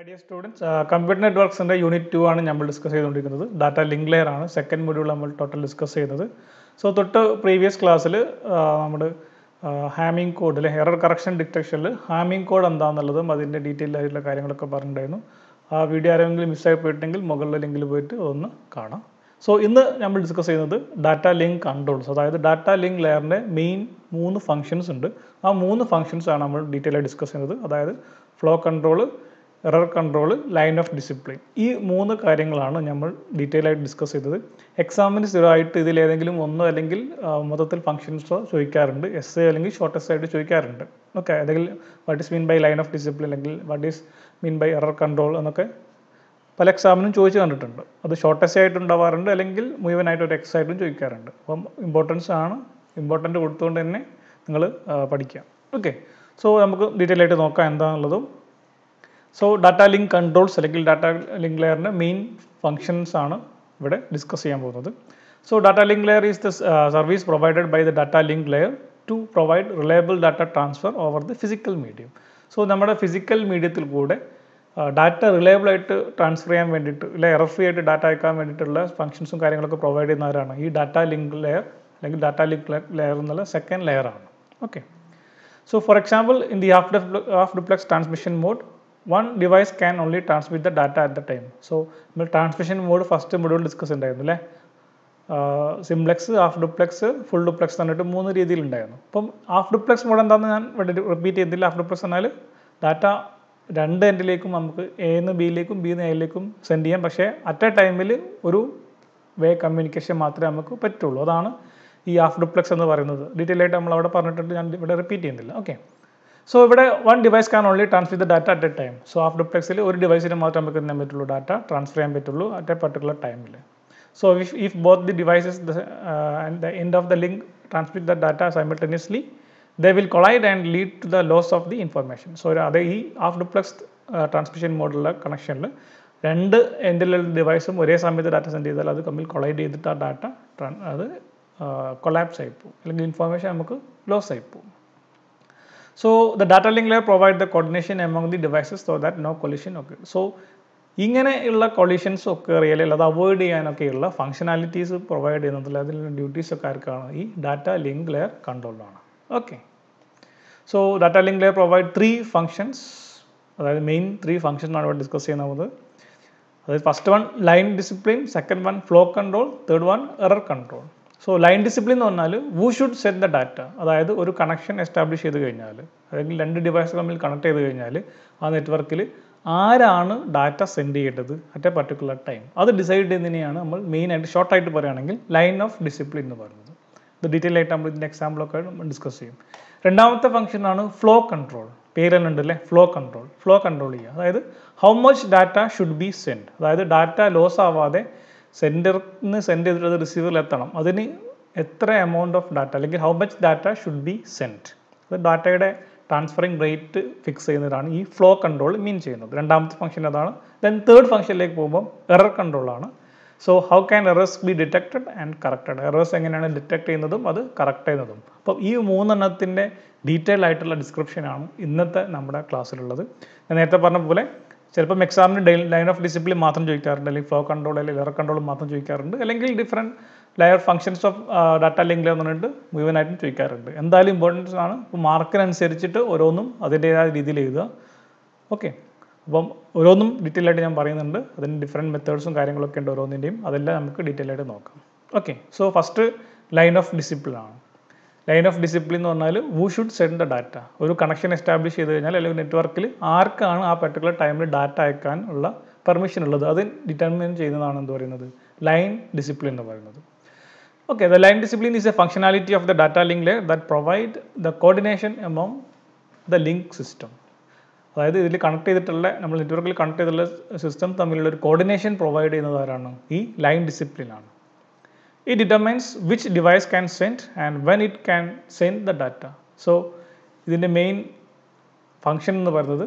High dear students computer നെറ്റ്വർക്ക്സിൻ്റെ unit two ആണ് നമ്മൾ ഡിസ്കസ് ചെയ്തുകൊണ്ടിരിക്കുന്നത് ഡാറ്റ ലിങ്ക് ലെയർ ആണ് സെക്കൻഡ് മൊഡ്യൂൾ നമ്മൾ ടോട്ടൽ ഡിസ്കസ് ചെയ്യുന്നത് സോ തൊട്ട് പ്രീവിയസ് ക്ലാസ്സിൽ നമ്മൾ ഹാമിംഗ് കോഡ് അല്ലെങ്കിൽ എറർ കറക്ഷൻ ഡിറ്റക്ഷനിൽ ഹാമിംഗ് കോഡ് എന്താണെന്നുള്ളതും അതിൻ്റെ ഡീറ്റെയിൽ ആയിട്ടുള്ള കാര്യങ്ങളൊക്കെ പറഞ്ഞിട്ടുണ്ടായിരുന്നു ആ വീഡിയോ ആരെങ്കിലും മിസ്സായി പോയിട്ടുണ്ടെങ്കിൽ മുകളിലെ ലിങ്കിൽ പോയിട്ട് ഒന്ന് കാണാം സോ ഇന്ന് നമ്മൾ ഡിസ്കസ് ചെയ്യുന്നത് ഡാറ്റ ലിങ്ക് കൺട്രോൾസ് അതായത് ഡാറ്റ ലിങ്ക് ലെയറിൻ്റെ മെയിൻ മൂന്ന് ഫങ്ഷൻസ് ഉണ്ട് ആ മൂന്ന് ഫങ്ഷൻസാണ് നമ്മൾ ഡീറ്റെയിൽ ആയി ഡിസ്കസ് ചെയ്യുന്നത് അതായത് flow control error control line of discipline ഈ മൂന്ന് കാര്യങ്ങളാണ് നമ്മൾ ഡീറ്റെയിൽ ആയിട്ട് ഡിസ്കസ് ചെയ്തത് എക്സാമിന് സ്ഥിരമായിട്ട് ഏതെങ്കിലും ഒന്നോ അല്ലെങ്കിൽ മൊത്തത്തിൽ ഫംഗ്ഷൻസോ ചോദിക്കാറുണ്ട് എസ് എ അല്ലെങ്കിൽ ഷോർട്ടസ് ആയിട്ട് ചോദിക്കാറുണ്ട് ഓക്കെ അല്ലെങ്കിൽ what is mean by line of discipline അല്ലെങ്കിൽ what is mean by error control എന്നൊക്കെ പല എക്സാമിനും ചോദിച്ചു കണ്ടിട്ടുണ്ട് അത് ഷോർട്ട് ആയിട്ട് ഉണ്ടാവാറുണ്ട് അല്ലെങ്കിൽ മുഴുവനായിട്ട് ഒരു എക്സ് ആയിട്ടും ചോദിക്കാറുണ്ട് അപ്പം ഇമ്പോർട്ടൻസ് ആണ് ഇമ്പോർട്ടൻ്റ് കൊടുത്തുകൊണ്ട് തന്നെ നിങ്ങൾ പഠിക്കുക ഓക്കെ സോ നമുക്ക് ഡീറ്റെയിൽ ആയിട്ട് നോക്കാം എന്താണെന്നുള്ളതും സോ ഡാറ്റ ലിങ്ക് കൺട്രോൾസ് അല്ലെങ്കിൽ ഡാറ്റ ലിങ്ക് ലെയറിൻ്റെ മെയിൻ ഫങ്ഷൻസ് ആണ് ഇവിടെ ഡിസ്കസ് ചെയ്യാൻ പോകുന്നത് so data link layer is the service provided by the data link layer to provide reliable data transfer over the physical medium so നമ്മുടെ physical മീഡിയത്തിൽ കൂടെ data uh, reliable ആയിട്ട് transfer ചെയ്യാൻ വേണ്ടിയിട്ട് ഇല്ല എറഫ് ആയിട്ട് ഡാറ്റ അയക്കാൻ വേണ്ടിയിട്ടുള്ള ഫംഗ്ഷൻസും കാര്യങ്ങളൊക്കെ പ്രൊവൈഡ് ചെയ്യുന്നവരാണ് ഈ ഡാറ്റ ലിങ്ക് ലെയർ അല്ലെങ്കിൽ ഡാറ്റ ലിങ്ക് ലെയർ എന്നുള്ള സെക്കൻഡ് ലെയറാണ് okay so for example in the half def half duplex transmission mode one device can only transmit the data at the time. So, നമ്മൾ transmission mode first module discuss ഉണ്ടായിരുന്നു അല്ലേ simplex half duplex full duplex എന്നിട്ട് മൂന്ന് രീതിയിലുണ്ടായിരുന്നു അപ്പം half duplex mode എന്താണെന്ന് ഞാൻ repeat ചെയ്തില്ല half duplex എന്നാൽ ഡാറ്റ രണ്ട് എൻഡിലേക്കും നമുക്ക് എന്ന് ബിയിലേക്കും ബിന്ന് എയിലേക്കും സെൻഡ് ചെയ്യാം പക്ഷേ അറ്റ് എ ടൈമിൽ ഒരു വേ കമ്മ്യൂണിക്കേഷൻ മാത്രമേ നമുക്ക് പറ്റുള്ളൂ അതാണ് ഈ ഹാഫ് ഡുപ്ലെക്സ് എന്ന് പറയുന്നത് ഡീറ്റെയിൽ ആയിട്ട് നമ്മൾ അവിടെ പറഞ്ഞിട്ടുണ്ട് ഞാൻ ഇവിടെ റിപ്പീറ്റ് ചെയ്യുന്നില്ല ഓക്കെ സോ ഇവിടെ one device can only transfer the data at a time so half ഡുപ്ലെക്സിൽ ഒരു ഡിവൈസിന് മാത്രം നമുക്ക് എന്ത് പറ്റുള്ളൂ ഡാറ്റ ട്രാൻസ്ഫർ ചെയ്യാൻ പറ്റുള്ളൂ അറ്റ് എ പർട്ടിക്കുലർ ടൈമിൽ so if if both the devices the end of the link transfer the data simultaneously the will collide and lead to the loss of the information so അത് ഈ half duplex transmission മോഡലുള്ള കണക്ഷനിൽ രണ്ട് എൻഡിലുള്ള ഡിവൈസും ഒരേ സമയത്ത് data send ചെയ്താൽ അത് തമ്മിൽ collide ചെയ്തിട്ട് ആ ഡാറ്റ അത് കൊളാപ്സ് uh, ആയിപ്പോവും അല്ലെങ്കിൽ ഇൻഫർമേഷൻ നമുക്ക് ലോസ് ആയിപ്പോവും So, the data link layer provides the coordination among the devices so that no collision occurs. So, ഇങ്ങനെയുള്ള കൊളീഷൻസ് ഒക്കെ റിയൽ അല്ലാതെ അവോയ്ഡ് ചെയ്യാനൊക്കെയുള്ള ഫങ്ഷനാലിറ്റീസ് പ്രൊവൈഡ് ചെയ്യുന്നതിൽ അതിലുള്ള ഡ്യൂട്ടീസ് ഒക്കെ ആർക്കാണ് ഈ ഡാറ്റ ലിങ്ക് ലെയർ കൺട്രോളാണ് okay so data link layer provide three functions അതായത് മെയിൻ ത്രീ ഫങ്ഷനാണ് ഇവിടെ ഡിസ്കസ് ചെയ്യുന്നത് അതായത് first one line discipline second one flow control third one error control so line discipline എന്ന് പറഞ്ഞാൽ we should set the data അതായത് ഒരു connection establish ചെയ്ത് കഴിഞ്ഞാൽ അല്ലെങ്കിൽ രണ്ട് ഡിവൈസ് തമ്മിൽ കണക്ട് ചെയ്ത് കഴിഞ്ഞാൽ ആ നെറ്റ്വർക്കിൽ ആരാണ് ഡാറ്റ സെൻഡ് ചെയ്യേണ്ടത് അറ്റ് എ പർട്ടിക്കുലർ ടൈം അത് ഡിസൈഡ് ചെയ്യുന്നതിനെയാണ് നമ്മൾ മെയിനായിട്ട് ഷോർട്ടായിട്ട് പറയുകയാണെങ്കിൽ ലൈൻ ഓഫ് ഡിസിപ്ലിൻ എന്ന് പറയുന്നത് ഇത് ഡീറ്റെയിൽ ആയിട്ട് നമ്മൾ ഇതിൻ്റെ എക്സാമ്പിളൊക്കെ നമ്മൾ ഡിസ്കസ് ചെയ്യും രണ്ടാമത്തെ ഫംഗ്ഷനാണ് ഫ്ലോ കൺട്രോൾ പേരിലുണ്ട് അല്ലേ ഫ്ലോ കൺട്രോൾ ഫ്ലോ കൺട്രോൾ ചെയ്യുക അതായത് how much data should be send അതായത് ഡാറ്റ ലോസ് ആവാതെ സെൻഡറിന് സെൻഡ് ചെയ്തിട്ട് അത് റിസീവറിൽ എത്തണം അതിന് എത്ര എമൗണ്ട് ഓഫ് ഡാറ്റ അല്ലെങ്കിൽ how much data should be sent അത് ഡാറ്റയുടെ ട്രാൻസ്ഫറിങ് റേറ്റ് ഫിക്സ് ചെയ്യുന്നതാണ് ഈ ഫ്ലോ കൺട്രോൾ മീൻ ചെയ്യുന്നത് രണ്ടാമത്തെ ഫംഗ്ഷൻ അതാണ് ദെൻ തേർഡ് ഫംഗ്ഷനിലേക്ക് പോകുമ്പോൾ എറർ കൺട്രോളാണ് so how can errors be detected and corrected errors എങ്ങനെയാണ് ഡിറ്റക്ട് ചെയ്യുന്നതും അത് കറക്റ്റ് ചെയ്യുന്നതും അപ്പോൾ ഈ മൂന്നെണ്ണത്തിൻ്റെ ഡീറ്റെയിൽ ആയിട്ടുള്ള ഡിസ്ക്രിപ്ഷനാണ് ഇന്നത്തെ നമ്മുടെ ക്ലാസ്സിലുള്ളത് ഞാൻ നേരത്തെ പറഞ്ഞ പോലെ ചിലപ്പം എക്സാമിന് ലൈൻ ഓഫ് ഡിസിപ്ലിൻ മാത്രം ചോദിക്കാറുണ്ട് അല്ലെങ്കിൽ ഫ്ലോ കൺട്രോൾ അല്ലെങ്കിൽ എറർ കൺട്രോൾ മാത്രം ചോദിക്കാറുണ്ട് അല്ലെങ്കിൽ different layer functions of data link എന്ന് പറഞ്ഞിട്ട് മുഴുവനായിട്ടും ചോദിക്കാറുണ്ട് എന്തായാലും ഇമ്പോർട്ടൻസ് ആണ് ഇപ്പോൾ മാർക്കിനനുസരിച്ചിട്ട് ഓരോന്നും അതിൻ്റേതായ രീതിയിൽ എഴുതുക ഓക്കെ അപ്പം ഓരോന്നും ഡീറ്റെയിൽ ആയിട്ട് ഞാൻ പറയുന്നുണ്ട് അതിന് ഡിഫറെൻറ്റ് മെത്തേഡ്സും കാര്യങ്ങളൊക്കെ ഉണ്ട് ഓരോന്നിൻ്റെയും അതെല്ലാം നമുക്ക് ഡീറ്റെയിൽ ആയിട്ട് നോക്കാം okay so first line of discipline ആണ് ലൈൻ ഓഫ് ഡിസിപ്ലിൻ എന്ന് പറഞ്ഞാൽ we should send the data ഒരു കണക്ഷൻ എസ്റ്റാബ്ലിഷ് ചെയ്ത് കഴിഞ്ഞാൽ അല്ലെങ്കിൽ നെറ്റ്വർക്കിൽ ആർക്കാണ് ആ പെർട്ടിക്കുലർ ടൈമിൽ ഡാറ്റ അയക്കാൻ ഉള്ള പെർമിഷൻ ഉള്ളത് അത് ഡിറ്റർമിൻ ചെയ്യുന്നതാണ് എന്ന് പറയുന്നത് ലൈൻ ഡിസിപ്ലിൻ എന്ന് പറയുന്നത് okay the line discipline is a functionality of the data link layer that provide the coordination among the link system അതായത് ഇതിൽ കണക്ട് ചെയ്തിട്ടുള്ള നമ്മൾ നെറ്റ്വർക്കിൽ കണക്ട് ചെയ്തിട്ടുള്ള സിസ്റ്റം തമ്മിലുള്ള ഒരു കോർഡിനേഷൻ പ്രൊവൈഡ് ചെയ്യുന്നത് ആരാണ് ഈ ലൈൻ ഡിസിപ്ലിനാണ് It determines which device can send and when it can send the data. So, ഇതിൻ്റെ മെയിൻ ഫങ്ഷൻ എന്ന് പറയുന്നത്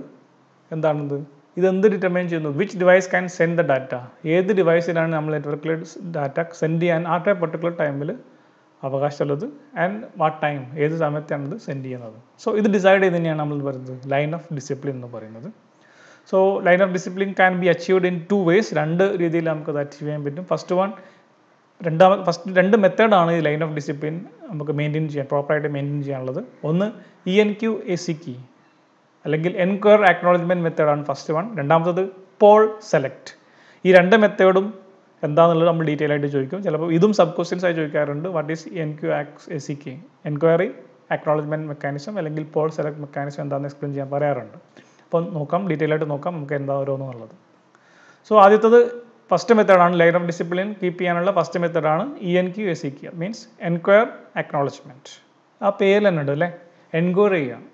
എന്താണെന്നത് ഇതെന്ത് ഡിറ്റർമൈൻ ചെയ്യുന്നു which device can send the data ഏത് ഡിവൈസിലാണ് നമ്മൾ നെറ്റ്വർക്കിൽ ഡാറ്റ സെൻഡ് ചെയ്യാൻ ആ പർട്ടിക്കുലർ ടൈമിൽ അവകാശമുള്ളത് ആൻഡ് വാട്ട് ടൈം ഏത് സമയത്താണത് സെൻഡ് ചെയ്യുന്നത് സോ ഇത് ഡിസൈഡ് ചെയ്ത് തന്നെയാണ് നമ്മൾ പറയുന്നത് ലൈൻ ഓഫ് ഡിസിപ്ലിൻ എന്ന് പറയുന്നത് so line of discipline can be achieved in two ways രണ്ട് രീതിയിൽ നമുക്കത് അച്ചീവ് ചെയ്യാൻ പറ്റും ഫസ്റ്റ് വൺ രണ്ടാമത് ഫസ്റ്റ് രണ്ട് മെത്തേഡാണ് ഈ ലൈൻ ഓഫ് ഡിസിപ്ലിൻ നമുക്ക് മെയിൻറ്റെയിൻ ചെയ്യാൻ പ്രോപ്പറായിട്ട് മെയിൻറ്റെയിൻ ചെയ്യാനുള്ളത് ഒന്ന് E N Q A C K അല്ലെങ്കിൽ എൻക്വയർ ആക്നോളജ്മെൻറ്റ് മെത്തേഡാണ് ഫസ്റ്റ് വൺ രണ്ടാമത്തത് പോൾ സെലക്ട് ഈ രണ്ട് മെത്തേഡും എന്താണെന്നുള്ളത് നമ്മൾ ഡീറ്റെയിൽ ആയിട്ട് ചോദിക്കും ചിലപ്പോൾ ഇതും സബ് ക്വസ്റ്റ്യൻസ് ആയി ചോദിക്കാറുണ്ട് what is N Q acks A C K enquiry acknowledgement mechanism അല്ലെങ്കിൽ പോൾ സെലക്ട് മെക്കാനിസം എന്താണെന്ന് എക്സ്പ്ലെയിൻ ചെയ്യാൻ പറയാറുണ്ട് അപ്പോൾ നോക്കാം ഡീറ്റെയിൽ ആയിട്ട് നോക്കാം നമുക്ക് എന്താ ഓരോന്നുള്ളത് സോ ആദ്യത്തത് ഫസ്റ്റ് മെത്തേഡാണ് ലെയർ ഓഫ് ഡിസിപ്ലിൻ കീപ്പ് ചെയ്യാനുള്ള ഫസ്റ്റ് മെത്തേഡാണ് E N Q S E Q means enquire acknowledgement ആ പേര് തന്നെ ഉണ്ട് അല്ലേ എൻക്വയർ ചെയ്യാണ്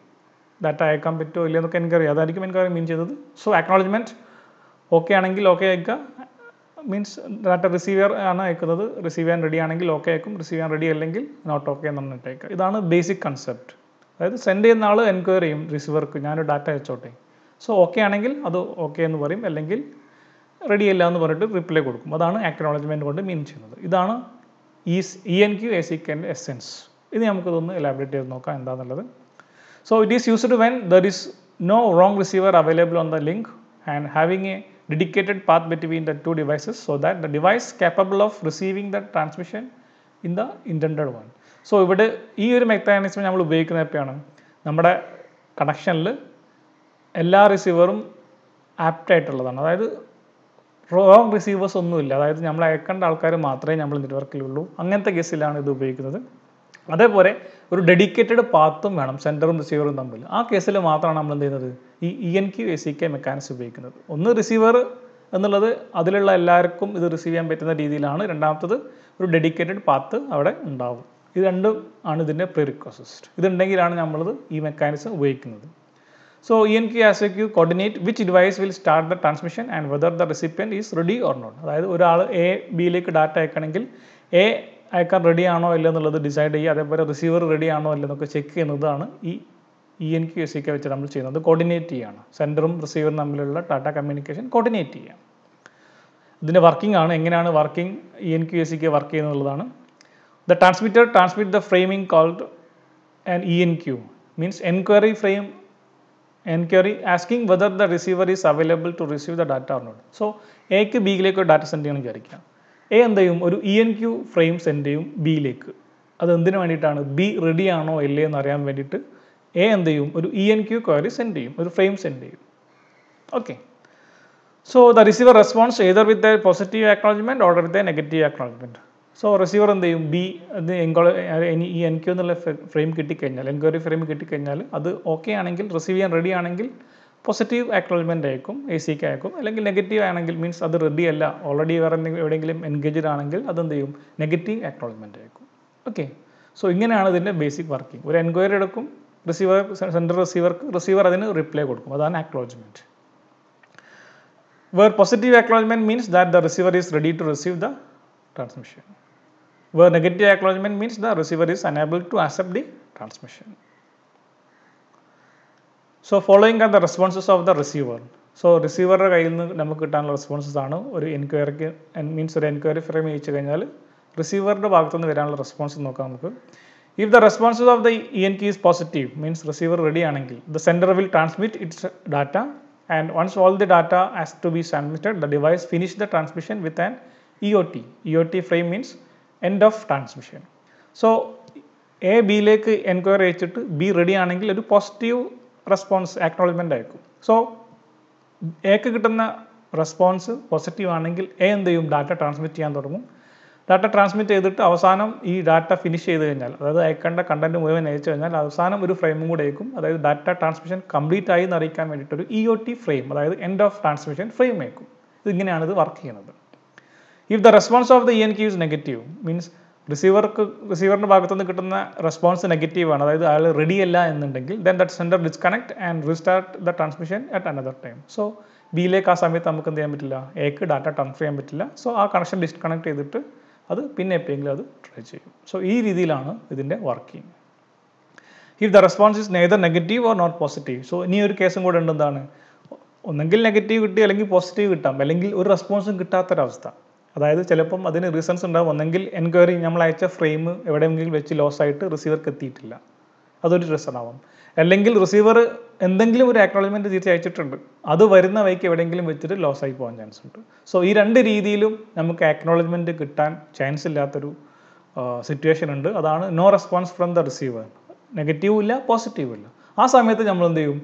ഡാറ്റ അയക്കാൻ പറ്റുമോ ഇല്ല എന്നൊക്കെ എൻക്വയറി അതായിരിക്കും എൻക്വയറി മീൻ ചെയ്തത് സോ അക്നോളജ്മെൻറ്റ് ഓക്കെ ആണെങ്കിൽ ഓക്കെ അയക്കുക മീൻസ് ഡാറ്റ റിസീവർ ആണ് അയക്കുന്നത് റിസീവ് ചെയ്യാൻ റെഡി ആണെങ്കിൽ ഓക്കെ അയക്കും റിസീവ് ചെയ്യാൻ റെഡി അല്ലെങ്കിൽ നോട്ട് ഓക്കെ എന്ന് പറഞ്ഞിട്ടേക്കുക ഇതാണ് ബേസിക് കൺസെപ്റ്റ് അതായത് സെൻഡ് ചെയ്യുന്ന ആൾ എൻക്വയർ ചെയ്യും റിസീവർക്ക് ഞാൻ ഡാറ്റ അയച്ചോട്ടെ സോ ഓക്കെ ആണെങ്കിൽ അത് ഓക്കെ എന്ന് പറയും അല്ലെങ്കിൽ റെഡി അല്ല എന്ന് പറഞ്ഞിട്ട് റിപ്ലൈ കൊടുക്കും അതാണ് അക്നോളജ്മെൻറ്റ് കൊണ്ട് മീൻ ചെയ്യുന്നത് ഇതാണ് is E N Q A സിക്കൻ്റെ എസെൻസ് ഇത് നമുക്കിതൊന്ന് എലാബറേറ്റ് ചെയ്ത് നോക്കാം എന്താണെന്നുള്ളത് so it is used when there is no wrong receiver available on the link and having a dedicated path between the two devices so that the device capable of receiving the transmission in the intend one so ഇവിടെ ഈ ഒരു mechanism നമ്മൾ ഉപയോഗിക്കുന്നത് എപ്പോഴാണ് നമ്മുടെ കണക്ഷനിൽ എല്ലാ റിസീവറും ആപ്റ്റായിട്ടുള്ളതാണ് അതായത് റോങ് റിസീവേഴ്സ് ഒന്നുമില്ല അതായത് നമ്മൾ അയക്കേണ്ട ആൾക്കാർ മാത്രമേ നമ്മൾ നെറ്റ്വർക്കിലുള്ളൂ അങ്ങനത്തെ കേസിലാണ് ഇത് ഉപയോഗിക്കുന്നത് അതേപോലെ ഒരു ഡെഡിക്കേറ്റഡ് പാത്തും വേണം സെൻറ്ററും റിസീവറും തമ്മിൽ ആ കേസിൽ മാത്രമാണ് നമ്മൾ എന്ത് ചെയ്യുന്നത് ഈ E N Q A C K mechanism ഉപയോഗിക്കുന്നത് ഒന്ന് റിസീവർ എന്നുള്ളത് അതിലുള്ള എല്ലാവർക്കും ഇത് റിസീവ് ചെയ്യാൻ പറ്റുന്ന രീതിയിലാണ് രണ്ടാമത്തത് ഒരു ഡെഡിക്കേറ്റഡ് പാത്ത് അവിടെ ഉണ്ടാവും ഇത് രണ്ടും ആണ് ഇതിൻ്റെ പ്രീ റിക്വസ്റ്റ് ഇതുണ്ടെങ്കിലാണ് നമ്മളത് ഈ മെക്കാനിസം ഉപയോഗിക്കുന്നത് So, ENQ asks you coordinate which device will start the transmission and whether the recipient is ready or not. അതായത് ഒരാൾ എ ബിയിലേക്ക് ഡാറ്റ അയക്കണമെങ്കിൽ എ അയക്കാൻ റെഡി ആണോ ഇല്ല എന്നുള്ളത് ഡിസൈഡ് ചെയ്യുക അതേപോലെ റിസീവർ റെഡി ആണോ ഇല്ലെന്നൊക്കെ ചെക്ക് ചെയ്യുന്നതാണ് ഈ ഇ എൻ ക്യു എസ് സിക്ക് വെച്ച് നമ്മൾ ചെയ്യുന്നത് കോർഡിനേറ്റ് ചെയ്യുകയാണ് സെൻറ്ററും റിസീവറും തമ്മിലുള്ള ഡാറ്റ കമ്മ്യൂണിക്കേഷൻ കോർഡിനേറ്റ് ചെയ്യുക ഇതിൻ്റെ വർക്കിംഗ് ആണ് എങ്ങനെയാണ് working E N Q S സിക്ക് വർക്ക് ചെയ്യുന്നതാണ് the transmitter transmit the framing called and E N Q means enquiry frame enquiry asking whether the receiver is available to receive the data or not so എക്ക് ബിയിലേക്ക് ഒരു data send ചെയ്യണമെന്ന് വിചാരിക്കാം A എന്ത് ചെയ്യും ഒരു E N Q frame send ചെയ്യും ബിയിലേക്ക് അത് എന്തിനു വേണ്ടിയിട്ടാണ് ബി റെഡി ആണോ ഇല്ലേ എന്ന് അറിയാൻ വേണ്ടിയിട്ട് എ എന്ത് ചെയ്യും ഒരു E N Q query send ചെയ്യും ഒരു ഫ്രെയിം സെൻഡ് ചെയ്യും okay so the receiver response either with a positive acknowledgement order with a negative acknowledgement so receiver എന്ത് ചെയ്യും ബി എന്ന് എൻക്വയറി ഈ എൻ ക്യൂ എന്നുള്ള ഫ്രെയിം കിട്ടിക്കഴിഞ്ഞാൽ എൻക്വയറി ഫ്രെയിം കിട്ടിക്കഴിഞ്ഞാൽ അത് ഓക്കെ ആണെങ്കിൽ റിസീവ് ചെയ്യാൻ റെഡി ആണെങ്കിൽ പോസിറ്റീവ് അക്നോളജ്മെൻ്റ് അയക്കും എ സിക്ക് അയക്കും അല്ലെങ്കിൽ നെഗറ്റീവ് ആണെങ്കിൽ മീൻസ് അത് റെഡി അല്ല ഓൾറെഡി വേറെ എന്തെങ്കിലും എവിടെയെങ്കിലും എൻഗേജ്ഡ് ആണെങ്കിൽ അതെന്ത് ചെയ്യും നെഗറ്റീവ് അക്നോളജ്മെൻ്റ് അയക്കും ഓക്കെ സോ ഇങ്ങനെയാണ് ഇതിൻ്റെ ബേസിക് വർക്കിംഗ് ഒരു എൻക്വയറി എടുക്കും റിസീവർ സെൻട്രൽ റിസീവർക്ക് റിസീവർ അതിന് റിപ്ലൈ കൊടുക്കും അതാണ് acknowledgement where positive acknowledgement means that the receiver is ready to receive the transmission where negative acknowledgement means the receiver is unable to accept the transmission. So following are the responses of the receiver. So receiver responses are means or inquiry frame receiver the response If the responses of the ENQ is positive, means receiver ready angle, the sender will transmit its data and once all the data has to be transmitted, the device finishes the transmission with an EOT. EOT frame means end of transmission so A ബിയിലേക്ക് enquiry അയച്ചിട്ട് B ready ആണെങ്കിൽ ഒരു positive response ആക്നോളജ്മെൻ്റ് അയക്കും so എക്ക് കിട്ടുന്ന response positive ആണെങ്കിൽ A എന്ത് ചെയ്യും ഡാറ്റ ട്രാൻസ്മിറ്റ് ചെയ്യാൻ തുടങ്ങും ഡാറ്റ ട്രാൻസ്മിറ്റ് ചെയ്തിട്ട് അവസാനം ഈ ഡാറ്റ ഫിനിഷ് ചെയ്ത് കഴിഞ്ഞാൽ അതായത് അയക്കേണ്ട കണ്ടന്റ് മുഴുവൻ അയച്ചു കഴിഞ്ഞാൽ അവസാനം ഒരു ഫ്രെയിമും കൂടെ അയക്കും അതായത് ഡാറ്റ ട്രാൻസ്മിഷൻ കംപ്ലീറ്റ് ആയി എന്ന് അറിയിക്കാൻ വേണ്ടിയിട്ട് ഒരു ഇ ഒ ടി ഫ്രെയിം അതായത് എൻഡ് ഓഫ് ട്രാൻസ്മിഷൻ ഫ്രെയിം അയക്കും ഇതിങ്ങനെയാണ് ഇത് വർക്ക് ചെയ്യുന്നത് if the response of the E N Q is negative means റിസീവർക്ക് റിസീവറിൻ്റെ ഭാഗത്തുനിന്ന് കിട്ടുന്ന റെസ്പോൺസ് നെഗറ്റീവാണ് അതായത് അയാൾ റെഡി അല്ല എന്നുണ്ടെങ്കിൽ then that center disconnect and restart the transmission at another time so ബിയിലേക്ക് ആ സമയത്ത് നമുക്ക് എന്ത് ചെയ്യാൻ പറ്റില്ല എക്ക് ഡാറ്റ ട്രാൻസ്ഫർ ചെയ്യാൻ പറ്റില്ല സോ ആ കണക്ഷൻ ഡിസ്കണക്ട് ചെയ്തിട്ട് അത് പിന്നെ എപ്പോഴെങ്കിലും അത് ട്രൈ ചെയ്യും സോ ഈ രീതിയിലാണ് ഇതിൻ്റെ working if the response is neither negative or not positive so ഇനി ഒരു കേസും കൂടെ ഉണ്ട് എന്താണ് ഒന്നെങ്കിൽ നെഗറ്റീവ് കിട്ടി അല്ലെങ്കിൽ പോസിറ്റീവ് കിട്ടാം അല്ലെങ്കിൽ ഒരു റെസ്പോൺസും കിട്ടാത്തൊരവസ്ഥ അതായത് ചിലപ്പം അതിന് റീസൺസ് ഉണ്ടാവും ഒന്നെങ്കിൽ എൻക്വയറി നമ്മൾ അയച്ച ഫ്രെയിം എവിടെയെങ്കിലും വെച്ച് ലോസ് ആയിട്ട് റിസീവർക്ക് എത്തിയിട്ടില്ല അതൊരു റീസൺ ആവാം അല്ലെങ്കിൽ റിസീവർ എന്തെങ്കിലും ഒരു അക്നോളജ്മെൻറ്റ് തിരിച്ച് അയച്ചിട്ടുണ്ട് അത് വരുന്ന വഴിക്ക് എവിടെയെങ്കിലും വെച്ചിട്ട് ലോസ് ആയി പോകാൻ ചാൻസ് ഉണ്ട് സോ ഈ രണ്ട് രീതിയിലും നമുക്ക് അക്നോളജ്മെൻറ്റ് കിട്ടാൻ ചാൻസ് ഇല്ലാത്തൊരു സിറ്റുവേഷൻ ഉണ്ട് അതാണ് no response from the receiver നെഗറ്റീവും ഇല്ല പോസിറ്റീവും ഇല്ല ആ സമയത്ത് നമ്മൾ എന്ത് ചെയ്യും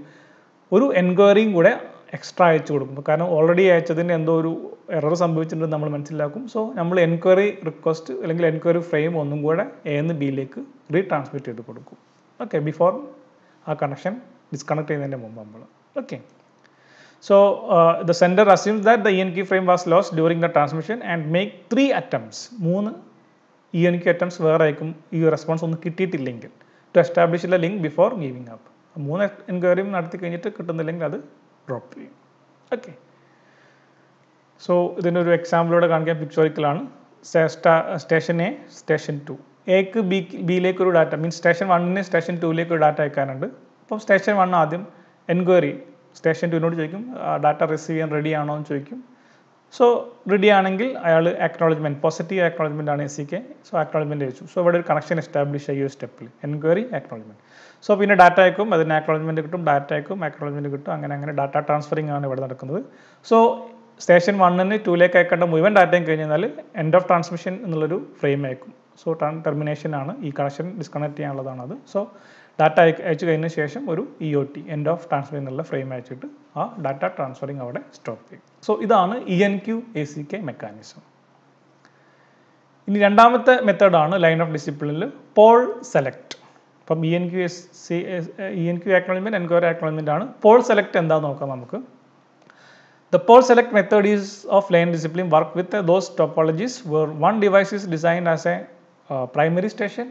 ഒരു എൻക്വയറിയും കൂടെ എക്സ്ട്രാ അയച്ചു കൊടുക്കും കാരണം ഓൾറെഡി അയച്ചതിന് എന്തോ ഒരു എറർ സംഭവിച്ചിട്ടുണ്ടെന്ന് നമ്മൾ മനസ്സിലാക്കും സോ നമ്മൾ എൻക്വയറി റിക്വസ്റ്റ് അല്ലെങ്കിൽ എൻക്വയറി ഫ്രെയിം ഒന്നും കൂടെ എ എന്ന് ബിയിലേക്ക് റീട്രാൻസ്മിറ്റ് ചെയ്ത് കൊടുക്കും ഓക്കെ ബിഫോർ ആ കണക്ഷൻ ഡിസ്കണക്ട് ചെയ്യുന്നതിൻ്റെ മുമ്പ് നമ്മൾ okay so the sender assumes that the E N Q frame was lost during the transmission and make three attempts മൂന്ന് ഇ എൻ കി അറ്റംപ്റ്റ്സ് വേറെ ആയിരിക്കും ഈ റെസ്പോൺസ് ഒന്നും കിട്ടിയിട്ടില്ലെങ്കിൽ to establish the link before giving up മൂന്ന് എൻക്വയറിയും നടത്തി കഴിഞ്ഞിട്ട് കിട്ടുന്നില്ലെങ്കിൽ അത് ഡ്രോപ്പ് ചെയ്യും ഓക്കെ സോ ഇതിൻ്റെ ഒരു എക്സാമ്പിളോടെ കാണിക്കാൻ പിക്ചോറിക്കലാണ് സ്റ്റേഷൻ എ സ്റ്റേഷൻ ടു എക്ക് ബി ബിയിലേക്ക് ഒരു ഡാറ്റ മീൻസ് സ്റ്റേഷൻ വണ്ണിന് സ്റ്റേഷൻ ടുവിലേക്ക് ഒരു ഡാറ്റ അയക്കാനുണ്ട് അപ്പം സ്റ്റേഷൻ വൺ ആദ്യം എൻക്വയറി സ്റ്റേഷൻ ടുവിനോട് ചോദിക്കും ഡാറ്റ റിസീവ് ചെയ്യാൻ റെഡി ആണോ എന്ന് ചോദിക്കും സോ റെഡി ആണെങ്കിൽ അയാൾ അക്നോളജ്മെൻറ്റ് പോസിറ്റീവ് അക്നോളജ്മെൻ്റ് ആണ് A C K so acknowledgement അയച്ചു സോ ഇവിടെ ഒരു കണക്ഷൻ എസ്റ്റാബ്ലിഷ് ആയി ഒരു സ്റ്റെപ്പിൽ എൻക്വയറി അക്നോളജ്മെൻറ്റ് സോ പിന്നെ ഡാറ്റ അയക്കും അതിന് അക്നോളജ്മെൻറ്റ് കിട്ടും ഡാറ്റ അയക്കും അക്നോളജ്മെൻറ്റ് കിട്ടും അങ്ങനെ അങ്ങനെ ഡാറ്റ ട്രാൻസ്ഫറിംഗ് ആണ് ഇവിടെ നടക്കുന്നത് സോ സ്റ്റേഷൻ വണ്ണിന് ടൂലേക്ക് അയക്കേണ്ട മുഴുവൻ ഡാറ്റയും കഴിഞ്ഞ് കഴിഞ്ഞാൽ എൻഡ് ഓഫ് ട്രാൻസ്മിഷൻ എന്നുള്ളൊരു ഫ്രെയിം അയക്കും സോ ടെർമിനേഷൻ ആണ് ഈ കണക്ഷൻ ഡിസ്കണക്ട് ചെയ്യാനുള്ളതാണ് അത് സോ ഡാറ്റ അയച്ചു കഴിഞ്ഞ ശേഷം ഒരു E O T end of transfer എന്നുള്ള ഫ്രെയിം അയച്ചിട്ട് ആ ഡാറ്റ ട്രാൻസ്ഫറിങ് അവിടെ സ്റ്റോപ്പ് ചെയ്യും സോ ഇതാണ് E N Q A C K mechanism ഇനി രണ്ടാമത്തെ മെത്തേഡാണ് ലൈൻ ഓഫ് ഡിസിപ്ലിനിൽ പോൾ സെലക്ട് അപ്പം E N Q S C E N Q acknowledgement enquire acknowledgement ആണ് പോൾ സെലക്ട് എന്താ നോക്കാം നമുക്ക് the poll select method is of line discipline work with those topologies where one device is design as a primary station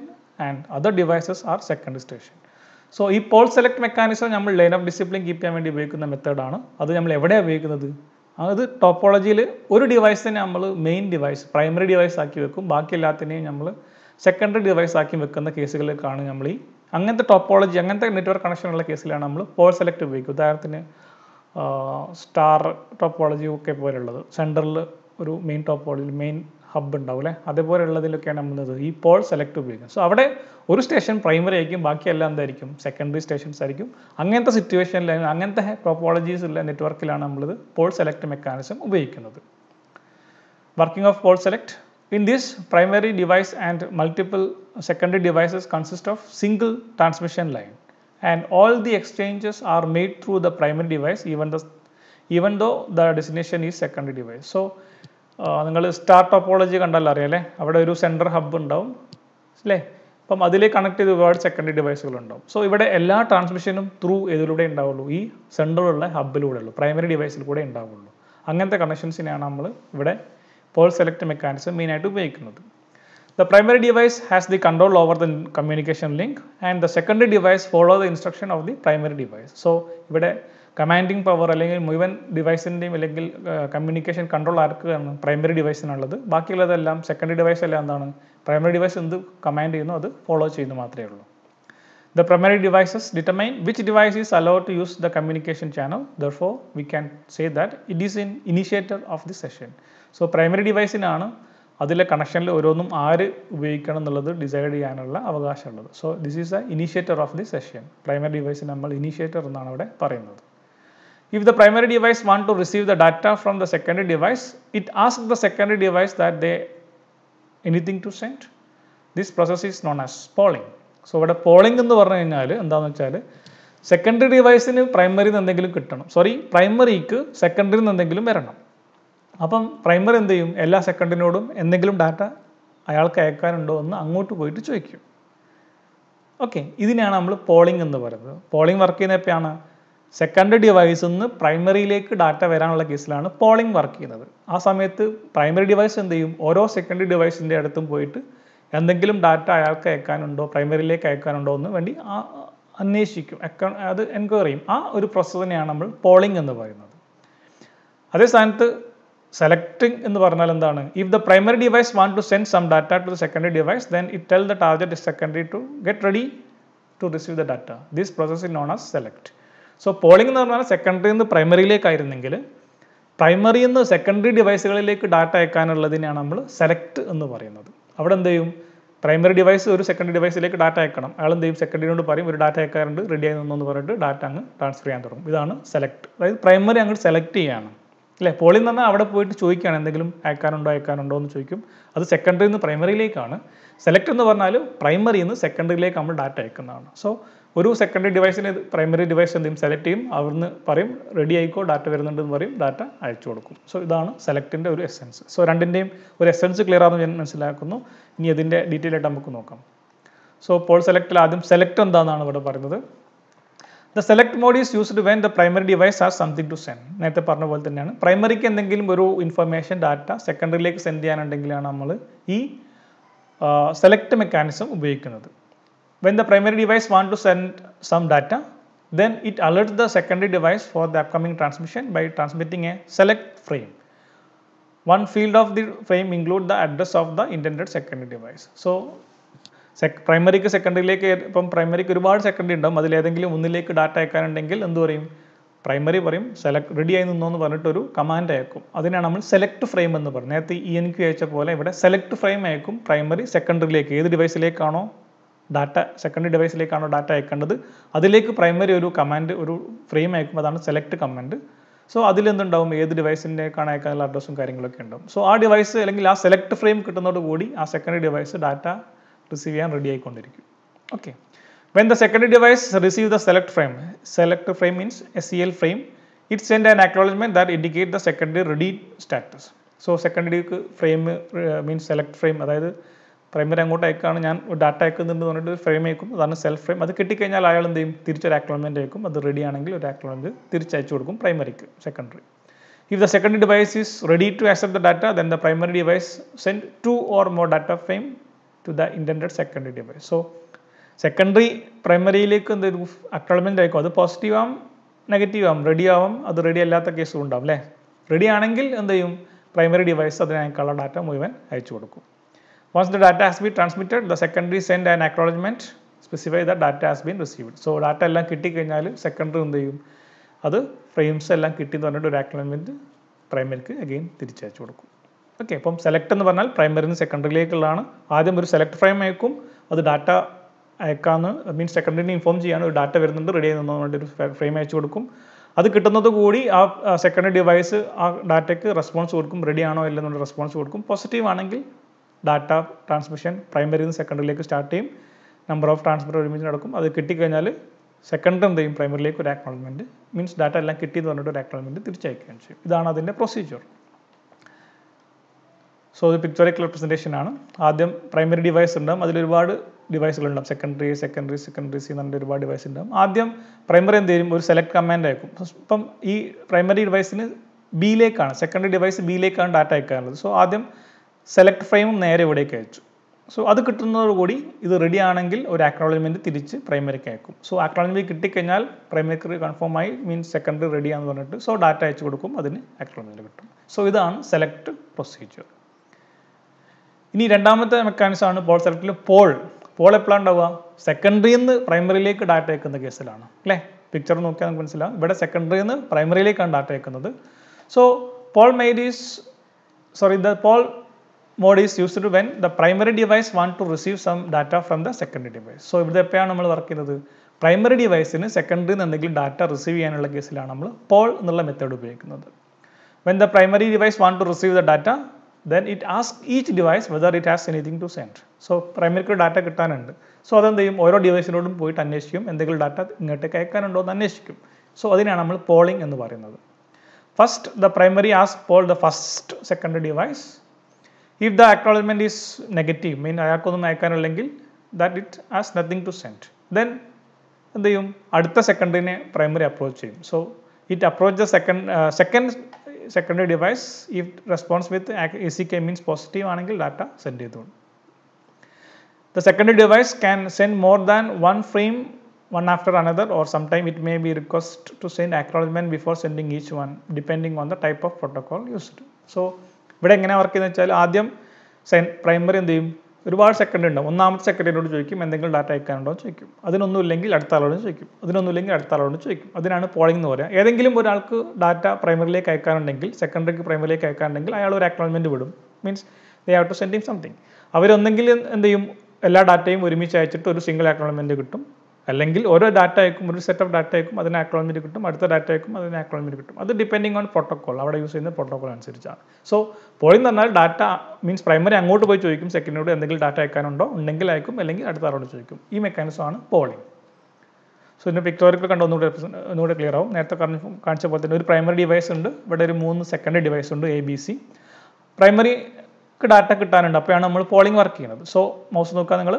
and other devices are second station so ഈ poll select mechanism നമ്മൾ line of discipline keep ചെയ്യാൻ വേണ്ടി ഉപയോഗിക്കുന്ന മെത്തേഡാണ് അത് നമ്മൾ എവിടെയാണ് ഉപയോഗിക്കുന്നത് അത് ടോപ്പോളജിയിൽ ഒരു തന്നെ നമ്മൾ മെയിൻ ഡിവൈസ് പ്രൈമറി ഡിവൈസ് ആക്കി വെക്കും ബാക്കി എല്ലാത്തിനെയും നമ്മൾ സെക്കൻഡറി ഡിവൈസ് ആക്കി വെക്കുന്ന കേസുകളിലേക്കാണ് നമ്മൾ ഈ അങ്ങനത്തെ ടോപ്പോളജി അങ്ങനത്തെ നെറ്റ്വർക്ക് കണക്ഷനുള്ള കേസിലാണ് നമ്മൾ പോൾ സെലക്ട് ഉപയോഗിക്കുക ഉദാഹരണത്തിന് സ്റ്റാർ ടോപ്പോളജി ഒക്കെ പോലുള്ളത് സെൻറ്ററിൽ ഒരു മെയിൻ ടോപ്പോളജി മെയിൻ ഹബ്ബ് ഉണ്ടാവും അല്ലേ അതേപോലെയുള്ളതിലൊക്കെയാണ് നമ്മൾ ഈ പോൾ സെലക്ട് ഉപയോഗിക്കും സോ അവിടെ ഒരു സ്റ്റേഷൻ പ്രൈമറി ആയിരിക്കും ബാക്കിയെല്ലാം എന്തായിരിക്കും സെക്കൻഡറി സ്റ്റേഷൻസ് ആയിരിക്കും അങ്ങനത്തെ സിറ്റുവേഷനിൽ അങ്ങനത്തെ ടോപ്പോളജീസ് ഉള്ള നെറ്റ്വർക്കിലാണ് നമ്മളിത് പോൾ സെലക്ട് മെക്കാനിസം ഉപയോഗിക്കുന്നത് working of poll select In this primary device and multiple secondary devices consist of single transmission line and all the exchanges are made through the primary device even, the, even though the destination is secondary device. So, നിങ്ങൾ star topology കണ്ടാൽ അറിയാലേ അവിടെ ഒരു central hub ഉണ്ടാവും അല്ലേ അപ്പം അതിൽ connect ചെയ്ത് ഒരുപാട് സെക്കൻഡറി ഡിവൈസുകളുണ്ടാവും സോ ഇവിടെ എല്ലാ ട്രാൻസ്മിഷനും ത്രൂ ഇതിലൂടെ ഉണ്ടാവുള്ളൂ ഈ സെൻട്രലുള്ള ഹബ്ബിലൂടെയുള്ളൂ പ്രൈമറി ഡിവൈസിൽ കൂടെ ഉണ്ടാവുള്ളൂ അങ്ങനത്തെ കണക്ഷൻസിനെയാണ് നമ്മൾ ഇവിടെ പോൾ സെലക്ട് മെക്കാനിസം മെയിനായിട്ട് ഉപയോഗിക്കുന്നത് the primary device has the control over the communication link and the secondary device follow the instruction of the primary device so ഇവിടെ കമാൻഡിങ് പവർ അല്ലെങ്കിൽ മുഴുവൻ ഡിവൈസിൻ്റെയും അല്ലെങ്കിൽ കമ്മ്യൂണിക്കേഷൻ കൺട്രോൾ ആർക്കാണ് പ്രൈമറി ഡിവൈസിനുള്ളത് ബാക്കിയുള്ളതെല്ലാം സെക്കൻഡറി ഡിവൈസ് എല്ലാം എന്താണ് പ്രൈമറി ഡിവൈസ് എന്ത് കമാൻഡ് ചെയ്യുന്നു അത് ഫോളോ ചെയ്യുന്നു മാത്രമേ ഉള്ളൂ the primary devices determine which device is allow to use the communication channel therefore we can say that it is in initiator of the session so primary ഡിവൈസിനാണ് അതിലെ കണക്ഷനിൽ ഓരോന്നും ആര് ഉപയോഗിക്കണം എന്നുള്ളത് ഡിസൈഡ് ചെയ്യാനുള്ള അവകാശമുള്ളത് so this is the initiator of the session primary device നമ്മൾ ഇനീഷ്യേറ്റർ എന്നാണ് അവിടെ പറയുന്നത് if the primary device want to receive the data from the secondary device it asks the secondary device that they anything to send this process is known as polling. So ഇവിടെ polling എന്ന് പറഞ്ഞു കഴിഞ്ഞാൽ എന്താണെന്ന് വെച്ചാൽ secondary ഡിവൈസിന് പ്രൈമറിന്ന് എന്തെങ്കിലും കിട്ടണം sorry പ്രൈമറിക്ക് സെക്കൻഡറിന്ന് എന്തെങ്കിലും വരണം അപ്പം പ്രൈമർ എന്ത് ചെയ്യും എല്ലാ സെക്കൻഡിനോടും എന്തെങ്കിലും ഡാറ്റ അയാൾക്ക് അയക്കാനുണ്ടോ എന്ന് അങ്ങോട്ട് പോയിട്ട് ചോദിക്കും ഓക്കെ ഇതിനെയാണ് നമ്മൾ പോളിംഗ് എന്ന് പറയുന്നത് പോളിംഗ് വർക്ക് ചെയ്യുന്നപ്പോഴാണ് സെക്കൻഡ് ഡിവൈസിൽ നിന്ന് പ്രൈമറിയിലേക്ക് ഡാറ്റ വരാനുള്ള കേസിലാണ് പോളിംഗ് വർക്ക് ചെയ്യുന്നത് ആ സമയത്ത് പ്രൈമറി ഡിവൈസ് എന്ത് ചെയ്യും ഓരോ സെക്കൻഡറി ഡിവൈസിൻ്റെ അടുത്തും പോയിട്ട് എന്തെങ്കിലും ഡാറ്റ അയാൾക്ക് അയക്കാനുണ്ടോ പ്രൈമറിയിലേക്ക് അയക്കാനുണ്ടോ എന്ന് വേണ്ടി ആ അന്വേഷിക്കും അത് എൻക്വയറി ചെയ്യും ആ ഒരു പ്രോസസ്സ് തന്നെയാണ് നമ്മൾ പോളിംഗ് എന്ന് പറയുന്നത് അതേ സ്ഥാനത്ത് സെലക്ടിങ് എന്ന് പറഞ്ഞാൽ എന്താണ് if the primary device want to send some data to the secondary device then it tell the target secondary to get ready to receive the data this process in known as select so polling എന്ന് പറഞ്ഞാൽ secondary നിന്ന് പ്രൈമറിയിലേക്കായിരുന്നെങ്കിൽ primary നിന്ന് secondary ഡിവൈസുകളിലേക്ക് data അയക്കാനുള്ളതിനെയാണ് നമ്മൾ select എന്ന് പറയുന്നത് അവിടെ എന്ത് ചെയ്യും പ്രൈമറി ഡിവൈസ് ഒരു സെക്കൻഡറി ഡിവൈസിലേക്ക് ഡാറ്റ അയക്കണം അയാൾ എന്ത് ചെയ്യും സെക്കൻഡറിനോട് പറയും ഒരു ഡാറ്റ അയക്കാറുണ്ട് റെഡി ആയി നിന്നു എന്ന് പറഞ്ഞിട്ട് ഡാറ്റ അങ്ങ് ട്രാൻസ്ഫർ ചെയ്യാൻ തുടങ്ങും ഇതാണ് സെലക്ട് അതായത് പ്രൈമറി അങ്ങോട്ട് സെലക്ട് ചെയ്യുകയാണ് അല്ലേ പോളിംഗ് എന്ന് പറഞ്ഞാൽ അവിടെ പോയിട്ട് ചോദിക്കുകയാണ് എന്തെങ്കിലും അയക്കാനുണ്ടോ അയക്കാനുണ്ടോ എന്ന് ചോദിക്കും അത് സെക്കൻഡറിയിൽ നിന്ന് പ്രൈമറിയിലേക്കാണ് സെലക്ട് എന്ന് പറഞ്ഞാൽ പ്രൈമറിയിൽ നിന്ന് സെക്കൻഡറിയിലേക്ക് നമ്മൾ ഡാറ്റ അയക്കുന്നതാണ് സോ ഒരു സെക്കൻഡറി ഡിവൈസിന് പ്രൈമറി ഡിവൈസ് എന്തെങ്കിലും സെലക്ട് ചെയ്യും അവിടുന്ന് പറയും റെഡി ആയിക്കോ ഡാറ്റ വരുന്നുണ്ടെന്ന് പറയും ഡാറ്റ അയച്ചു കൊടുക്കും സോ ഇതാണ് സെലക്ടിൻ്റെ ഒരു എസെൻസ് സോ രണ്ടിൻ്റെയും ഒരു എസെൻസ് ക്ലിയർ ആണെന്ന് ഞാൻ മനസ്സിലാക്കുന്നു ഇനി അതിൻ്റെ ഡീറ്റെയിൽ ആയിട്ട് നമുക്ക് നോക്കാം സോ പോൾ സെലക്റ്റിൽ ആദ്യം സെലക്ട് എന്താണെന്നാണ് ഇവിടെ പറയുന്നത് device has something to send. Now the primary device are something to send നേരത്തെ പറഞ്ഞ പോലെ തന്നെയാണ് പ്രൈമറിക്ക് എന്തെങ്കിലും ഒരു ഇൻഫർമേഷൻ ഡാറ്റ സെക്കൻഡറിയിലേക്ക് സെൻഡ് ചെയ്യാനുണ്ടെങ്കിലാണ് നമ്മൾ ഈ സെലക്ട് മെക്കാനിസം ഉപയോഗിക്കുന്നത് when the primary device want to send some data then it alerts the secondary device for the upcoming transmission by transmitting a select frame. One field of the frame include the address of the intended secondary device. So, സെക് പ്രൈമറിക്ക് സെക്കൻഡറിയിലേക്ക് ഇപ്പം പ്രൈമറിക്ക് ഒരുപാട് secondary ഉണ്ടാവും അതിലേതെങ്കിലും ഒന്നിലേക്ക് data അയക്കാനുണ്ടെങ്കിൽ എന്ത് പറയും പ്രൈമറി പറയും സെലക്ട് റെഡിയായി നിന്നോ എന്ന് പറഞ്ഞിട്ടൊരു കമാൻഡ് അയക്കും അതിനാണ് നമ്മൾ സെലക്ട് ഫ്രെയിം എന്ന് പറയും നേരത്തെ ഇ എനിക്ക് അയച്ച പോലെ ഇവിടെ സെലക്ട് ഫ്രെയിം അയക്കും പ്രൈമറി സെക്കൻഡറിയിലേക്ക് ഏത് ഡിവൈസിലേക്കാണോ ഡാറ്റ സെക്കൻഡറി ഡിവൈസിലേക്കാണോ ഡാറ്റ അയക്കേണ്ടത് അതിലേക്ക് പ്രൈമറി ഒരു കമാൻഡ് ഒരു ഫ്രെയിം അയക്കും അതാണ് സെലക്ട് കമാൻഡ് സോ അതിലെന്തുണ്ടാവും ഏത് ഡിവൈസിൻ്റെക്കാണ് അയക്കാനുള്ള അഡ്രസ്സും കാര്യങ്ങളൊക്കെ ഉണ്ടാവും സോ ആ ഡിവൈസ് അല്ലെങ്കിൽ ആ സെലക്ട് ഫ്രെയിം കിട്ടുന്നതോടുകൂടി ആ സെക്കൻഡറി ഡിവൈസ് ഡാറ്റ റിസീവ് ചെയ്യാൻ റെഡി ആയിക്കൊണ്ടിരിക്കും okay when the second device receive the select frame select frame means S C L frame it send an acknowledgement that indicate the second ready status so സെക്കൻഡറിക്ക് frame means select frame അതായത് primary അങ്ങോട്ട് അയക്കാണ് ഞാൻ data അയക്കുന്നുണ്ട് പറഞ്ഞിട്ട് frame അയക്കും അതാണ് self frame അത് കിട്ടിക്കഴിഞ്ഞാൽ അയാൾ എന്ത് ചെയ്യും തിരിച്ചൊരു അക്നോൾമെൻറ്റ് അയക്കും അത് റെഡി ആണെങ്കിൽ ഒരു അക്നോൾമെൻറ്റ് തിരിച്ചയച്ചു കൊടുക്കും പ്രൈമറിക്ക് secondary if the second device is ready to accept the data then the primary device send two or more data frame to the intend secondary device so secondary പ്രൈമറിയിലേക്ക് എന്ത് അക്നോളജ്മെൻ്റ് ആയിക്കോ അത് positive ആവും negative ആവും ready ആവും അത് ready അല്ലാത്ത കേസും ഉണ്ടാവും അല്ലേ റെഡി ആണെങ്കിൽ എന്ത് ചെയ്യും പ്രൈമറി ഡിവൈസ് അതിനായിക്കുള്ള ഡാറ്റ മുഴുവൻ അയച്ചു കൊടുക്കും once the data has be transmitted the secondary send and acknowledgement specify the data has been received so data എല്ലാം കിട്ടിക്കഴിഞ്ഞാൽ സെക്കൻഡറി എന്ത് ചെയ്യും അത് ഫ്രെയിംസ് എല്ലാം കിട്ടി എന്ന് പറഞ്ഞിട്ട് ഒരു അക്നോളജ്മെൻറ്റ് പ്രൈമറിക്ക് അഗെയിൻ തിരിച്ചയച്ചു കൊടുക്കും ഓക്കെ അപ്പം സെലക്ട് എന്ന് പറഞ്ഞാൽ പ്രൈമറിന്ന് സെക്കൻഡറിയിലേക്കുള്ളതാണ് ആദ്യം ഒരു സെലക്ട് ഫ്രെയിം അയക്കും അത് ഡാറ്റ അയക്കാമെന്ന് മീൻസ് സെക്കൻഡറിനെ ഇൻഫോം ചെയ്യാൻ ഒരു ഡാറ്റ വരുന്നുണ്ട് റെഡി വേണ്ടി ഒരു ഫ്രെയിം അയച്ചു കൊടുക്കും അത് കിട്ടുന്നത് കൂടി ആ സെക്കൻഡ് ഡിവൈസ് ആ ഡാറ്റയ്ക്ക് റെസ്പോൺസ് കൊടുക്കും റെഡി റെഡിയാണോ ഇല്ലെന്നുള്ള റെസ്പോൺസ് കൊടുക്കും പോസിറ്റീവ് ആണെങ്കിൽ ഡാറ്റ ട്രാൻസ്മിഷൻ പ്രൈമറിയിൽ നിന്ന് സെക്കൻഡറിയിലേക്ക് സ്റ്റാർട്ട് ചെയ്യും നമ്പർ ഓഫ് ട്രാൻസ്മിറ്റർ ഒരുമിച്ച് നടക്കും അത് കിട്ടിക്കഴിഞ്ഞാൽ സെക്കൻഡ് എന്ത് ചെയ്യും പ്രൈമറിയിലേക്ക് ഒരു അക്നോൾജ്മെൻറ്റ് മീൻസ് ഡാറ്റ എല്ലാം കിട്ടിയെന്ന് പറഞ്ഞിട്ട് ഒരു അക്നോൾജ്മെൻറ്റ് തിരിച്ചയക്കുകയും ചെയ്യും ഇതാണ് അതിൻ്റെ പ്രൊസീജിയർ സോ ഇത് പിക്ചറിക്കൽ റെപ്രസെൻറ്റേഷൻ ആണ് ആദ്യം പ്രൈമറി ഡിവൈസ് ഉണ്ടാകും അതിലൊരുപാട് ഡിവൈസുകൾ ഉണ്ടാകും സെക്കൻഡറി സെക്കൻഡറി സെക്കൻഡറി എന്നുള്ള പറഞ്ഞിട്ട് ഒരുപാട് ഡിവൈസ് ഉണ്ടാകും ആദ്യം പ്രൈമറി എന്ത് ചെയ്യും ഒരു സെലക്ട് കമാൻഡ് അയക്കും ഇപ്പം ഈ പ്രൈമറി ഡിവൈസിന് ബിയിലേക്കാണ് സെക്കൻഡറി ഡിവൈസ് ബിയിലേക്കാണ് ഡാറ്റ അയക്കാറുള്ളത് സോ ആദ്യം സെലക്ട് ഫ്രെയിമും നേരെ ഇവിടേക്ക് അയച്ചു സോ അത് കിട്ടുന്നതോടുകൂടി ഇത് റെഡി ആണെങ്കിൽ ഒരു അക്നോളജ്മെൻറ്റ് തിരിച്ച് പ്രൈമറിക്ക് അയക്കും സോ അക്നോളജ്മെൻറ്റ് കിട്ടിക്കഴിഞ്ഞാൽ പ്രൈമറിക്ക് ആയി മീൻസ് സെക്കൻഡറി റെഡിയാന്ന് പറഞ്ഞിട്ട് സോ ഡാറ്റ അയച്ചു കൊടുക്കും അതിന് അക്നോളജ്മെൻറ്റ് കിട്ടും സോ ഇതാണ് സെലക്ട് പ്രൊസീജിയർ ഇനി രണ്ടാമത്തെ മെക്കാനിസം ആണ് പോൾ സെലക്ടിൽ പോൾ പോൾ എപ്പോഴാണ് ഉണ്ടാവുക സെക്കൻഡറിയിൽ നിന്ന് പ്രൈമറിയിലേക്ക് ഡാറ്റ അയക്കുന്ന കേസിലാണ് അല്ലേ പിക്ചർ നോക്കിയാൽ നമുക്ക് മനസ്സിലാവും ഇവിടെ സെക്കൻഡറിയിൽ നിന്ന് പ്രൈമറിയിലേക്കാണ് ഡാറ്റ അയക്കുന്നത് so poll made is sorry the poll mode is used when the primary device want to receive some data from the secondary device so ഇവിടെ എപ്പോഴാണ് നമ്മൾ വർക്ക് ചെയ്യുന്നത് പ്രൈമറി ഡിവൈസിന് സെക്കൻഡറിയിൽ നിന്ന് എന്തെങ്കിലും ഡാറ്റ റിസീവ് ചെയ്യാനുള്ള കേസിലാണ് നമ്മൾ പോൾ എന്നുള്ള മെത്തേഡ് ഉപയോഗിക്കുന്നത് when the primary device want to receive the data then it asks each device whether it has anything to send. So പ്രൈമറിക്ക് ഡാറ്റ കിട്ടാനുണ്ട് സോ അതെന്ത് ചെയ്യും ഓരോ ഡിവൈസിനോടും പോയിട്ട് അന്വേഷിക്കും എന്തെങ്കിലും ഡാറ്റ ഇങ്ങോട്ടേക്ക് അയക്കാനുണ്ടോ എന്ന് അന്വേഷിക്കും സോ അതിനാണ് നമ്മൾ പോളിംഗ് എന്ന് പറയുന്നത് first the primary ask poll the first second device if the acknowledgement is negative mean അയാൾക്കൊന്നും അയക്കാനില്ലെങ്കിൽ that it has nothing to send then എന്ത് ചെയ്യും അടുത്ത സെക്കൻഡിനെ പ്രൈമറി അപ്രോച്ച് ചെയ്യും so it approach the second second secondary device if responds with ACK means positive angle data sent. it on. The secondary device can send more than one frame one after another or sometime it may be request to send acknowledgement before sending each one depending on the type of protocol used. So, we are going to work in the primary and the ഒരുപാട് second ഉണ്ടാവും ഒന്നാമത്തെ സെക്കൻഡിനോട് ചോദിക്കും എന്തെങ്കിലും data അയക്കാനുണ്ടോ ചോദിക്കും അതിനൊന്നും ഇല്ലെങ്കിൽ അടുത്ത ആളോട് ചോദിക്കും അതിനൊന്നും ഇല്ലെങ്കിൽ അടുത്ത ആളോട് ചോദിക്കും അതിനാണ് പോളിംഗ് എന്ന് പറയുക ഏതെങ്കിലും ഒരാൾക്ക് ഡാറ്റ പ്രൈമറിയിലേക്ക് അയക്കാനുണ്ടെങ്കിൽ സെക്കൻഡറിക്ക് പ്രൈമറിയിലേക്ക് അയക്കാനുണ്ടെങ്കിൽ അയാൾ ഒരു അക്നോളജ്മെന്റ് വിടും means they have to sending something അവരൊന്നെങ്കിലും എന്ത് ചെയ്യും എല്ലാ ഡാറ്റയും ഒരുമിച്ച് അയച്ചിട്ട് ഒരു സിംഗിൾ അക്നോളജ്മെന്റ് കിട്ടും അല്ലെങ്കിൽ ഓരോ ഡാറ്റ അയക്കും ഒരു സെറ്റ് ഓഫ് ഡാറ്റ അയക്കും അതിന് അക്രോൺമെൻറ്റ് കിട്ടും അടുത്ത ഡാറ്റ അയക്കും അതിന് അക്രോൺമെൻറ്റ് കിട്ടും അത് ഡിപ്പെൻഡിങ് ഓൺ പ്രോട്ടോക്കോൾ അവിടെ യൂസ് ചെയ്യുന്ന പ്രോട്ടോക്കോൾ അനുസരിച്ചാണ് സോ പോയിന്ന് പറഞ്ഞാൽ ഡാറ്റ മീൻസ് പ്രൈമറി അങ്ങോട്ട് പോയി ചോദിക്കും സെക്കൻഡിനോട് എന്തെങ്കിലും ഡാറ്റ അയക്കാനുണ്ടോ ഉണ്ടെങ്കിൽ അയക്കും അല്ലെങ്കിൽ അടുത്ത ആളോട് ചോദിക്കും ഈ മെക്കാനിസം ആണ് പോളിംഗ് സോ ഇതിൻ്റെ പിക്ടോറിക്കൽ കണ്ട ഒന്നുകൂടെ ഒന്നുകൂടെ ക്ലിയർ ആവും നേരത്തെ കാണിച്ച പോലെ തന്നെ ഒരു പ്രൈമറി ഡിവൈസ് ഉണ്ട് ഇവിടെ ഒരു മൂന്ന് സെക്കൻഡ് ഡിവൈസ് ഉണ്ട് എ ബി സി പ്രൈമറിക്ക് ഡാറ്റ കിട്ടാനുണ്ട് അപ്പോഴാണ് നമ്മൾ പോളിംഗ് വർക്ക് ചെയ്യുന്നത് സോ മൗസ് നോക്കുക നിങ്ങൾ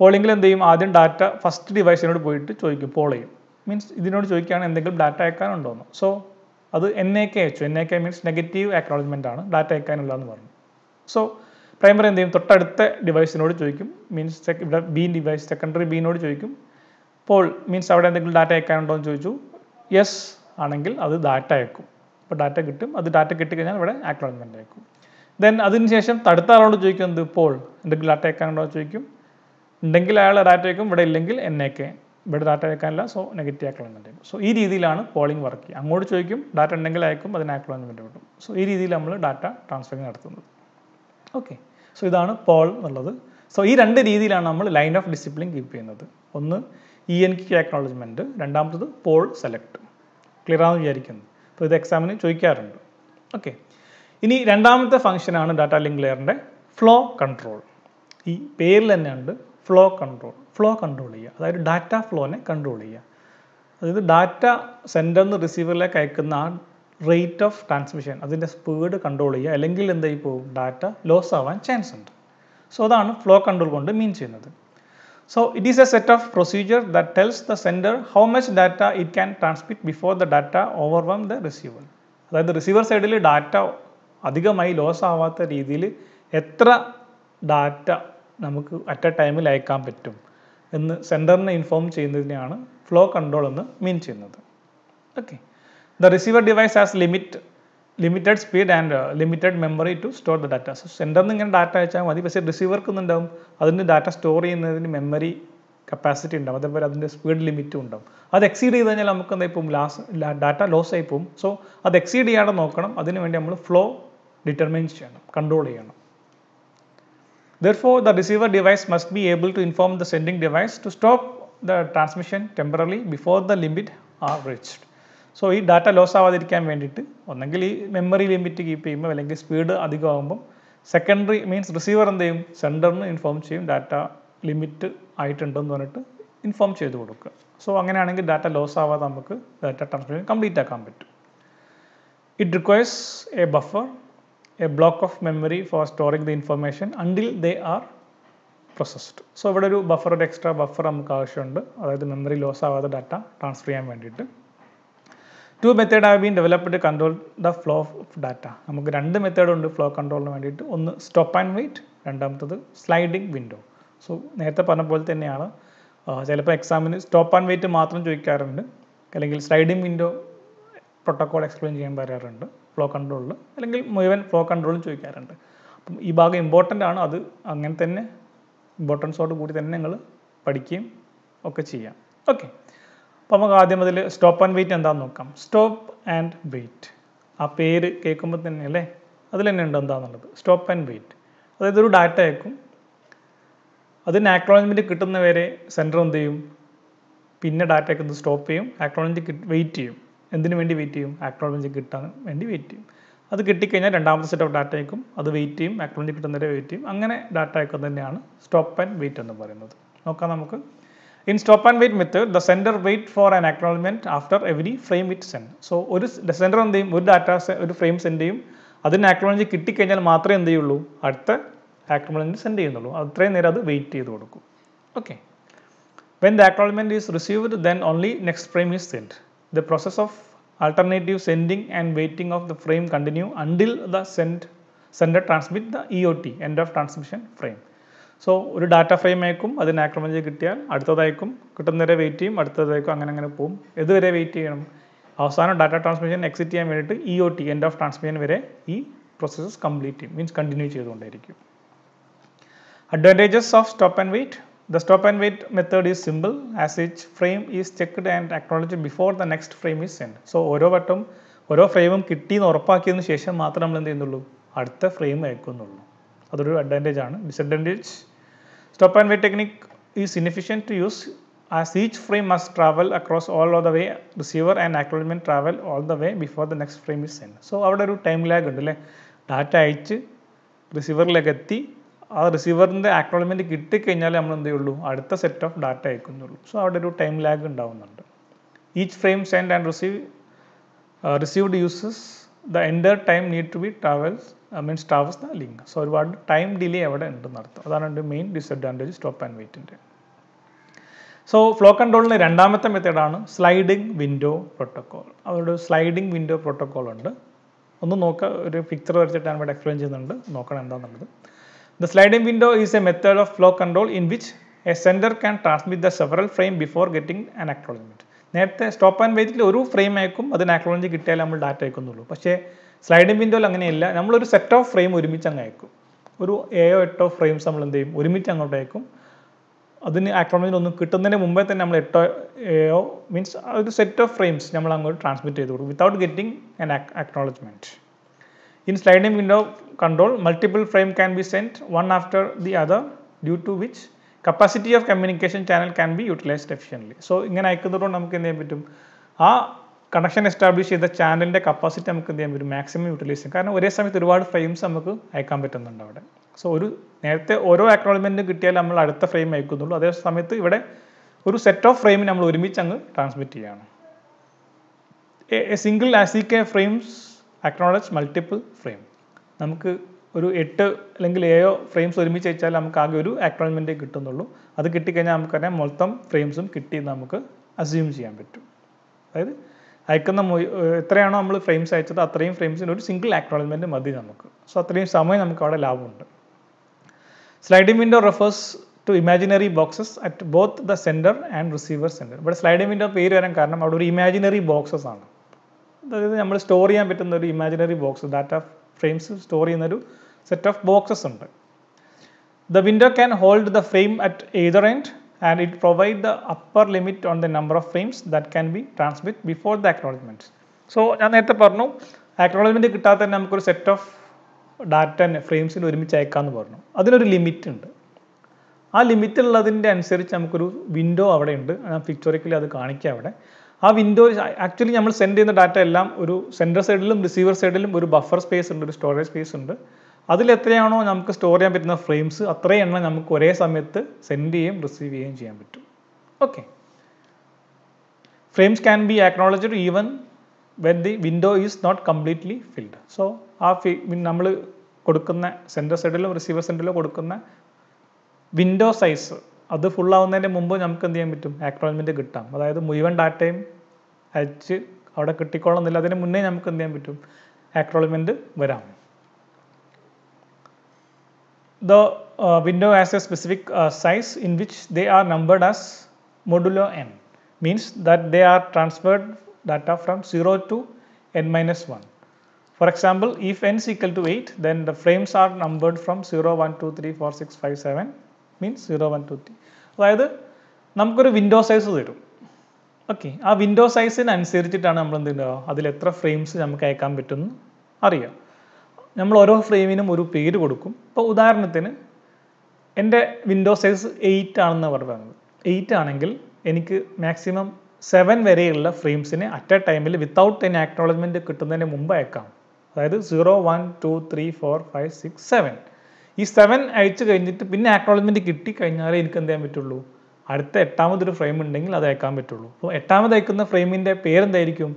പോളിംഗിൽ എന്ത് ചെയ്യും ആദ്യം ഡാറ്റ ഫസ്റ്റ് ഡിവൈസിനോട് പോയിട്ട് ചോദിക്കും പോൾ ചെയ്യും മീൻസ് ഇതിനോട് ചോദിക്കുകയാണ് എന്തെങ്കിലും ഡാറ്റ എന്ന് സോ അത് എൻ എ കെ അയച്ചു N A K means negative acknowledgement ആണ് ഡാറ്റ അയക്കാനുള്ളതെന്ന് പറഞ്ഞു സോ പ്രൈമറി എന്ത് ചെയ്യും തൊട്ടടുത്ത ഡിവൈസിനോട് ചോദിക്കും മീൻസ് ഇവിടെ ബി ഡിവൈസ് സെക്കൻഡറി ബീനോട് ചോദിക്കും പോൾ മീൻസ് അവിടെ എന്തെങ്കിലും ഡാറ്റ അയക്കാനുണ്ടോ എന്ന് ചോദിച്ചു യെസ് ആണെങ്കിൽ അത് ഡാറ്റ അയക്കും അപ്പോൾ ഡാറ്റ കിട്ടും അത് ഡാറ്റ കിട്ടിക്കഴിഞ്ഞാൽ ഇവിടെ അക്നോളജ്മെൻ്റ് അയക്കും ദെൻ അതിനുശേഷം തടുത്ത ആളോട് ചോദിക്കും എന്ത് പോൾ എന്തെങ്കിലും ഡാറ്റ അയക്കാനുണ്ടോ എന്ന് ചോദിക്കും ഉണ്ടെങ്കിൽ അയാൾ ഡാറ്റയ്ക്കും ഇവിടെ ഇല്ലെങ്കിൽ എന്നേക്ക് ഇവിടെ ഡാറ്റ അയക്കാനില്ല സോ നെഗറ്റീവ് ആക്കളെന്നുണ്ട് സോ ഈ രീതിയിലാണ് പോളിംഗ് വർക്ക് ചെയ്യുക അങ്ങോട്ട് ചോദിക്കും ഡാറ്റ ഉണ്ടെങ്കിൽ അയക്കും അതിന് ആക്കളെന്ന് കിട്ടും സോ ഈ രീതിയിൽ നമ്മൾ ഡാറ്റ ട്രാൻസ്ഫറിങ് നടത്തുന്നത് ഓക്കെ സോ ഇതാണ് പോൾ എന്നുള്ളത് സോ ഈ രണ്ട് രീതിയിലാണ് നമ്മൾ ലൈൻ ഓഫ് ഡിസിപ്ലിൻ കീപ്പ് ചെയ്യുന്നത് ഒന്ന് ഇ എൻ കി അക്നോളജ്മെൻറ്റ് രണ്ടാമത്തത് പോൾ സെലക്ട് ക്ലിയർ ആണെന്ന് വിചാരിക്കുന്നത് അപ്പോൾ ഇത് എക്സാമിന് ചോദിക്കാറുണ്ട് ഓക്കെ ഇനി രണ്ടാമത്തെ ഫംഗ്ഷനാണ് ഡാറ്റ ലിങ്ക് ലെയറിൻ്റെ ഫ്ലോ കൺട്രോൾ ഈ പേരിൽ തന്നെയുണ്ട് ഫ്ലോ കൺട്രോൾ ഫ്ലോ കൺട്രോൾ ചെയ്യുക അതായത് ഡാറ്റ ഫ്ലോനെ കൺട്രോൾ ചെയ്യുക അതായത് ഡാറ്റ സെൻറ്ററിൽ നിന്ന് റിസീവറിലേക്ക് അയക്കുന്ന ആ റേറ്റ് ഓഫ് ട്രാൻസ്മിഷൻ അതിൻ്റെ സ്പീഡ് കൺട്രോൾ ചെയ്യുക അല്ലെങ്കിൽ എന്തായി പോകും ഡാറ്റ ലോസ് ആവാൻ ചാൻസ് ഉണ്ട് സോ അതാണ് ഫ്ലോ കൺട്രോൾ കൊണ്ട് മീൻ ചെയ്യുന്നത് so it is a set of procedure that tells the sender how much data it can transmit before the data overwhelm the receiver അതായത് റിസീവർ സൈഡിൽ data അധികമായി loss ആവാത്ത രീതിയിൽ എത്ര ഡാറ്റ നമുക്ക് അറ്റ് എ ടൈമിൽ അയക്കാൻ പറ്റും എന്ന് സെൻറ്ററിനെ ഇൻഫോം ചെയ്യുന്നതിനെയാണ് ഫ്ലോ കൺട്രോൾ എന്ന് മീൻ ചെയ്യുന്നത് okay the receiver device has limit limited speed and limited memory to store the data so സെൻറ്ററിൽ ഇങ്ങനെ ഡാറ്റ അയച്ചാൽ മതി പക്ഷേ റിസീവർക്ക് ഒന്നുണ്ടാവും അതിൻ്റെ ഡാറ്റ സ്റ്റോർ ചെയ്യുന്നതിന് മെമ്മറി കപ്പാസിറ്റി ഉണ്ടാവും അതേപോലെ അതിൻ്റെ സ്പീഡ് ലിമിറ്റും ഉണ്ടാവും അത് എക്സീഡ് ചെയ്ത് കഴിഞ്ഞാൽ നമുക്ക് എന്താ ഇപ്പം ലാസ് ഡാറ്റ ലോസ് ആയി പോകും സോ അത് എക്സീഡ് ചെയ്യാതെ നോക്കണം അതിനുവേണ്ടി നമ്മൾ ഫ്ലോ ഡിറ്റർമൈൻ ചെയ്യണം കൺട്രോൾ ചെയ്യണം Therefore, the receiver device must be able to inform the sending device to stop the transmission temporarily before the limit are reached. So ഈ ഡാറ്റ ലോസ് ആവാതിരിക്കാൻ വേണ്ടിയിട്ട് ഒന്നെങ്കിൽ ഈ മെമ്മറി ലിമിറ്റ് കീപ്പ് ചെയ്യുമ്പോൾ അല്ലെങ്കിൽ speed അധികമാകുമ്പം സെക്കൻഡറി മീൻസ് റിസീവർ എന്ത് ചെയ്യും സെൻഡറിന് ഇൻഫോം ചെയ്യും ഡാറ്റ ലിമിറ്റ് ആയിട്ടുണ്ടെന്ന് പറഞ്ഞിട്ട് ഇൻഫോം ചെയ്ത് കൊടുക്കുക സോ അങ്ങനെയാണെങ്കിൽ ഡാറ്റ ലോസ് ആവാതെ നമുക്ക് ഡാറ്റ ട്രാൻസ്മിഷൻ കംപ്ലീറ്റ് ആക്കാൻ പറ്റും it requires a buffer a block of memory for storing the information until they are processed so ഇവിടെ ഒരു ബഫർ ഒരു എക്സ്ട്രാ ബഫർ നമുക്ക് ആവശ്യമുണ്ട് അതായത് മെമ്മറി ലോസ് ആവാതെ ഡാറ്റ ട്രാൻസ്ഫർ ചെയ്യാൻ വേണ്ടിയിട്ട് two method have been developed to control the flow of data നമുക്ക് രണ്ട് മെത്തേഡുണ്ട് ഫ്ലോ കൺട്രോളിന് വേണ്ടിയിട്ട് ഒന്ന് സ്റ്റോപ്പ് ആൻഡ് വെയിറ്റ് രണ്ടാമത്തത് സ്ലൈഡിംഗ് വിൻഡോ സോ നേരത്തെ പറഞ്ഞ പോലെ തന്നെയാണ് ചിലപ്പോൾ എക്സാമിന് സ്റ്റോപ്പ് ആൻഡ് വെയിറ്റ് മാത്രം ചോദിക്കാറുണ്ട് അല്ലെങ്കിൽ സ്ലൈഡിംഗ് വിൻഡോ പ്രോട്ടോക്കോൾ എക്സ്പ്ലെയിൻ ചെയ്യാൻ പറയാറുണ്ട് ഫ്ലോ കൺട്രോളിൽ അല്ലെങ്കിൽ മുഴുവൻ ഫ്ലോ കൺട്രോളിൽ ചോദിക്കാറുണ്ട് അപ്പം ഈ ഭാഗം ഇമ്പോർട്ടൻ്റ് ആണ് അത് അങ്ങനെ തന്നെ ഇമ്പോർട്ടൻസോട് കൂടി തന്നെ നിങ്ങൾ പഠിക്കുകയും ഒക്കെ ചെയ്യാം ഓക്കെ അപ്പോൾ നമുക്ക് ആദ്യം അതിൽ സ്റ്റോപ്പ് ആൻഡ് വെയിറ്റ് എന്താണെന്ന് നോക്കാം സ്റ്റോപ്പ് ആൻഡ് വെയിറ്റ് ആ പേര് കേൾക്കുമ്പോൾ തന്നെ അല്ലേ അതിൽ തന്നെ ഉണ്ട് എന്താണെന്നുള്ളത് സ്റ്റോപ്പ് ആൻഡ് വെയിറ്റ് അതായത് ഒരു ഡാറ്റ അയക്കും അതിന് ആക്നോളജ്മെൻറ്റ് കിട്ടുന്നവരെ സെൻറ്റർ എന്ത് ചെയ്യും പിന്നെ ഡാറ്റയ്ക്ക് ഒന്ന് സ്റ്റോപ്പ് ചെയ്യും ആക്നോളജ്മെൻറ്റ് വെയിറ്റ് ചെയ്യും എന്തിനു വേണ്ടി വെയിറ്റ് ചെയ്യും ആക്ടോളജി കിട്ടാൻ വേണ്ടി വെയിറ്റ് ചെയ്യും അത് കിട്ടിക്കഴിഞ്ഞാൽ രണ്ടാമത്തെ സെറ്റ് ഓഫ് ഡാറ്റ അയക്കും അത് വെയിറ്റ് ചെയ്യും ആക്ടോളജി കിട്ടുന്നവരെ വെയിറ്റ് ചെയ്യും അങ്ങനെ ഡാറ്റ അയക്കുന്നത് തന്നെയാണ് സ്റ്റോപ്പ് ആൻഡ് വെയിറ്റ് എന്ന് പറയുന്നത് നോക്കാം നമുക്ക് in stop and wait method the sender wait for an acknowledgement after every frame it send so ഒരു സെൻഡർ എന്ത് ചെയ്യും ഒരു ഡാറ്റ ഒരു ഫ്രെയിം സെൻഡ് ചെയ്യും അതിന് ആക്നോളജി കിട്ടിക്കഴിഞ്ഞാൽ മാത്രമേ എന്ത് ചെയ്യുള്ളൂ അടുത്ത ആക്നോളജ്മെൻറ്റ് സെൻഡ് ചെയ്യുന്നുള്ളൂ അത്രയും നേരം അത് വെയിറ്റ് ചെയ്ത് കൊടുക്കും okay when the acknowledgement is received then only next frame is send the process of alternative sending and waiting of the frame continue until the send sender transmit the E O T end of transmission ഒരു data frame അയക്കും അതിന് ആക്രമണം കിട്ടിയാൽ അടുത്തതായിരിക്കും കിട്ടുന്നവരെ wait ചെയ്യും അടുത്തതായിരിക്കും അങ്ങനെ അങ്ങനെ പോകും ഇതുവരെ വെയിറ്റ് ചെയ്യണം അവസാനം ഡാറ്റ ട്രാൻസ്മിഷൻ എക്സിറ്റ് ചെയ്യാൻ വേണ്ടിയിട്ട് E O T end of transmission വരെ ഈ പ്രോസസ്സ് കംപ്ലീറ്റ് ചെയ്യും മീൻസ് കണ്ടിന്യൂ ചെയ്തുകൊണ്ടേയിരിക്കും advantages of stop and wait The stop and wait method is simple as each frame is checked and acknowledged before the next frame is sent. So ഓരോ വട്ടം ഓരോ ഫ്രെയിമും കിട്ടിയെന്ന് ഉറപ്പാക്കിയതിന് ശേഷം മാത്രം നമ്മൾ എന്ത് ചെയ്യുന്നുള്ളൂ അടുത്ത ഫ്രെയിം അയക്കുന്നുള്ളൂ അതൊരു അഡ്വാൻറ്റേജ് ആണ് disadvantage stop and wait technique is inefficient to use as each frame must travel across all oh the way receiver and acknowledgement travel all the way before the next frame is send so അവിടെ ഒരു time lag ഉണ്ട് അല്ലേ data അയച്ച് റിസീവറിലേക്ക് എത്തി ആ റിസീവറിൻ്റെ acknowledgement കിട്ടിക്കഴിഞ്ഞാൽ നമ്മൾ എന്ത് ചെയ്യുള്ളൂ അടുത്ത സെറ്റ് ഓഫ് ഡാറ്റ അയക്കുന്നുള്ളൂ സോ അവിടെ ഒരു ടൈം ലാഗ് ഉണ്ടാവുന്നുണ്ട് each frame send and receive received uses the entire time need to be travels means travels the link so ഒരുപാട് ടൈം ഡിലേ അവിടെ നടത്തും അതാണ് എൻ്റെ മെയിൻ ഡിസഡ്വാൻറ്റേജ് സ്റ്റോപ്പ് ആൻഡ് വെയിറ്റിൻ്റെ സോ ഫ്ലോ കൺട്രോളിൻ്റെ രണ്ടാമത്തെ മെത്തേഡാണ് സ്ലൈഡിംഗ് വിൻഡോ പ്രോട്ടോക്കോൾ അവരുടെ സ്ലൈഡിംഗ് വിൻഡോ പ്രോട്ടോക്കോൾ ഉണ്ട് ഒന്ന് നോക്കുക ഒരു പിക്ചർ വരച്ചിട്ട് ഞാൻ ഇവിടെ എക്സ്പ്ലെയിൻ ചെയ്യുന്നുണ്ട് നോക്കണം എന്താണെന്നുള്ളത് The sliding window is a method of flow control in which a sender can transmit the several frame before getting an acknowledgement. നേരത്തെ സ്റ്റോപ്പ് ആൻഡ് വെയിറ്റിൽ ഒരു ഫ്രെയിം അയക്കും അതിന് ആക്നോളജി കിട്ടിയാൽ നമ്മൾ ഡാറ്റ അയക്കുന്നുള്ളൂ പക്ഷേ സ്ലൈഡിംഗ് വിൻഡോയിൽ അങ്ങനെയല്ല നമ്മളൊരു സെറ്റ് ഓഫ് ഫ്രെയിം ഒരുമിച്ച് അങ്ങ് അയക്കും ഒരു ഏഴോ എട്ടോ ഫ്രെയിംസ് നമ്മൾ എന്ത് ചെയ്യും ഒരുമിച്ച് അങ്ങോട്ട് അയക്കും അതിന് ഒന്നും കിട്ടുന്നതിന് മുമ്പേ തന്നെ നമ്മൾ എട്ടോ ഏയോ മീൻസ് ഒരു സെറ്റ് ഓഫ് ഫ്രെയിംസ് നമ്മൾ അങ്ങോട്ട് ട്രാൻസ്മിറ്റ് ചെയ്ത് കൊടുക്കും without getting and acknowledgement In sliding window control, multiple frame can be sent one after the other due to which capacity of communication channel can be utilised efficiently so ഇങ്ങനെ അയക്കുന്നതുകൊണ്ട് നമുക്ക് എന്ത് ചെയ്യാൻ പറ്റും ആ കണക്ഷൻ എസ്റ്റാബ്ലിഷ് ചെയ്ത ചാനലിൻ്റെ capacity നമുക്ക് എന്ത് ചെയ്യാൻ പറ്റും മാക്സിമം യൂട്ടിലൈസ് ചെയ്യാം കാരണം ഒരേ സമയത്ത് ഒരുപാട് ഫ്രെയിംസ് നമുക്ക് അയക്കാൻ പറ്റുന്നുണ്ട് അവിടെ സോ ഒരു നേരത്തെ ഓരോ അക്നോളജ്മെൻറ്റ് കിട്ടിയാൽ നമ്മൾ അടുത്ത ഫ്രെയിം അയക്കുന്നുള്ളൂ അതേ സമയത്ത് ഇവിടെ ഒരു സെറ്റ് ഓഫ് ഫ്രെയിം നമ്മൾ ഒരുമിച്ച് അങ്ങ് ട്രാൻസ്മിറ്റ് ചെയ്യുകയാണ് a single ACK frames acknowledge multiple frame നമുക്ക് ഒരു എട്ട് അല്ലെങ്കിൽ ഏഴോ ഫ്രെയിംസ് ഒരുമിച്ച് വെച്ചാൽ നമുക്ക് ആകെ ഒരു അക്നോളജ്മെൻ്റ് കിട്ടുന്നുള്ളൂ അത് കിട്ടിക്കഴിഞ്ഞാൽ നമുക്കറിയാം മൊത്തം ഫ്രെയിംസും കിട്ടി നമുക്ക് അസ്യൂം ചെയ്യാൻ പറ്റും അതായത് അയക്കുന്ന എത്രയാണോ നമ്മൾ ഫ്രെയിംസ് അയച്ചത് അത്രയും ഫ്രെയിംസിന് ഒരു സിംഗിൾ അക്നോളജ്മെൻറ്റ് മതി നമുക്ക് സോ അത്രയും സമയം നമുക്ക് അവിടെ ലാഭമുണ്ട് sliding window refers to imaginary boxes at both the sender and receiver sender ഇവിടെ സ്ലൈഡിംഗ് വിൻഡോ പേര് വരാൻ കാരണം അവിടെ ഒരു ഇമാജിനറി ബോക്സസ് ആണ് അതായത് നമ്മൾ സ്റ്റോർ ചെയ്യാൻ പറ്റുന്ന ഒരു imaginary box data frames store ചെയ്യുന്ന ഒരു സെറ്റ് ഓഫ് ബോക്സസ് ഉണ്ട് the window can hold the frame at either end and it provide the upper limit on the number of frames that can be transmit before the acknowledgement so ഞാൻ നേരത്തെ പറഞ്ഞു acknowledgement കിട്ടാതെ തന്നെ നമുക്കൊരു set of data ഫ്രെയിംസിൽ ഒരുമിച്ച് അയക്കാമെന്ന് പറഞ്ഞു അതിനൊരു limit ഉണ്ട് ആ ലിമിറ്റ് ഉള്ളതിൻ്റെ അനുസരിച്ച് നമുക്കൊരു വിൻഡോ അവിടെ ഉണ്ട് ഞാൻ പിക്ചറിക്കലി അത് കാണിക്കാം അവിടെ ആ വിൻഡോ ആക്ച്വലി നമ്മൾ സെൻഡ് ചെയ്യുന്ന ഡാറ്റ എല്ലാം ഒരു സെൻറ്റർ സൈഡിലും റിസീവർ സൈഡിലും ഒരു ബഫർ സ്പേസ് ഉണ്ട് ഒരു സ്റ്റോറേജ് സ്പേസ് ഉണ്ട് അതിൽ എത്രയാണോ നമുക്ക് സ്റ്റോർ ചെയ്യാൻ പറ്റുന്ന ഫ്രെയിംസ് അത്രയും എണ്ണം നമുക്ക് ഒരേ സമയത്ത് സെൻഡ് ചെയ്യുകയും റിസീവ് ചെയ്യുകയും ചെയ്യാൻ പറ്റും okay frames can be acknowledged even when the window is not completely filled so ആ ഫി നമ്മൾ കൊടുക്കുന്ന സെൻറ്റർ സൈഡിലോ റിസീവർ സൈഡിലോ കൊടുക്കുന്ന വിൻഡോ സൈസ് അത് ഫുൾ ആവുന്നതിന് മുമ്പ് നമുക്ക് എന്ത് ചെയ്യാൻ പറ്റും അക്നോളജ്മെൻറ്റ് കിട്ടാം അതായത് മുഴുവൻ ഡാറ്റയും അയച്ച് അവിടെ കിട്ടിക്കൊള്ളണമെന്നില്ല അതിന് മുന്നേ നമുക്ക് എന്ത് ചെയ്യാൻ പറ്റും അക്നോളജ്മെൻറ്റ് വരാം the window has a specific size in which they are numbered as modulo n means that they are transferred data from 0 to n minus 1. For example if n equal to eight 8, the frames are numbered from zero 0, 1, 2, 3, 4, 6, seven 7 means zero one two three അതായത് നമുക്കൊരു window size തരും okay ആ window സൈസിനനുസരിച്ചിട്ടാണ് നമ്മൾ എന്ത് ചെയ്യുക അതിൽ എത്ര ഫ്രെയിംസ് നമുക്ക് അയക്കാൻ പറ്റുമെന്ന് അറിയാം നമ്മൾ ഓരോ ഫ്രെയിമിനും ഒരു പേര് കൊടുക്കും ഇപ്പോൾ ഉദാഹരണത്തിന് എൻ്റെ വിൻഡോ സൈസ് എയ്റ്റ് ആണെന്ന് പറയുന്നത് എയ്റ്റ് ആണെങ്കിൽ എനിക്ക് മാക്സിമം സെവൻ വരെയുള്ള ഫ്രെയിംസിനെ അറ്റ് എ ടൈമിൽ വിത്തൗട്ട് എൻ ആക്നോളജ്മെൻറ്റ് കിട്ടുന്നതിന് മുമ്പ് അയക്കാം അതായത് zero one two three four five six seven ഈ സെവൻ അയച്ചു കഴിഞ്ഞിട്ട് പിന്നെ ആക്നോളജ്മെൻറ്റ് കിട്ടി കഴിഞ്ഞാലേ എനിക്ക് എന്ത് ചെയ്യാൻ പറ്റുള്ളൂ അടുത്ത എട്ടാമതൊരു ഫ്രെയിം ഉണ്ടെങ്കിൽ അത് അയക്കാൻ പറ്റുള്ളൂ അപ്പോൾ എട്ടാമത് അയക്കുന്ന ഫ്രെയിമിൻ്റെ പേരെന്തായിരിക്കും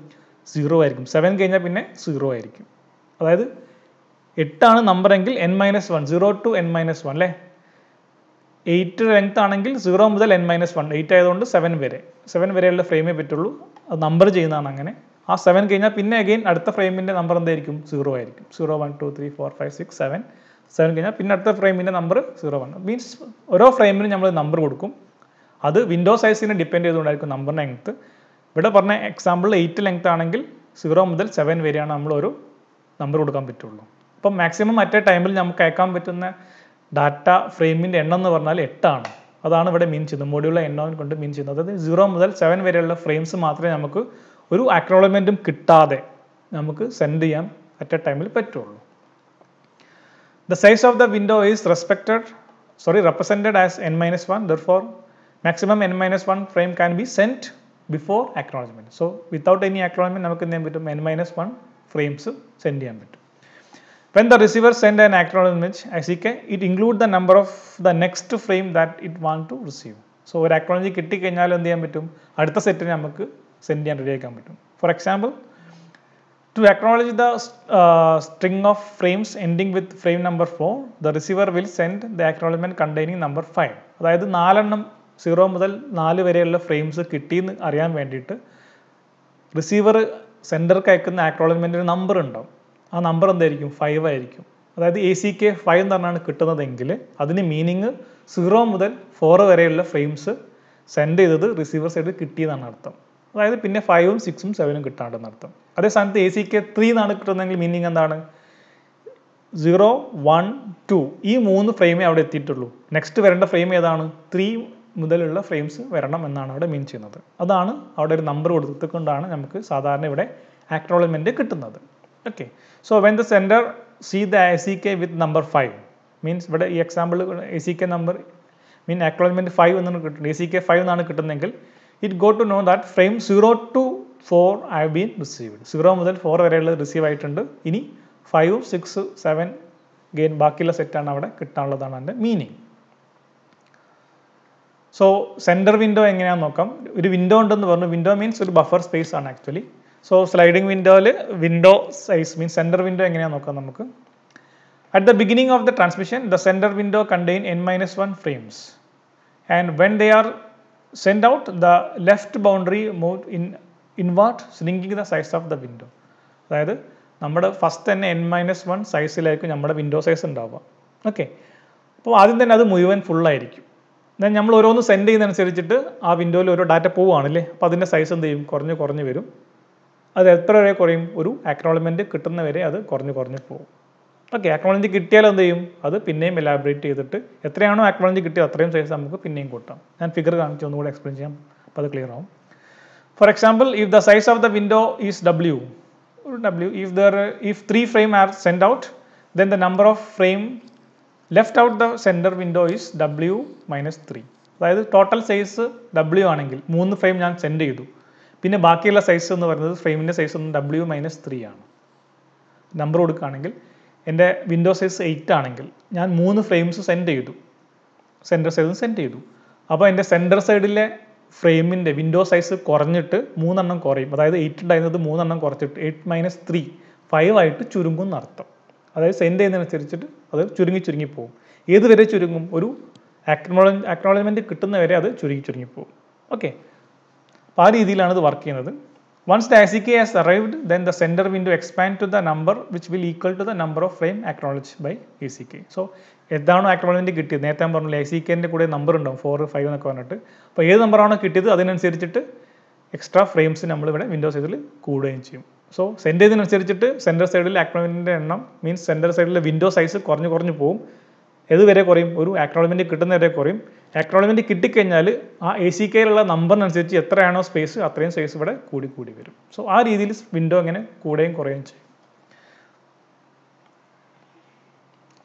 സീറോ ആയിരിക്കും സെവൻ കഴിഞ്ഞാൽ പിന്നെ സീറോ ആയിരിക്കും അതായത് എട്ടാണ് നമ്പറെങ്കിൽ n minus one zero to n minus one അല്ലേ എയ്റ്റ് ലെങ്ത് ആണെങ്കിൽ സീറോ മുതൽ എൻ മൈനസ് വൺ എയ്റ്റ് ആയതുകൊണ്ട് സെവൻ വരെ സെവൻ വരെയുള്ള ഫ്രെയിമേ പറ്റുള്ളൂ അത് നമ്പർ ചെയ്യുന്നതാണ് അങ്ങനെ ആ സെവൻ കഴിഞ്ഞാൽ പിന്നെ അഗെയിൻ അടുത്ത ഫ്രെയിമിൻ്റെ നമ്പർ എന്തായിരിക്കും സീറോ ആയിരിക്കും zero one two three four five six seven seven കഴിഞ്ഞാൽ പിന്നെ അടുത്ത ഫ്രെയിമിൻ്റെ നമ്പർ സീറോ വൺ മീൻസ് ഓരോ ഫ്രെയിമിനും നമ്മൾ നമ്പർ കൊടുക്കും അത് വിൻഡോ സൈസിനെ ഡിപ്പെൻഡ് ചെയ്തുകൊണ്ടായിരിക്കും നമ്പർ ലെങ്ത്ത് ഇവിടെ പറഞ്ഞ എക്സാമ്പിൾ എയ്റ്റ് ലെങ്ത് ആണെങ്കിൽ സീറോ മുതൽ സെവൻ വരെയാണ് നമ്മൾ ഒരു നമ്പർ കൊടുക്കാൻ പറ്റുള്ളൂ അപ്പം മാക്സിമം അറ്റ് എ ടൈമിൽ നമുക്ക് അയക്കാൻ പറ്റുന്ന ഡാറ്റ ഫ്രെയിമിൻ്റെ എണ്ണം എന്ന് പറഞ്ഞാൽ എട്ടാണ് അതാണ് ഇവിടെ മീൻ ചെയ്യുന്നത് മോഡിയുള്ള എണ്ണം കൊണ്ട് മീൻ ചെയ്യുന്നത് അതായത് സീറോ മുതൽ സെവൻ വരെയുള്ള ഫ്രെയിംസ് മാത്രമേ നമുക്ക് ഒരു അക്നോളജ്മെൻറ്റും കിട്ടാതെ നമുക്ക് സെൻഡ് ചെയ്യാൻ അറ്റ് എ ടൈമിൽ പറ്റുള്ളൂ The size of the window is respected, sorry, represented as n minus 1. Therefore, maximum n minus 1 frame can be sent before acknowledgement. So, without any acknowledgement, നമുക്ക് എന്ത് n minus 1 frames send When the receiver send an acknowledgement, ICK, it include the number of the next frame that it want to receive. So, ഒരു acknowledgement കിട്ടിക്കഴിഞ്ഞാൽ എന്ത് ചെയ്യാൻ പറ്റും അടുത്ത സെറ്റിന് നമുക്ക് send To acknowledge the uh, string of frames ending with frame number 4, the receiver will send the acknowledgement containing number 5. അതായത് നാലെണ്ണം സീറോ മുതൽ നാല് വരെയുള്ള ഫ്രെയിംസ് കിട്ടിയെന്ന് അറിയാൻ വേണ്ടിയിട്ട് റിസീവർ സെൻറ്റർക്ക് അയക്കുന്ന അക്നോളജ്മെൻറ്റിന് നമ്പർ ഉണ്ടാവും ആ നമ്പർ എന്തായിരിക്കും ഫൈവ് ആയിരിക്കും അതായത് എ സി കെ ഫൈവ് എന്ന് പറഞ്ഞാണ് കിട്ടുന്നതെങ്കിൽ അതിന് മീനിങ് സീറോ മുതൽ ഫോർ വരെയുള്ള ഫ്രെയിംസ് സെൻഡ് ചെയ്തത് റിസീവർ സൈഡിൽ കിട്ടിയെന്നാണ് അർത്ഥം അതായത് പിന്നെ ഫൈവും സിക്സും സെവനും കിട്ടാണ്ട് അർത്ഥം അതേ സ്ഥാനത്ത് എ സി കെ ത്രീ എന്നാണ് കിട്ടുന്നതെങ്കിൽ മീനിങ് എന്താണ് സീറോ വൺ ടു ഈ മൂന്ന് ഫ്രെയിമേ അവിടെ എത്തിയിട്ടുള്ളൂ നെക്സ്റ്റ് വരേണ്ട ഫ്രെയിം ഏതാണ് ത്രീ മുതലുള്ള ഫ്രെയിംസ് വരണം എന്നാണ് അവിടെ മീൻ ചെയ്യുന്നത് അതാണ് അവിടെ ഒരു നമ്പർ കൊടുത്തുകൊണ്ടാണ് നമുക്ക് സാധാരണ ഇവിടെ ആക്ട്രോൾമെൻറ്റ് കിട്ടുന്നത് okay so when the sender see the A C K with number five means ഇവിടെ ഈ example A C K number mean acknowledgement five എന്നാണ് കിട്ടുന്നത് എ സി കെ ഫൈവ് എന്നാണ് കിട്ടുന്നതെങ്കിൽ it go to know that frame 0 to 4 have been received. 0 മുതൽ 4 വരെയുള്ളത് receive ആയിട്ടുണ്ട് ഇനി five six seven gain ബാക്കിയുള്ള സെറ്റാണ് അവിടെ കിട്ടാനുള്ളതാണ് അതിൻ്റെ മീനിങ് സോ സെൻറ്റർ വിൻഡോ എങ്ങനെയാണെന്ന് നോക്കാം ഒരു വിൻഡോ ഉണ്ടെന്ന് പറഞ്ഞു വിൻഡോ മീൻസ് ഒരു ബഫർ സ്പേസ് ആണ് ആക്ച്വലി സോ സ്ലൈഡിംഗ് വിൻഡോയിൽ window size means sender window എങ്ങനെയാണെന്ന് നോക്കാം നമുക്ക് at the beginning of the transmission the sender window contain n minus one frames and when they are send out the left boundary moved in inward shrinking the size of the window അതായത് നമ്മുടെ first തന്നെ N minus one സൈസിലായിരിക്കും നമ്മുടെ window size ഉണ്ടാവുക okay അപ്പോൾ ആദ്യം തന്നെ അത് മുഴുവൻ ഫുള്ളായിരിക്കും ദെൻ നമ്മൾ ഓരോന്ന് സെൻഡ് ചെയ്യുന്നതനുസരിച്ചിട്ട് ആ വിൻഡോയിൽ ഓരോ ഡാറ്റ പോവുകയാണല്ലേ അപ്പോൾ അതിൻ്റെ സൈസ് എന്ത് ചെയ്യും കുറഞ്ഞ് കുറഞ്ഞ് വരും അത് എത്ര വരെ കുറയും ഒരു അക്നോളജ്മെൻറ്റ് കിട്ടുന്നവരെ അത് കുറഞ്ഞ് കുറഞ്ഞ് പോകും ഓക്കെ അക്വളഞ്ചി കിട്ടിയാലും എന്ത് ചെയ്യും അത് പിന്നെയും എലാബറേറ്റ് ചെയ്തിട്ട് എത്രയാണോ അക്വളഞ്ചി കിട്ടിയത് അത്രയും സൈസ് നമുക്ക് പിന്നെയും കൂട്ടാം ഞാൻ ഫിഗർ കാണിച്ച് ഒന്നുകൂടെ എക്സ്പ്ലെയിൻ ചെയ്യാം അപ്പോൾ അത് ക്ലിയർ ആവും for example if the size of the window is W W if there if three frame are send out then the number of frame left out the center window is w minus three അതായത് total size W ആണെങ്കിൽ മൂന്ന് frame ഞാൻ send ചെയ്തു പിന്നെ ബാക്കിയുള്ള size എന്ന് പറയുന്നത് ഫ്രെയിമിൻ്റെ സൈസ് ഒന്ന് ഡബ്ല്യു മൈനസ് ത്രീ ആണ് നമ്പർ കൊടുക്കുകയാണെങ്കിൽ എൻ്റെ വിൻഡോ സൈസ് എയ്റ്റ് ആണെങ്കിൽ ഞാൻ മൂന്ന് ഫ്രെയിംസ് സെൻഡ് ചെയ്തു സെൻറ്റർ സൈഡിൽ സെൻഡ് ചെയ്തു അപ്പോൾ എൻ്റെ സെൻറ്റർ സൈഡിലെ ഫ്രെയിമിൻ്റെ വിൻഡോ സൈസ് കുറഞ്ഞിട്ട് മൂന്നെണ്ണം കുറയും അതായത് എയ്റ്റ് ഉണ്ടായിരുന്നത് മൂന്നെണ്ണം കുറച്ചിട്ട് എയ്റ്റ് മൈനസ് ത്രീ ഫൈവ് ആയിട്ട് ചുരുങ്ങും എന്നർത്ഥം അതായത് സെൻഡ് ചെയ്യുന്നതിനനുസരിച്ചിട്ട് അത് ചുരുങ്ങി ചുരുങ്ങി പോകും ഏതുവരെ ചുരുങ്ങും ഒരു അക്നോളജ് അക്നോളജ്മെൻറ്റ് കിട്ടുന്നവരെ അത് ചുരുങ്ങി ചുരുങ്ങി പോകും ഓക്കെ അപ്പോൾ ആ രീതിയിലാണ് ഇത് വർക്ക് ചെയ്യുന്നത് Once the SDK has arrived, then the sender window expand to the number which will equal to the number of frame acknowledged by ACK. So, എന്താണോ അക്നോളജ്മെൻറ്റ് കിട്ടിയത് നേരത്തെ ഞാൻ പറഞ്ഞു ഐ സി കെൻ്റെ കൂടെ നമ്പർ ഉണ്ടാവും ഫോർ ഫൈവ് എന്നൊക്കെ പറഞ്ഞിട്ട് അപ്പോൾ ഏത് നമ്പറാണോ കിട്ടിയത് അതിനനുസരിച്ചിട്ട് എക്സ്ട്രാ ഫ്രെയിംസ് നമ്മളിവിടെ വിൻഡോസ് ഇതിൽ കൂടുകയും ചെയ്യും സോ സെൻഡ് ചെയ്തതിനനുസരിച്ചിട്ട് സെൻറ്റർ സൈഡിൽ ആക്നോളജ്മെൻറ്റിൻ്റെ എണ്ണം മീൻസ് സെൻറ്റർ സൈഡിലെ വിൻഡോ സൈസ് കുറഞ്ഞ് കുറഞ്ഞ് പോകും ഇതുവരെ കുറയും ഒരു കിട്ടുന്ന വരെ കുറയും അക്രോണിമിൻ്റെ കിട്ടിക്കഴിഞ്ഞാൽ ആ എ സി കെയിലുള്ള നമ്പറിനനുസരിച്ച് എത്രയാണോ സ്പേസ് അത്രയും സ്പേസ് ഇവിടെ കൂടി കൂടി വരും സോ ആ രീതിയിൽ വിൻഡോ ഇങ്ങനെ കൂടുകയും കുറയുകയും ചെയ്യും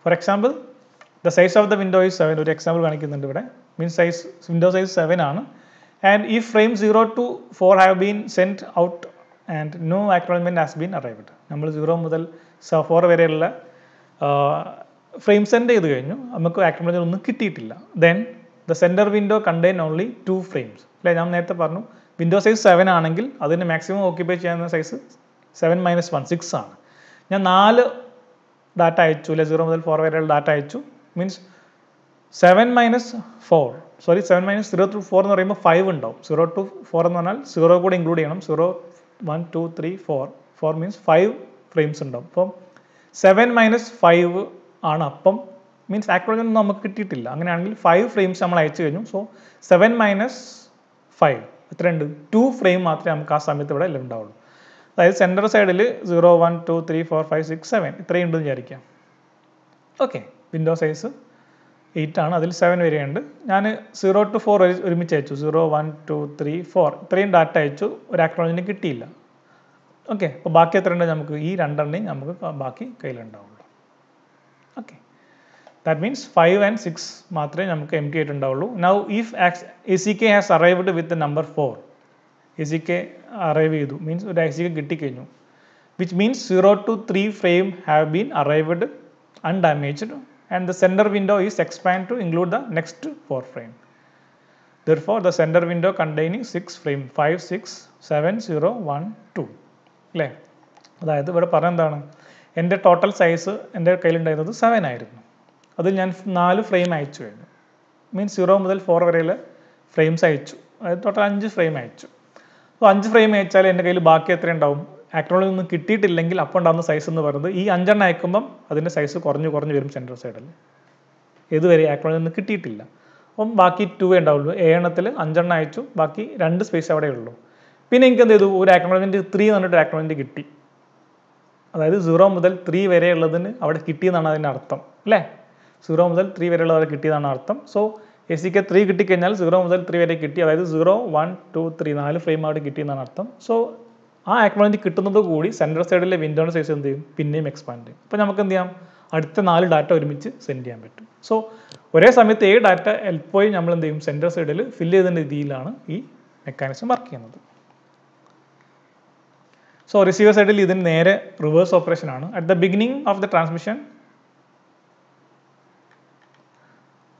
for example the size of the window is seven ഒരു എക്സാമ്പിൾ കാണിക്കുന്നുണ്ട് ഇവിടെ mean size window size seven ആണ് ആൻഡ് ഈ frame zero to four have been sent out and no acknowledgement has been arrived നമ്മൾ സീറോ മുതൽ four വരെയുള്ള frame send ചെയ്ത് കഴിഞ്ഞു നമുക്ക് അക്രോൺമെൻറ്റ് ഒന്നും കിട്ടിയിട്ടില്ല then the sender window contain only two frames അല്ലേ ഞാൻ നേരത്തെ പറഞ്ഞു വിൻഡോ സൈസ് സെവൻ ആണെങ്കിൽ അതിന് മാക്സിമം ഓക്യുപ്പൈ ചെയ്യുന്ന size seven minus one six ആണ് ഞാൻ നാല് ഡാറ്റ അയച്ചു അല്ലെ സീറോ മുതൽ ഫോർ വരെയുള്ള ഡാറ്റ അയച്ചു means seven minus four sorry seven minus zero through four എന്ന് പറയുമ്പോൾ ഫൈവ് ഉണ്ടാവും സീറോ ടു ഫോർ എന്ന് പറഞ്ഞാൽ സീറോ കൂടെ ഇൻക്ലൂഡ് ചെയ്യണം zero one two three four four means five frames ഉണ്ടാവും അപ്പം സെവൻ മൈനസ് ഫൈവ് ആണ് അപ്പം മീൻസ് ഒന്നും നമുക്ക് കിട്ടിയിട്ടില്ല അങ്ങനെയാണെങ്കിൽ ഫൈവ് ഫ്രെയിംസ് നമ്മൾ അയച്ചു കഴിഞ്ഞു സോ സെവൻ മൈനസ് ഫൈവ് എത്രയുണ്ട് ടു ഫ്രെയിം മാത്രമേ നമുക്ക് ആ സമയത്ത് ഇവിടെ ഉണ്ടാവുള്ളൂ അതായത് സെൻറ്റർ സൈഡിൽ zero one two three four five six seven ഇത്രയും ഉണ്ടെന്ന് വിചാരിക്കാം ഓക്കെ വിൻഡോ സൈസ് എയ്റ്റ് ആണ് അതിൽ സെവൻ വരെയുണ്ട് ഞാൻ സീറോ ടു ഫോർ ഒരുമിച്ച് അയച്ചു zero one two three four ഇത്രയും ഡാറ്റ അയച്ചു ഒരു ആക്ടോളജിന് കിട്ടിയില്ല ഓക്കെ അപ്പോൾ ബാക്കി എത്ര ഉണ്ട് നമുക്ക് ഈ രണ്ടെണ്ണയും നമുക്ക് ബാക്കി കയ്യിലുണ്ടാവുള്ളൂ ഓക്കെ that means 5 and 6 മാത്രമേ നമുക്ക് എം ടി ആയിട്ടുണ്ടാവുള്ളൂ now if A C K has arrived with the number four A C K arrive ചെയ്തു മീൻസ് ഒരു എ സി കെ കിട്ടിക്കഴിഞ്ഞു which means zero to three frame have been arrived undamaged and the sender window is expand to include the next four frame therefore the sender window containing six frame five six seven zero one two അല്ലേ അതായത് ഇവിടെ പറഞ്ഞെന്താണ് എൻ്റെ total size എൻ്റെ കയ്യിലുണ്ടായിരുന്നത് seven ആയിരുന്നു അതിൽ ഞാൻ നാല് frame അയച്ചു കഴിഞ്ഞു മീൻസ് സീറോ മുതൽ ഫോർ വരെയുള്ള ഫ്രെയിംസ് അയച്ചു അതായത് ടോട്ടൽ അഞ്ച് ഫ്രെയിം അയച്ചു അപ്പോൾ അഞ്ച് ഫ്രെയിം അയച്ചാൽ എൻ്റെ കയ്യിൽ ബാക്കി എത്ര ഉണ്ടാവും ആക്ട്രോണിൽ നിന്ന് കിട്ടിയിട്ടില്ലെങ്കിൽ അപ്പോൾ ഉണ്ടാകുന്ന സൈസ് എന്ന് പറയുന്നത് ഈ അഞ്ചെണ്ണം അയക്കുമ്പം അതിൻ്റെ സൈസ് കുറഞ്ഞു കുറഞ്ഞു വരും സെൻട്രൽ സൈഡിൽ ഇതുവരെ ആക്ട്രോണിൽ നിന്ന് കിട്ടിയിട്ടില്ല അപ്പം ബാക്കി ടു ഉണ്ടാവുള്ളൂ എണ്ണത്തിൽ അഞ്ചെണ്ണം അയച്ചു ബാക്കി രണ്ട് സ്പേസ് അവിടെ ഉള്ളൂ പിന്നെ എനിക്ക് എന്ത് ചെയ്തു ഒരു ആക്നോളജ്മെൻറ്റ് ത്രീ എന്ന് പറഞ്ഞിട്ട് കിട്ടി അതായത് സീറോ മുതൽ ത്രീ വരെ ഉള്ളതിന് അവിടെ കിട്ടിയെന്നാണ് അതിൻ്റെ അർത്ഥം അല്ലേ സീറോ മുതൽ ത്രീ വരെയുള്ള വരെ കിട്ടിയതാണ് അർത്ഥം so A C K three കിട്ടിക്കഴിഞ്ഞാൽ സീറോ മുതൽ ത്രീ വരെ കിട്ടി അതായത് സീറോ വൺ ടു ത്രീ നാല് ഫ്രെയിമായിട്ട് കിട്ടിയെന്നാണ് അർത്ഥം സോ ആ എക്വണൻറ്റ് കിട്ടുന്നത് കൂടി സെൻറ്റർ സൈഡിലെ വിൻഡോയുടെ സൈസ് എന്ത് ചെയ്യും പിന്നെയും എക്സ്പാൻഡ് ചെയ്യും അപ്പോൾ നമുക്ക് എന്ത് ചെയ്യാം അടുത്ത നാല് ഡാറ്റ ഒരുമിച്ച് സെൻഡ് ചെയ്യാൻ പറ്റും സോ ഒരേ സമയത്ത് ഏ ഡാറ്റ എളുപ്പമായി നമ്മൾ എന്ത് ചെയ്യും സെൻറ്റർ സൈഡിൽ ഫില്ല് ചെയ്യുന്ന രീതിയിലാണ് ഈ മെക്കാനിസം വർക്ക് ചെയ്യുന്നത് സോ റിസീവർ സൈഡിൽ ഇതിന് നേരെ റിവേഴ്സ് ഓപ്പറേഷൻ ആണ് at the beginning of the transmission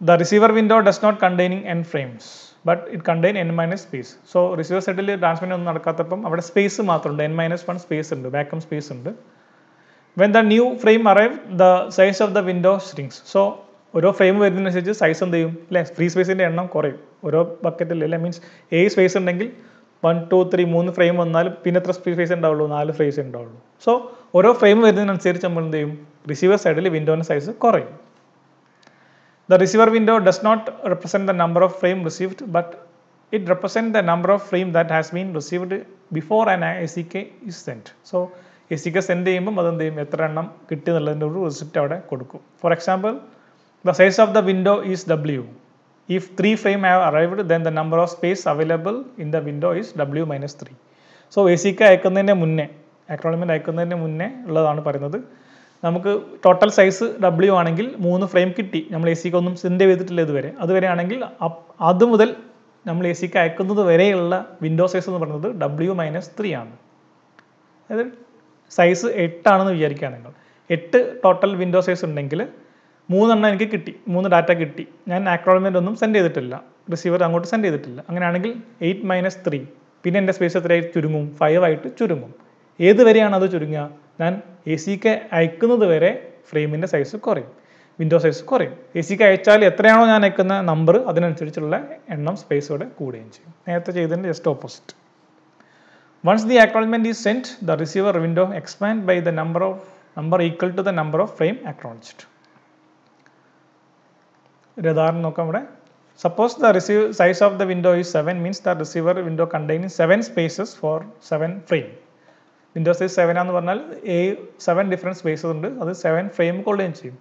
The receiver window does not containing n frames, but it contain n minus space. So receiver settle transmission ഒന്നും നടക്കാത്തപ്പം avada space മാത്രമുണ്ട് n minus 1 space undu vacuum space undu When the new frame arrive, the size of the window shrinks. So ഓരോ frame വരുന്നതിനനുസരിച്ച് size എന്ത് ചെയ്യും അല്ലേ free സ്പേസിൻ്റെ എണ്ണം കുറയും ഓരോ ബക്കറ്റിൽ അല്ലേ മീൻസ് ഏ സ്പേസ് ഉണ്ടെങ്കിൽ വൺ ടു ത്രീ മൂന്ന് ഫ്രെയിം വന്നാൽ പിന്നെ എത്ര സ്പേസ് ഉണ്ടാവുള്ളൂ നാല് ഫ്രേസ് ഉണ്ടാവുള്ളൂ സോ ഓരോ ഫ്രെയിം വരുന്നതിനനുസരിച്ച് നമ്മൾ എന്ത് ചെയ്യും റിസീവർ സൈഡിൽ വിൻഡോൻ്റെ സൈസ് കുറയും The receiver window does not represent the number of frames received, but it represents the number of frame that has been received before an ACK is sent. So, ACK send ചെയ്യുമ്പം അത് എന്ത് ചെയ്യും എത്ര എണ്ണം കിട്ടി എന്നുള്ളതിൻ്റെ ഒരു റിസിപ്റ്റ് അവിടെ കൊടുക്കും for example the size of the window is W if three frame have arrived then the number of space available in the window is W minus three so A C K അയക്കുന്നതിൻ്റെ മുന്നേ അക്രോളിമെൻ്റ് അയക്കുന്നതിൻ്റെ മുന്നേ ഉള്ളതാണ് പറയുന്നത് നമുക്ക് total size W ആണെങ്കിൽ മൂന്ന് frame കിട്ടി നമ്മൾ എ സിക്ക് ഒന്നും സെൻഡ് ചെയ്തിട്ടില്ല ഇതുവരെ അതുവരെ ആണെങ്കിൽ അത് മുതൽ നമ്മൾ എ സിക്ക് അയക്കുന്നത് വരെയുള്ള വിൻഡോ സൈസ് എന്ന് പറയുന്നത് ഡബ്ല്യു മൈനസ് ത്രീ ആണ് അതായത് സൈസ് എട്ടാണെന്ന് വിചാരിക്കുക നിങ്ങൾ എട്ട് ടോട്ടൽ വിൻഡോ സൈസ് ഉണ്ടെങ്കിൽ മൂന്നെണ്ണം എനിക്ക് കിട്ടി മൂന്ന് ഡാറ്റ കിട്ടി ഞാൻ ആക്രോളമെൻ്റ് ഒന്നും സെൻഡ് ചെയ്തിട്ടില്ല റിസീവർ അങ്ങോട്ട് സെൻഡ് ചെയ്തിട്ടില്ല അങ്ങനെയാണെങ്കിൽ എയ്റ്റ് മൈനസ് ത്രീ പിന്നെ എൻ്റെ സ്പേസ് എത്രയായി ചുരുങ്ങും ഫൈവ് ആയിട്ട് ചുരുങ്ങും ഏത് വരെയാണ് അത് ചുരുങ്ങുക ഞാൻ എ സിക്ക് അയക്കുന്നത് വരെ ഫ്രെയിമിൻ്റെ സൈസ് കുറയും വിൻഡോ സൈസ് കുറയും എ സിക്ക് അയച്ചാൽ എത്രയാണോ ഞാൻ അയക്കുന്ന നമ്പർ അതിനനുസരിച്ചുള്ള എണ്ണം സ്പേസോടെ കൂടുകയും ചെയ്യും നേരത്തെ ചെയ്തതിൻ്റെ just opposite once the acknowledgement is sent the receiver window expand by the number of number equal to the number of frame acknowledged ഒരു ഉദാഹരണം നോക്കാം ഇവിടെ suppose the receive size of the window is seven means the receiver window containing seven spaces for seven frame window size seven എന്ന് പറഞ്ഞാൽ A seven different spaces ഉണ്ട് അത് seven frame കൊള്ളുകയും ചെയ്യും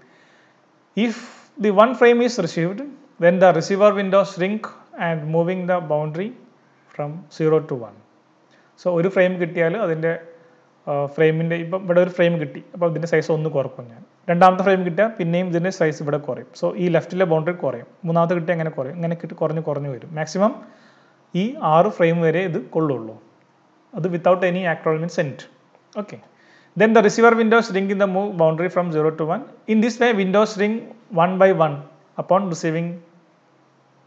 if the one frame is received when the receiver window shrink and moving the boundary from 0 to 1. So ഒരു frame കിട്ടിയാൽ അതിൻ്റെ ഫ്രെയിമിൻ്റെ ഇപ്പം ഇവിടെ ഒരു ഫ്രെയിം കിട്ടി അപ്പോൾ ഇതിൻ്റെ സൈസ് ഒന്ന് കുറക്കും ഞാൻ രണ്ടാമത്തെ ഫ്രെയിം കിട്ടിയാൽ പിന്നെയും ഇതിൻ്റെ സൈസ് ഇവിടെ കുറയും സോ ഈ ലെഫ്റ്റിലെ ബൗണ്ടറി കുറയും മൂന്നാമത്തെ കിട്ടിയാൽ അങ്ങനെ കുറയും ഇങ്ങനെ കിട്ടി കുറഞ്ഞ് കുറഞ്ഞ് വരും മാക്സിമം ഈ ആറ് ഫ്രെയിം വരെ ഇത് കൊള്ളുള്ളൂ without any acronym sent. Okay. Then the receiver windows ring in the move boundary from 0 to 1. In this way, windows ring 1 by 1 upon receiving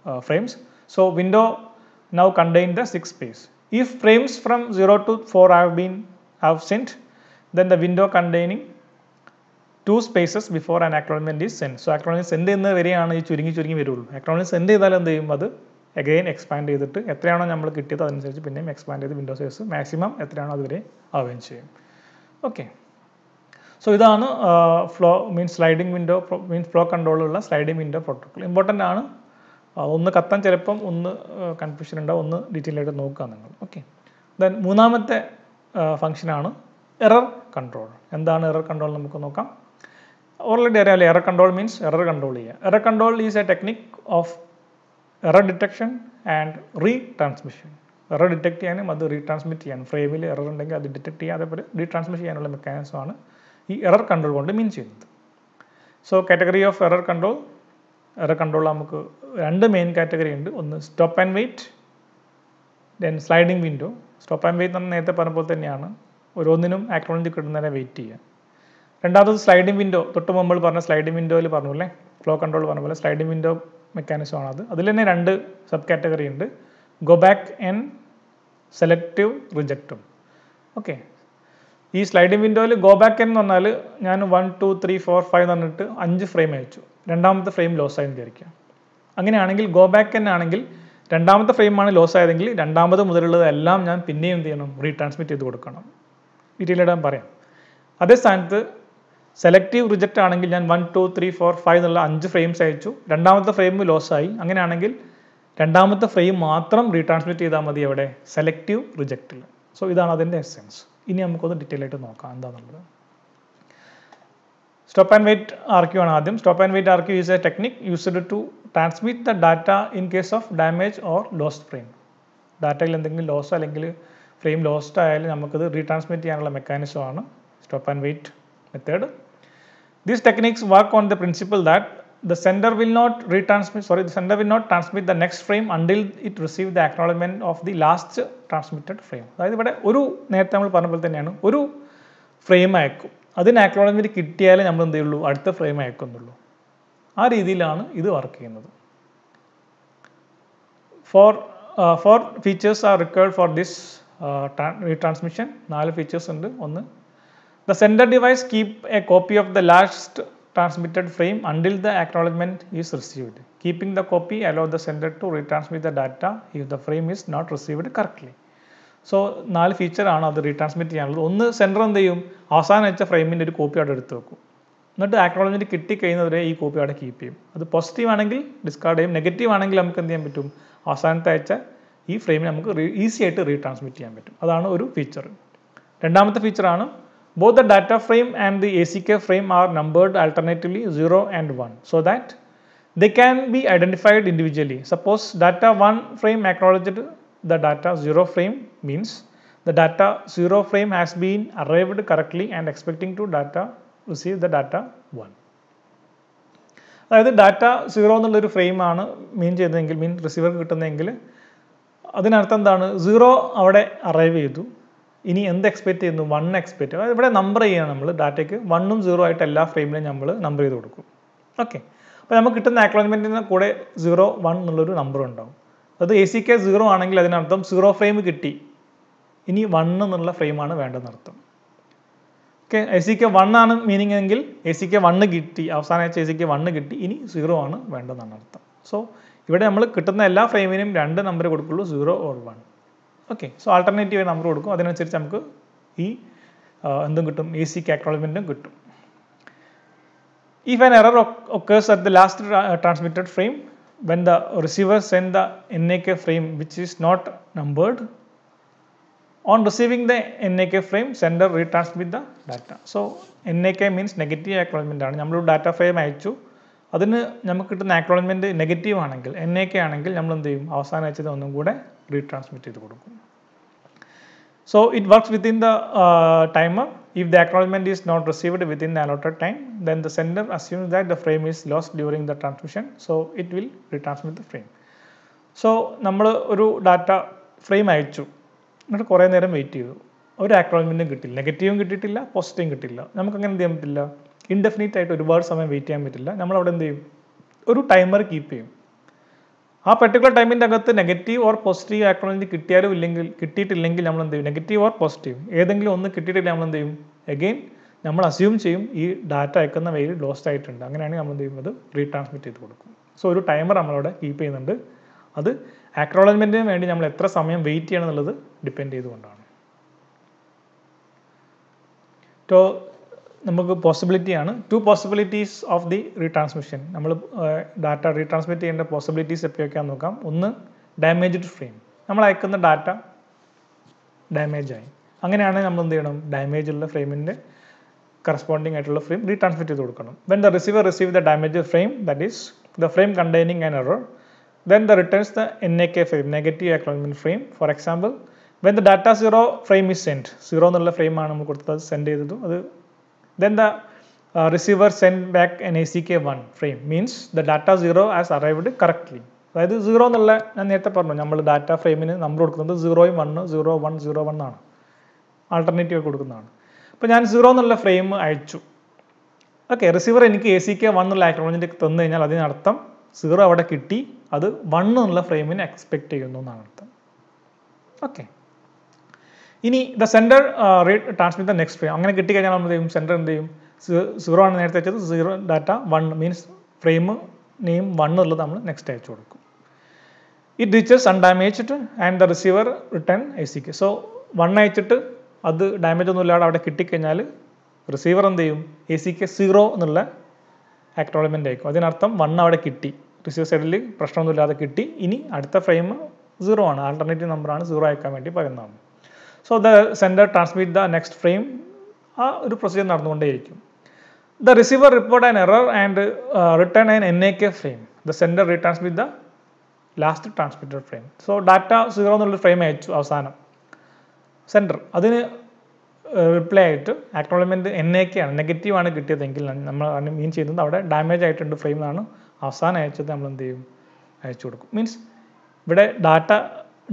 uh, frames. So, window now contain the 6 space. If frames from 0 to 4 have been have sent, then the window containing two spaces before an acronym is sent. So, acronym send ചെയ്യുന്ന വരെയാണ് ഈ ചുരുങ്ങി ചുരുങ്ങി വരുള്ളൂ. acronym send ചെയ്താൽ എന്ത് the അത് again expand ചെയ്തിട്ട് എത്രയാണോ നമ്മൾ കിട്ടിയത് അതനുസരിച്ച് പിന്നെയും എക്സ്പാൻഡ് ചെയ്ത് വിൻഡോ സൈസ് മാക്സിമം എത്രയാണോ അതുവരെ അവേം ചെയ്യും ഓക്കെ സോ ഇതാണ് flow means sliding window means flow കൺട്രോളിലുള്ള സ്ലൈഡിംഗ് വിൻഡോ പ്രോട്ടോക്കോൾ ഇമ്പോർട്ടൻ്റ് ആണ് ഒന്ന് കത്താൻ ചിലപ്പം ഒന്ന് കൺഫ്യൂഷൻ ഉണ്ടാവും ഒന്ന് ഡീറ്റെയിൽ ആയിട്ട് നോക്കുക നിങ്ങൾ ഓക്കെ ദെൻ മൂന്നാമത്തെ ഫംഗ്ഷനാണ് എറർ കൺട്രോൾ എന്താണ് എറർ കൺട്രോൾ നമുക്ക് നോക്കാം ഓൾറെഡി അറിയാമല്ലോ error control means error control ചെയ്യുക error control is a technique of error detection and retransmission error detect ചെയ്യാനും അത് റീട്രാൻസ്മിറ്റ് ചെയ്യാൻ ഫ്രെയിമിൽ എറർ ഉണ്ടെങ്കിൽ അത് ഡിറ്റക്ട് ചെയ്യാൻ അതേപോലെ റീട്രാൻസ്മിറ്റ് ചെയ്യാനുള്ള മെക്കാനിസമാണ് ഈ എറർ കൺട്രോൾ കൊണ്ട് മീൻ ചെയ്യുന്നത് so category of error control error control നമുക്ക് രണ്ട് മെയിൻ കാറ്റഗറി ഉണ്ട് ഒന്ന് stop and wait then sliding window stop and wait എന്ന് നേരത്തെ പറഞ്ഞപ്പോൾ തന്നെയാണ് ഓരോന്നിനും ആക്രോളജി കിട്ടുന്നതിനെ വെയിറ്റ് ചെയ്യുക രണ്ടാമത്തത് സ്ലൈഡിംഗ് വിൻഡോ തൊട്ട് മുമ്പ് പറഞ്ഞ സ്ലൈഡിംഗ് വിൻഡോയിൽ പറഞ്ഞു അല്ലേ ഫ്ലോ കൺട്രോൾ പറഞ്ഞ പോലെ സ്ലൈഡിംഗ് വിൻഡോ ആണ് അത് അതിൽ തന്നെ രണ്ട് സബ് കാറ്റഗറി ഉണ്ട് ഗോ ബാക്ക് ആൻഡ് സെലക്റ്റീവ് റിജക്റ്റും ഓക്കെ ഈ സ്ലൈഡിംഗ് വിൻഡോയിൽ ഗോ ബാക്ക് എന്ന് പറഞ്ഞാൽ ഞാൻ one two three four five എന്ന് പറഞ്ഞിട്ട് അഞ്ച് ഫ്രെയിം അയച്ചു രണ്ടാമത്തെ ഫ്രെയിം ലോസ് ആയെന്ന് വിചാരിക്കുക അങ്ങനെയാണെങ്കിൽ ഗോ ബാക്ക് എന്നാണെങ്കിൽ രണ്ടാമത്തെ ഫ്രെയിമാണ് ലോസ് ആയതെങ്കിൽ രണ്ടാമത് മുതലുള്ളത് എല്ലാം ഞാൻ പിന്നെയും എന്ത് ചെയ്യണം റീട്രാൻസ്മിറ്റ് ചെയ്ത് കൊടുക്കണം ഡീറ്റെയിൽ ഇടാൻ പറയാം അതേ സ്ഥാനത്ത് സെലക്റ്റീവ് റിജക്റ്റ് ആണെങ്കിൽ ഞാൻ one two three four five എന്നുള്ള അഞ്ച് ഫ്രെയിംസ് അയച്ചു രണ്ടാമത്തെ ഫ്രെയിം ലോസായി അങ്ങനെയാണെങ്കിൽ രണ്ടാമത്തെ ഫ്രെയിം മാത്രം റീട്രാൻസ്മിറ്റ് ചെയ്താൽ മതി എവിടെ സെലക്റ്റീവ് റിജക്റ്റിൽ സോ ഇതാണ് അതിൻ്റെ എസെൻസ് ഇനി നമുക്കൊന്ന് ഡീറ്റെയിൽ ആയിട്ട് നോക്കാം എന്താണെന്നുള്ളത് സ്റ്റോപ്പ് ആൻഡ് വെയിറ്റ് ആർക്യു ആണ് ആദ്യം stop and wait ARQ is a technique used to transmit the data in case of damage or lost frame ഡാറ്റയിൽ എന്തെങ്കിലും ലോസ് അല്ലെങ്കിൽ ഫ്രെയിം ലോസ്റ്റ് ആയാലും നമുക്കത് റീട്രാൻസ്മിറ്റ് ചെയ്യാനുള്ള മെക്കാനിസമാണ് stop and wait method These techniques work on the principle that the sender will not retransmit, sorry, the sender will not transmit the next frame until it receives the acknowledgement of the last transmitted frame. അതായത് ഇവിടെ ഒരു നേരത്തെ നമ്മൾ പറഞ്ഞപ്പോൾ തന്നെയാണ് ഒരു frame അയക്കും അതിന് അക്നോളജ്മെൻറ്റ് കിട്ടിയാലേ നമ്മൾ എന്ത് ചെയ്യുള്ളൂ അടുത്ത ഫ്രെയിം അയക്കുന്നുള്ളൂ ആ രീതിയിലാണ് ഇത് വർക്ക് ചെയ്യുന്നത് four four features are required for this retransmission നാല് ഫീച്ചേഴ്സ് ഉണ്ട് ഒന്ന് The sender device keep a copy of the last transmitted frame until the acknowledgement is received. Keeping the copy allow the sender to retransmit the data if the frame is not received correctly. So നാല് ഫീച്ചറാണ് അത് retransmit ചെയ്യാനുള്ളത് ഒന്ന് centre എന്ത് ചെയ്യും അവസാനം വെച്ച ഫ്രെയിമിൻ്റെ ഒരു കോപ്പി അവിടെ എടുത്ത് വെക്കും എന്നിട്ട് ആക്നോളജ്മെൻറ്റ് കിട്ടിക്കഴിയുന്നവരെ ഈ കോപ്പി അവിടെ കീപ്പ് ചെയ്യും അത് പോസിറ്റീവ് ആണെങ്കിൽ ഡിസ്കാർഡ് ചെയ്യും നെഗറ്റീവ് ആണെങ്കിൽ നമുക്ക് എന്ത് ചെയ്യാൻ പറ്റും അവസാനത്തെ അയച്ച ഈ ഫ്രെയിമിനെ നമുക്ക് ഈസി ആയിട്ട് റീട്രാൻസ്മിറ്റ് ചെയ്യാൻ പറ്റും അതാണ് ഒരു ഫീച്ചർ രണ്ടാമത്തെ ഫീച്ചറാണ് Both the data frame and the ACK frame are numbered alternatively 0 and 1 so that they can be identified individually. Suppose data 1 frame acknowledged the data 0 frame means the data 0 frame has been arrived correctly and expecting to data receive the data 1. അതായത് data zero എന്നുള്ളൊരു ഫ്രെയിമാണ് മീൻ ചെയ്തതെങ്കിൽ മീൻ റിസീവർക്ക് കിട്ടുന്നതെങ്കിൽ അതിനർത്ഥം എന്താണ് zero അവിടെ arrive ചെയ്തു ഇനി എന്ത് expect ചെയ്യുന്നു one expect ഇവിടെ നമ്പർ ചെയ്യുക നമ്മൾ ഡാറ്റയ്ക്ക് വണ്ണും സീറോ ആയിട്ട് എല്ലാ ഫ്രെയിമിലും നമ്മൾ നമ്പർ ചെയ്ത് കൊടുക്കും ഓക്കെ അപ്പോൾ നമുക്ക് കിട്ടുന്ന അക്ലോൺമെൻറ്റിന് കൂടെ സീറോ വൺ എന്നുള്ളൊരു നമ്പർ ഉണ്ടാവും അത് എ സി കെ സീറോ ആണെങ്കിൽ അതിനർത്ഥം സീറോ ഫ്രെയിം കിട്ടി ഇനി വൺ എന്നുള്ള ഫ്രെയിമാണ് വേണ്ടതെന്നർത്ഥം okay A C K one ആണ് മീനിങ് എങ്കിൽ എ സി കെ വണ്ണ് കിട്ടി അവസാനമാഴ്ച എ സി കെ വണ്ണ് കിട്ടി ഇനി സീറോ ആണ് വേണ്ടതെന്നാണ് അർത്ഥം സോ ഇവിടെ നമ്മൾ കിട്ടുന്ന എല്ലാ ഫ്രെയിമിനും രണ്ട് നമ്പർ കൊടുക്കുള്ളൂ zero or one okay so alternative number കൊടുക്കും അതിനനുസരിച്ച് നമുക്ക് ഈ എന്തും കിട്ടും എ സി കാക്ടോളമെൻറ്റും കിട്ടും if an error occurs at the last transmitted frame when the the receiver send N when the receiver send the NAK frame which is not numbered. On receiving the NAK frame, the data so N A K means negative acknowledgement ആണ് നമ്മളൊരു data frame അയച്ചു അതിന് നമുക്ക് കിട്ടുന്ന acknowledgement negative ആണെങ്കിൽ N A K ആണെങ്കിൽ നമ്മൾ എന്ത് ചെയ്യും അവസാനം അയച്ചത് ഒന്നും കൂടെ retransmit ചെയ്ത് കൊടുക്കും so it works within the timer if the acknowledgement is not received within the allotted time then the sender assumes that the frame is lost during the transmission so it will retransmit the frame so നമ്മൾ ഒരു data frame അയച്ചു എന്നിട്ട് കുറേ നേരം wait ചെയ്തു ഒരു അക്നോളജ്മെൻറ്റും കിട്ടില്ല നെഗറ്റീവും കിട്ടിയിട്ടില്ല പോസിറ്റീവും കിട്ടില്ല നമുക്ക് അങ്ങനെ എന്ത് ചെയ്യാൻ പറ്റില്ല ഇൻഡെഫിനിറ്റ് ആയിട്ട് ഒരുപാട് സമയം വെയിറ്റ് ചെയ്യാൻ പറ്റില്ല നമ്മൾ അവിടെ എന്ത് ചെയ്യും ഒരു ടൈമർ കീപ്പ് ചെയ്യും ആ പെർട്ടിക്കുലർ ടൈമിൻ്റെ അകത്ത് നെഗറ്റീവ് ഓർ പോസിറ്റീവ് ആക്രോളജി കിട്ടിയാലും ഇല്ലെങ്കിൽ കിട്ടിയിട്ടില്ലെങ്കിൽ നമ്മൾ എന്ത് ചെയ്യും നെഗറ്റീവ് ഓർ പോസിറ്റീവ് ഏതെങ്കിലും ഒന്ന് കിട്ടിയിട്ടില്ല നമ്മൾ എന്ത് ചെയ്യും എഗെയിൻ നമ്മൾ അസ്യൂം ചെയ്യും ഈ ഡാറ്റ അയക്കുന്ന വെയിൽ ലോസ്റ്റ് ആയിട്ടുണ്ട് അങ്ങനെയാണെങ്കിൽ നമ്മൾ എന്ത് ചെയ്യുന്നത് റീട്രാൻസ്മിറ്റ് ചെയ്ത് കൊടുക്കും സോ ഒരു ടൈമർ നമ്മളവിടെ കീപ്പ് ചെയ്യുന്നുണ്ട് അത് ആക്രോളജ്മെൻറ്റിന് വേണ്ടി നമ്മൾ എത്ര സമയം വെയിറ്റ് ചെയ്യണം എന്നുള്ളത് ഡിപ്പെൻഡ് ചെയ്തുകൊണ്ടാണ് നമുക്ക് പോസിബിലിറ്റിയാണ് two possibilities of the retransmission നമ്മൾ ഡാറ്റ റീട്രാൻസ്മിറ്റ് ചെയ്യേണ്ട പോസിബിലിറ്റീസ് എപ്പോഴൊക്കെയാണെന്ന് നോക്കാം ഒന്ന് ഡാമേജ്ഡ് ഫ്രെയിം നമ്മൾ അയക്കുന്ന ഡാറ്റ ഡാമേജ് ആയി അങ്ങനെയാണെങ്കിൽ നമ്മൾ എന്ത് ചെയ്യണം ഡാമേജ് ഉള്ള ഫ്രെയിമിൻ്റെ കറസ്പോണ്ടിങ് ആയിട്ടുള്ള ഫ്രെയിം റീട്രാൻസ്മിറ്റ് ചെയ്ത് കൊടുക്കണം when the receiver receive the damage frame that is the frame containing an error then the returns the NAK frame, negative acknowledgement frame. For example when the data zero frame is sent zero എന്നുള്ള ഫ്രെയിമാണ് നമ്മൾ കൊടുത്തത് send ചെയ്തത് അത് Then the uh, receiver send back an ACK1 frame means the data 0 has arrived correctly. അതായത് zero എന്നുള്ള ഞാൻ നേരത്തെ പറഞ്ഞു നമ്മൾ ഡാറ്റ ഫ്രെയിമിന് നമ്പർ കൊടുക്കുന്നത് സീറോയും one zero one zero one ആണ് ആൾട്ടർനേറ്റീവ് കൊടുക്കുന്നതാണ് അപ്പോൾ ഞാൻ സീറോ എന്നുള്ള ഫ്രെയിം അയച്ചു ഓക്കെ റിസീവർ എനിക്ക് എ സി കെ വൺ എന്നുള്ള ആക്നോളജിൻ്റെ തന്നു കഴിഞ്ഞാൽ അതിനർത്ഥം സീറോ അവിടെ കിട്ടി അത് വൺ എന്നുള്ള ഫ്രെയിമിന് എക്സ്പെക്റ്റ് ചെയ്യുന്നു എന്നാണ് അർത്ഥം ഓക്കെ ഇനി the sender transmit the next frame അങ്ങനെ കിട്ടിക്കഴിഞ്ഞാൽ നമ്മൾ ചെയ്യും സെൻറ്റർ എന്ത് ചെയ്യും സീറോ ആണ് നേരത്തെ അയച്ചത് zero data one means frame name one ഉള്ളത് നമ്മൾ നെക്സ്റ്റ് അയച്ചു കൊടുക്കും it reaches undamaged and the receiver return I സിക്ക് സോ വൺ അയച്ചിട്ട് അത് ഡാമേജ് ഒന്നും ഇല്ലാതെ അവിടെ കിട്ടിക്കഴിഞ്ഞാൽ റിസീവർ എന്ത് ചെയ്യും എ കെ സീറോ എന്നുള്ള ആക്ടോളമെൻ്റ് ആയിരിക്കും അതിനർത്ഥം വൺ അവിടെ കിട്ടി റിസീവർ സൈഡിൽ പ്രശ്നമൊന്നുമില്ലാതെ കിട്ടി ഇനി അടുത്ത ഫ്രെയിം സീറോ ആണ് ആൾട്ടർനേറ്റീവ് നമ്പറാണ് സീറോ അയക്കാൻ വേണ്ടി പറയുന്നതാണ് so the sender transmit the next frame ആ ഒരു പ്രൊസീജിയർ നടന്നുകൊണ്ടേയിരിക്കും the receiver report and error and return an N A K frame the sender retransmit the last transmitted frame so data zero എന്നുള്ളൊരു frame അയച്ചു അവസാനം sender അതിന് reply uh, ആയിട്ട് ആക്നോളജ്മെൻറ്റ് N A K ആണ് നെഗറ്റീവാണ് കിട്ടിയതെങ്കിൽ നമ്മൾ മീൻ ചെയ്യുന്നത് അവിടെ ഡാമേജ് ആയിട്ടുണ്ട് ഫ്രെയിം എന്നാണ് അവസാനം അയച്ചത് നമ്മൾ എന്ത് ചെയ്യും അയച്ചു കൊടുക്കും മീൻസ് ഇവിടെ ഡാറ്റ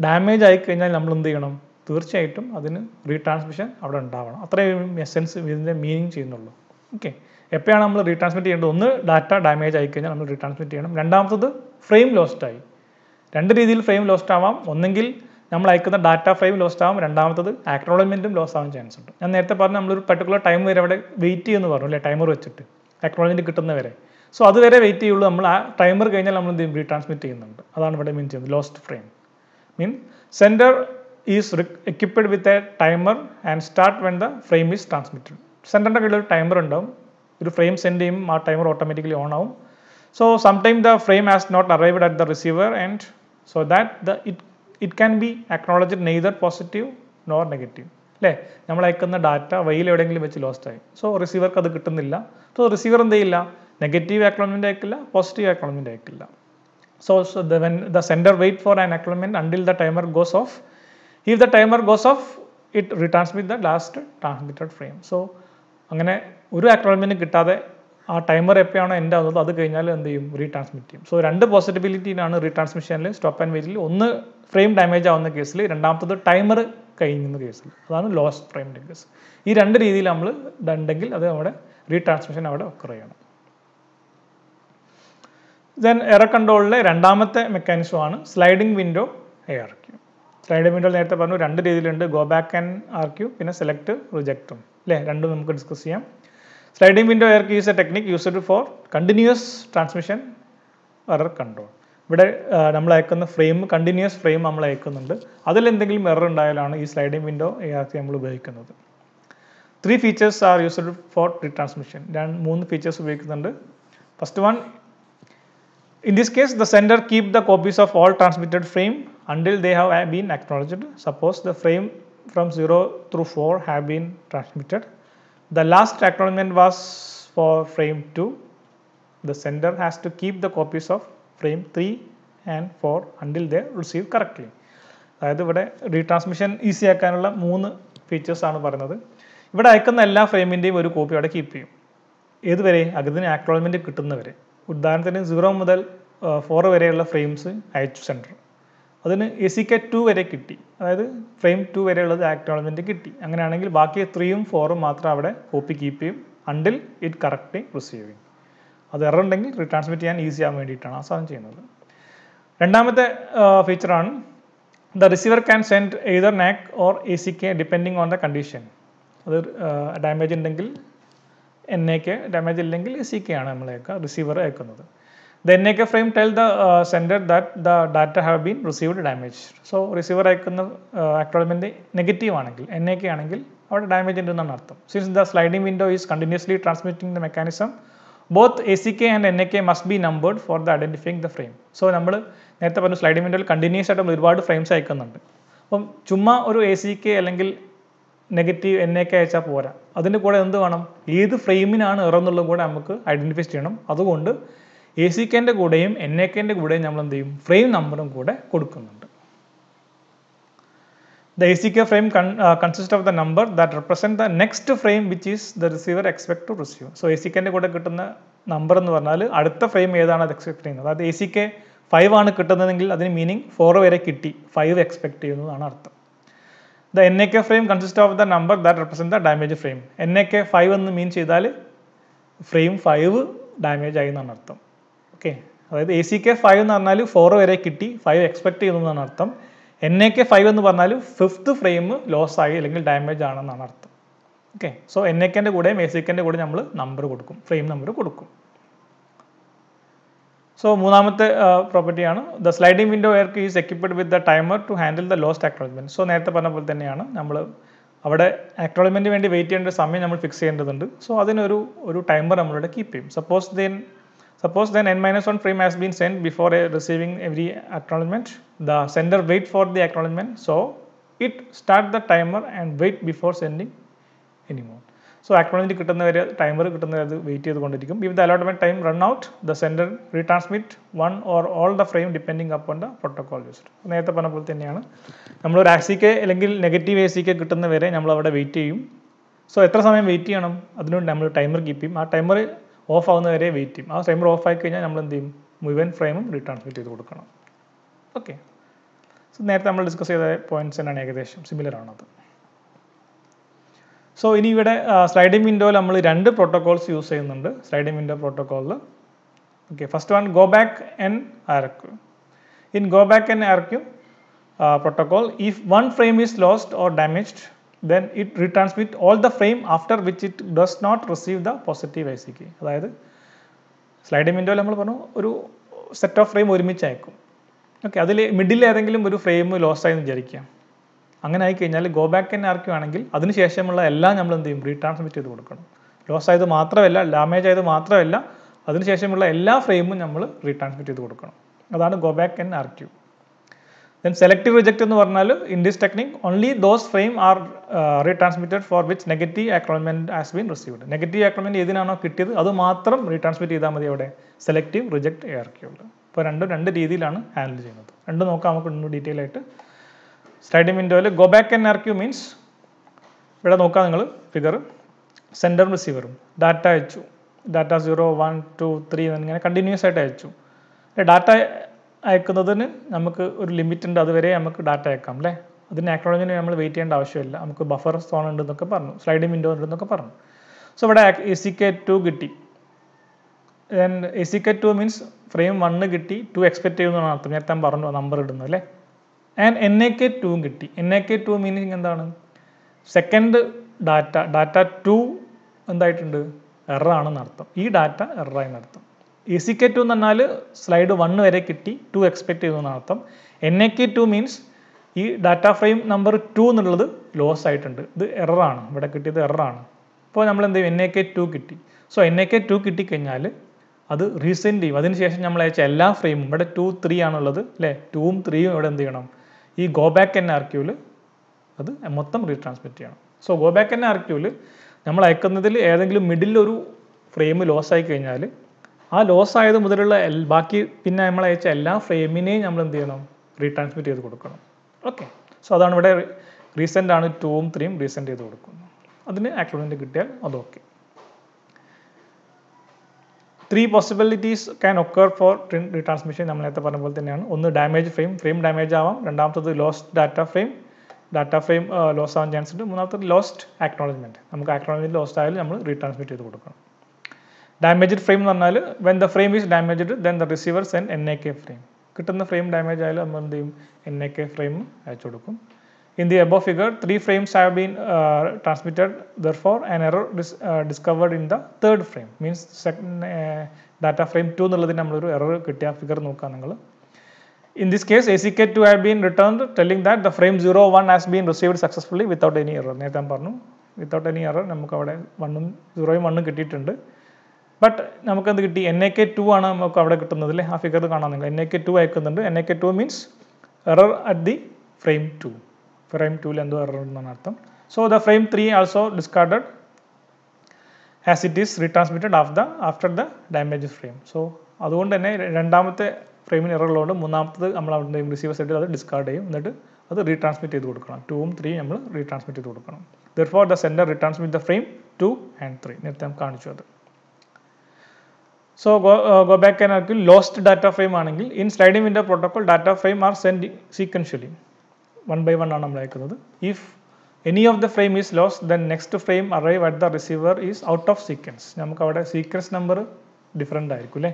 ഡാമേജ് ആയി കഴിഞ്ഞാൽ നമ്മൾ എന്ത് ചെയ്യണം തീർച്ചയായിട്ടും അതിന് റീട്രാൻസ്മിഷൻ അവിടെ ഉണ്ടാവണം അത്രയും എസെൻസ് ഇതിൻ്റെ മീനിങ് ചെയ്യുന്നുള്ളൂ ഓക്കെ എപ്പോഴാണ് നമ്മൾ റീട്രാൻസ്മിറ്റ് ചെയ്യേണ്ടത് ഒന്ന് ഡാറ്റ ഡാമേജ് ആയി കഴിഞ്ഞാൽ നമ്മൾ റീട്രാൻസ്മിറ്റ് ചെയ്യണം രണ്ടാമത്തത് ഫ്രെയിം ലോസ്റ്റ് ആയി രണ്ട് രീതിയിൽ ഫ്രെയിം ലോസ്റ്റ് ആവാം ഒന്നെങ്കിൽ നമ്മൾ അയക്കുന്ന ഡാറ്റ ഫ്രെയിം ലോസ്റ്റ് ആവും രണ്ടാമത്തത് ആക്നോളജ്മെൻറ്റും ലോസ് ആവാൻ ചാൻസ് ഉണ്ട് ഞാൻ നേരത്തെ പറഞ്ഞു നമ്മളൊരു പെർട്ടിക്കുലർ ടൈം വരെ അവിടെ വെയിറ്റ് ചെയ്യുന്നു പറഞ്ഞു അല്ലേ ടൈമർ വെച്ചിട്ട് അക്നോളജ്മെൻറ്റ് കിട്ടുന്നവരെ സോ അതുവരെ വെയിറ്റ് ചെയ്യുള്ളൂ നമ്മൾ ആ ടൈമർ കഴിഞ്ഞാൽ നമ്മൾ എന്ത് ചെയ്യും റീട്രാൻസ്മിറ്റ് ചെയ്യുന്നുണ്ട് അതാണ് ഇവിടെ മീൻ ചെയ്യുന്നത് lost frame mean sender is equipped with a timer and start when the frame is transmitted സെൻറ്ററിൻ്റെ കയ്യിൽ ഒരു ടൈമർ ഉണ്ടാവും ഒരു ഫ്രെയിം സെൻഡ് ചെയ്യും ആ ടൈമർ ഓട്ടോമാറ്റിക്കലി ഓൺ ആവും so some time the frame has not arrived at the receiver and so that the it it can be acknowledge neither positive nor negative അല്ലേ നമ്മൾ അയക്കുന്ന ഡാറ്റ വെയിൽ എവിടെയെങ്കിലും വെച്ച് ലോസ്റ്റ് ആയി സോ റിസീവർക്ക് അത് കിട്ടുന്നില്ല സോ റിസീവർ എന്ത് ചെയ്യില്ല നെഗറ്റീവ് അക്നോളജ്മെൻ്റ് അയക്കില്ല പോസിറ്റീവ് അക്നോളജ്മെൻ്റ് അയക്കില്ല so the when the sender wait for an acknowledgement until the timer goes off if the timer goes off it retransmit the last transmitted frame so അങ്ങനെ ഒരു അക്നോളജ്മെൻറ്റും കിട്ടാതെ ആ timer എപ്പോഴാണോ എൻ്റെ ആവുന്നത് അത് കഴിഞ്ഞാൽ എന്ത് ചെയ്യും റീട്രാൻസ്മിറ്റ് ചെയ്യും സോ രണ്ട് പോസിബിലിറ്റിയിലാണ് റീട്രാൻസ്മിഷനിൽ സ്റ്റോപ്പ് ആൻഡ് വെയിറ്റിൽ ഒന്ന് ഫ്രെയിം ഡാമേജ് ആവുന്ന കേസിൽ രണ്ടാമത്തത് ടൈമർ കഴിഞ്ഞ കേസിൽ അതാണ് ലോസ്റ്റ് ഫ്രെയിം കേസ് ഈ രണ്ട് രീതിയിൽ നമ്മൾ ഇതുണ്ടെങ്കിൽ അത് നമ്മുടെ റീട്രാൻസ്മിഷൻ അവിടെ ഒക്കർ ചെയ്യണം ദെൻ എയർ കൺട്രോളിലെ രണ്ടാമത്തെ മെക്കാനിസമാണ് sliding window error slide window നേരത്തെ പറഞ്ഞു രണ്ട് രീതിയിലുണ്ട് ഗോ ബാക്ക് ആൻഡ് ആർക്യൂ പിന്നെ സെലക്ട് റിജക്റ്റും അല്ലേ രണ്ടും നമുക്ക് ഡിസ്കസ് ചെയ്യാം sliding window ARQ use a technique used for continuous transmission error control ഇവിടെ നമ്മൾ അയക്കുന്ന ഫ്രെയിം കണ്ടിന്യൂസ് ഫ്രെയിം നമ്മൾ അയക്കുന്നുണ്ട് അതിൽ എന്തെങ്കിലും എറർ ഉണ്ടായാലാണ് ഈ സ്ലൈഡിംഗ് വിൻഡോ എയർക്ക് നമ്മൾ ഉപയോഗിക്കുന്നത് three features are used for transmission രണ്ട് മൂന്ന് ഫീച്ചേഴ്സ് ഉപയോഗിക്കുന്നുണ്ട് first one in this case the sender keep the copies of all transmitted frame until they have been acknowledged. Suppose the frame from 0 through 4 have been transmitted. The last acknowledgement was for frame 2. The sender has to keep the copies of frame 3 and 4 until they receive correctly. അതായത് ഇവിടെ retransmission easy ആക്കാനുള്ള മൂന്ന് ഫീച്ചേഴ്സാണ് പറയുന്നത് ഇവിടെ അയക്കുന്ന എല്ലാ ഫ്രെയിമിൻ്റെയും ഒരു copy അവിടെ കീപ്പ് ചെയ്യും ഏതുവരെ അതിന് ആക്നോളജ്മെൻറ്റ് കിട്ടുന്നവരെ ഉദാഹരണത്തിന് സീറോ മുതൽ ഫോർ വരെയുള്ള ഫ്രെയിംസ് അയച്ചു സെൻറ്റർ അതിന് എ സി കെ ടു വരെ കിട്ടി അതായത് ഫ്രെയിം ടു വരെയുള്ളത് ആക്നോളജ്മെൻറ്റ് കിട്ടി അങ്ങനെയാണെങ്കിൽ ബാക്കി ത്രീയും ഫോറും മാത്രം അവിടെ കോപ്പി കീപ്പ് ചെയ്യും അണ്ടിൽ ഇറ്റ് കറക്റ്റ് റിസീവിങ് അത് എറർ ഉണ്ടെങ്കിൽ റീട്രാൻസ്മിറ്റ് ചെയ്യാൻ ഈസി ആവാൻ വേണ്ടിയിട്ടാണ് ആ സാധനം ചെയ്യുന്നത് രണ്ടാമത്തെ ഫീച്ചറാണ് the receiver can send either NAK or A C K depending on the condition അത് ഡാമേജ് ഉണ്ടെങ്കിൽ എൻ എ കെ ഡാമേജ് ഇല്ലെങ്കിൽ എ സി കെ ആണ് നമ്മളേക്ക റിസീവർ അയക്കുന്നത് The NAK frame tell the uh, sender that the data have been received damaged. So receiver അയക്കുന്ന acknowledgement uh, negative ആണെങ്കിൽ N A K ആണെങ്കിൽ അവിടെ damage ഉണ്ടെന്നാണ് അർത്ഥം since the sliding window is continuously transmitting the mechanism both A C K and N A K must be numbered for the identifying the frame so നമ്മൾ നേരത്തെ പറഞ്ഞു sliding വിൻഡോയിൽ continuous ആയിട്ട് നമ്മൾ ഒരുപാട് ഫ്രെയിംസ് അയക്കുന്നുണ്ട് അപ്പം ചുമ്മാ ഒരു എ സി കെ അല്ലെങ്കിൽ നെഗറ്റീവ് എൻ എ കെ അയച്ചാൽ പോരാ അതിൻ്റെ കൂടെ എന്ത് വേണം ഏത് ഫ്രെയിമിനാണ് എറർ എന്നുള്ളത് കൂടെ നമുക്ക് ഐഡൻറ്റിഫൈ ചെയ്യണം അതുകൊണ്ട് എ സി കെൻ്റെ കൂടെയും എൻ എ കെൻ്റെ കൂടെയും നമ്മൾ എന്ത് ചെയ്യും ഫ്രെയിം നമ്പറും കൂടെ കൊടുക്കുന്നുണ്ട് C ACK frame consist of the number that number the next frame which is the receiver expect to receive so A C കെൻ്റെ കൂടെ കിട്ടുന്ന നമ്പർ എന്ന് പറഞ്ഞാൽ അടുത്ത ഫ്രെയിം ഏതാണ് അത് എക്സ്പെക്ട് ചെയ്യുന്നത് അതായത് എ സി കെ ഫൈവ് ആണ് കിട്ടുന്നതെങ്കിൽ അതിന് മീനിങ് ഫോർ വരെ കിട്ടി ഫൈവ് എക്സ്പെക്ട് ചെയ്യുന്നു എന്നാണ് അർത്ഥം the N A K frame consist of the number that represent the damage frame N A K five എന്ന് മീൻ ചെയ്താൽ ഫ്രെയിം ഫൈവ് ഡാമേജ് ആയി എന്നാണ് അർത്ഥം ഓക്കെ അതായത് എ സി കെ ഫൈവ് എന്ന് പറഞ്ഞാൽ ഫോർ വരെ കിട്ടി ഫൈവ് എക്സ്പെക്ട് ചെയ്യുന്നു എന്നാണ് അർത്ഥം എൻ എ കെ ഫൈവ് എന്ന് പറഞ്ഞാൽ ഫിഫ്ത്ത് ഫ്രെയിം ലോസ് ആയി അല്ലെങ്കിൽ ഡാമേജ് ആണെന്നാണ് അർത്ഥം ഓക്കെ സോ എൻ എ കെൻ്റെ കൂടെയും എ സി കെൻ്റെ കൂടെ നമ്മൾ നമ്പർ കൊടുക്കും ഫ്രെയിം നമ്പർ കൊടുക്കും സോ മൂന്നാമത്തെ പ്രോപ്പർട്ടിയാണ് the sliding window ARQ is equipped with the timer to handle the lost acknowledgement so നേരത്തെ പറഞ്ഞ പോലെ തന്നെയാണ് നമ്മൾ അവിടെ അക്നോളജ്മെൻറ്റിന് വേണ്ടി വെയിറ്റ് ചെയ്യേണ്ട സമയം നമ്മൾ ഫിക്സ് ചെയ്യേണ്ടതുണ്ട് സോ അതിനൊരു ഒരു ടൈമർ നമ്മളിവിടെ കീപ്പ് ചെയ്യും suppose then Suppose then n minus 1 frame has been sent before receiving every acknowledgement. The sender wait for the acknowledgement. So, it start the timer and wait before sending anymore. So, acknowledgement കിട്ടുന്ന വരെ timer കിട്ടുന്ന വരെ wait ചെയ്തുകൊണ്ടിരിക്കും if the allotment time run out the sender retransmit one or all the frame depending upon the protocol used നേരത്തെ പറഞ്ഞ പോലെ തന്നെയാണ് നമ്മൾ ഒരു ആക്സിക്ക് അല്ലെങ്കിൽ നെഗറ്റീവ് എ സിക്ക് കിട്ടുന്ന വരെ നമ്മൾ അവിടെ വെയിറ്റ് ചെയ്യും സോ എത്ര സമയം വെയിറ്റ് ചെയ്യണം അതിനുവേണ്ടി നമ്മൾ ടൈമർ കീപ്പ് ചെയ്യും ആ ടൈമർ ഓഫ് ആവുന്നവരെ വെയിറ്റ് ചെയ്യും ആ ടൈമർ ഓഫ് ആയി കഴിഞ്ഞാൽ നമ്മൾ എന്ത് ചെയ്യും മുഴുവൻ ഫ്രെയിമും റീട്രാൻസ്മിറ്റ് ചെയ്ത് കൊടുക്കണം ഓക്കെ സോ നേരത്തെ നമ്മൾ ഡിസ്കസ് ചെയ്ത പോയിന്റ്സ് തന്നെയാണ് ഏകദേശം സിമിലർ ആണത് സോ ഇനി ഇവിടെ സ്ലൈഡിംഗ് വിൻഡോയിൽ നമ്മൾ രണ്ട് പ്രോട്ടോകോൾസ് യൂസ് ചെയ്യുന്നുണ്ട് സ്ലൈഡിംഗ് വിൻഡോ പ്രോട്ടോകോളിൽ okay first one go back N ARQ in go back N ARQ protocol if one frame is lost or damaged then it returns all the frame after which it does not receive the positive I അതായത് സ്ലൈഡിംഗ് വിൻഡോയിൽ നമ്മൾ പറഞ്ഞു ഒരു set of frame ഒരുമിച്ച് അയക്കും okay അതിൽ middle ഏതെങ്കിലും ഒരു ഫ്രെയിം ലോസായി എന്ന് വിചാരിക്കാം അങ്ങനെ ആയി കഴിഞ്ഞാൽ ഗോ ബാക്ക് തന്നെ ആർക്കുവാണെങ്കിൽ ശേഷമുള്ള എല്ലാം നമ്മൾ എന്ത് ചെയ്യും റീട്രാൻസ്മിറ്റ് ചെയ്ത് കൊടുക്കണം ലോസ് ആയത് മാത്രമല്ല ഡാമേജ് ആയത് മാത്രമല്ല അതിനുശേഷമുള്ള എല്ലാ ഫ്രെയിമും നമ്മൾ റീട്രാൻസ്മിറ്റ് ചെയ്ത് കൊടുക്കണം അതാണ് go back and R Q then selective reject എന്ന് പറഞ്ഞാൽ in this technique only those frame are uh, retransmitted for which negative acknowledgement has been received negative acknowledgement ഏതിനാണോ കിട്ടിയത് അത് മാത്രം റീട്രാൻസ്മിറ്റ് ചെയ്താൽ മതി അവിടെ സെലക്റ്റീവ് റിജക്റ്റ് എ ആർ ക്യൂവിൽ അപ്പോൾ രണ്ടും രണ്ട് രീതിയിലാണ് ഹാൻഡിൽ ചെയ്യുന്നത് രണ്ടും നോക്കാം നമുക്ക് ഒന്ന് ഡീറ്റെയിൽ ആയിട്ട് സ്ലൈഡിംഗ് വിൻഡോയിൽ go back N R Q means ഇവിടെ നോക്കാം നിങ്ങൾ ഫിഗർ സെൻറ്ററും റിസീവറും ഡാറ്റ അയച്ചു data zero one two three എന്നിങ്ങനെ കണ്ടിന്യൂസ് ആയിട്ട് അയച്ചു ഡാറ്റ അയക്കുന്നതിന് നമുക്ക് ഒരു ലിമിറ്റ് ഉണ്ട് അതുവരെ നമുക്ക് ഡാറ്റ അയക്കാം അല്ലേ അതിന് അക്നോളജിന് നമ്മൾ വെയിറ്റ് ചെയ്യേണ്ട ആവശ്യമില്ല നമുക്ക് ബഫർ സോൺ ഉണ്ടെന്നൊക്കെ പറഞ്ഞു സ്ലൈഡിംഗ് വിൻഡോ ഉണ്ടെന്നൊക്കെ പറഞ്ഞു സോ ഇവിടെ എ സി കെ ടു കിട്ടി then A C K two means frame one കിട്ടി ടു എക്സ്പെക്ട് ചെയ്യുന്നതാണ് അർത്ഥം നേരത്തെ പറഞ്ഞു നമ്പർ ഇടുന്നു അല്ലേ ആൻഡ് എൻ എ കെ ടൂവും കിട്ടി N A K two meaning എന്താണ് സെക്കൻഡ് ഡാറ്റ ഡാറ്റ ടു എന്തായിട്ടുണ്ട് എററാണെന്ന് അർത്ഥം ഈ ഡാറ്റ നടത്തും സി കെ ടു എന്ന് പറഞ്ഞാൽ സ്ലൈഡ് വൺ വരെ കിട്ടി ടു എക്സ്പെക്ട് ചെയ്തു എന്നാണ് അർത്ഥം N A K two means ഈ ഡാറ്റ ഫ്രെയിം നമ്പർ ടു എന്നുള്ളത് ലോസ് ആയിട്ടുണ്ട് ഇത് എററാണ് ഇവിടെ കിട്ടിയത് എററാണ് അപ്പോൾ നമ്മൾ എന്ത് ചെയ്യും എൻ എ കെ ടു കിട്ടി so N A K two കിട്ടിക്കഴിഞ്ഞാൽ അത് റീസെൻ്റ് ചെയ്യും അതിനുശേഷം നമ്മൾ അയച്ച എല്ലാ ഫ്രെയിമും ഇവിടെ ടു ത്രീ ആണുള്ളത് അല്ലേ ടൂവും ത്രീയും ഇവിടെ എന്ത് ചെയ്യണം ഈ ഗോ ബാക്ക് എൻ ആർ അത് മൊത്തം റീട്രാൻസ്മിറ്റ് ചെയ്യണം so go back N R നമ്മൾ അയക്കുന്നതിൽ ഏതെങ്കിലും മിഡിൽ ഒരു ഫ്രെയിം ലോസ് ആയി കഴിഞ്ഞാൽ ആ ലോസ് ആയത് മുതലുള്ള ബാക്കി പിന്നെ നമ്മൾ അയച്ച എല്ലാ ഫ്രെയിമിനെയും നമ്മൾ എന്ത് ചെയ്യണം റീട്രാൻസ്മിറ്റ് ചെയ്ത് കൊടുക്കണം ഓക്കെ സോ അതാണ് ഇവിടെ റീസെൻ്റ് ആണ് ടൂവും ത്രീയും റീസെൻ്റ് ചെയ്ത് കൊടുക്കുന്നത് അതിന് ആക്ലോഡൻറ്റ് കിട്ടിയാൽ അത് okay three possibilities can occur for retransmission നമ്മൾ നേരത്തെ പറഞ്ഞ പോലെ തന്നെയാണ് ഒന്ന് ഡാമേജ് ഫ്രെയിം ഫ്രെയിം ഡാമേജ് ആവാം രണ്ടാമത്തത് lost data frame data frame loss ആവാൻ ചാൻസ് ഉണ്ട് മൂന്നാമത്തത് ലോസ്റ്റ് ആക്നോളജ്മെൻറ്റ് നമുക്ക് ആക്നോളജ്മെൻറ്റ് ലോസ്റ്റ് ആയാലും നമ്മൾ റീട്രാൻസ്മിറ്റ് ചെയ്ത് കൊടുക്കണം ഡാമേജ്ഡ് ഫ്രെയിം എന്ന് പറഞ്ഞാൽ when the frame is damaged then the receiver send N A K frame കിട്ടുന്ന ഫ്രെയിം ഡാമേജ് ആയാലും നമ്മൾ എന്ത് ചെയ്യും എൻ എ കെ ഫ്രെയിം അയച്ചു കൊടുക്കും in the above figure three frames have been transmitted there for an error this uh, in the third frame means second data frame two എന്നുള്ളതിന് നമ്മളൊരു error കിട്ടിയ figure നോക്കുക നിങ്ങൾ in this case A C K two have been return telling that the frame zero one has been received successfully without any error നേരത്തെ പറഞ്ഞു without any error നമുക്ക് അവിടെ വണ്ണും സീറോയും വണ്ണും കിട്ടിയിട്ടുണ്ട് ബട്ട് എന്ത് കിട്ടി എൻ എ കെ ടു ആണ് നമുക്ക് അവിടെ കിട്ടുന്നത് അല്ലേ ആ ഫിഗർ കാണാൻ നിങ്ങൾ എൻ എ കെ ടു അയക്കുന്നുണ്ട് N A K two means error at the frame two frame ടുവിൽ എന്തോ എറർ ഉണ്ടെന്നാണ് അർത്ഥം so the frame three also discarded as it is retransmitted of the after the damage frame so അതുകൊണ്ട് തന്നെ രണ്ടാമത്തെ ഫ്രെയിമിന് error ഉള്ളതുകൊണ്ട് മൂന്നാമത്തത് നമ്മൾ അവിടെ റിസീവർ സൈഡിൽ അത് ഡിസ്കാർഡ് ചെയ്യും എന്നിട്ട് അത് റീട്രാൻസ്മിറ്റ് ചെയ്ത് കൊടുക്കണം ടുവും ത്രീയും നമ്മൾ റീട്രാൻസ്മിറ്റ് ചെയ്ത് കൊടുക്കണം for the sender retransmit the frame two and three നേരത്തെ കാണിച്ചു അത് So go, uh, go back and argue lost data frame ആണെങ്കിൽ in sliding window protocol data frame are send sequentially one by one ആണ് നമ്മൾ അയക്കുന്നത് if any of the frame is loss then next frame arrive at the receiver is out of sequence നമുക്ക് അവിടെ sequence number different ആയിരിക്കും അല്ലേ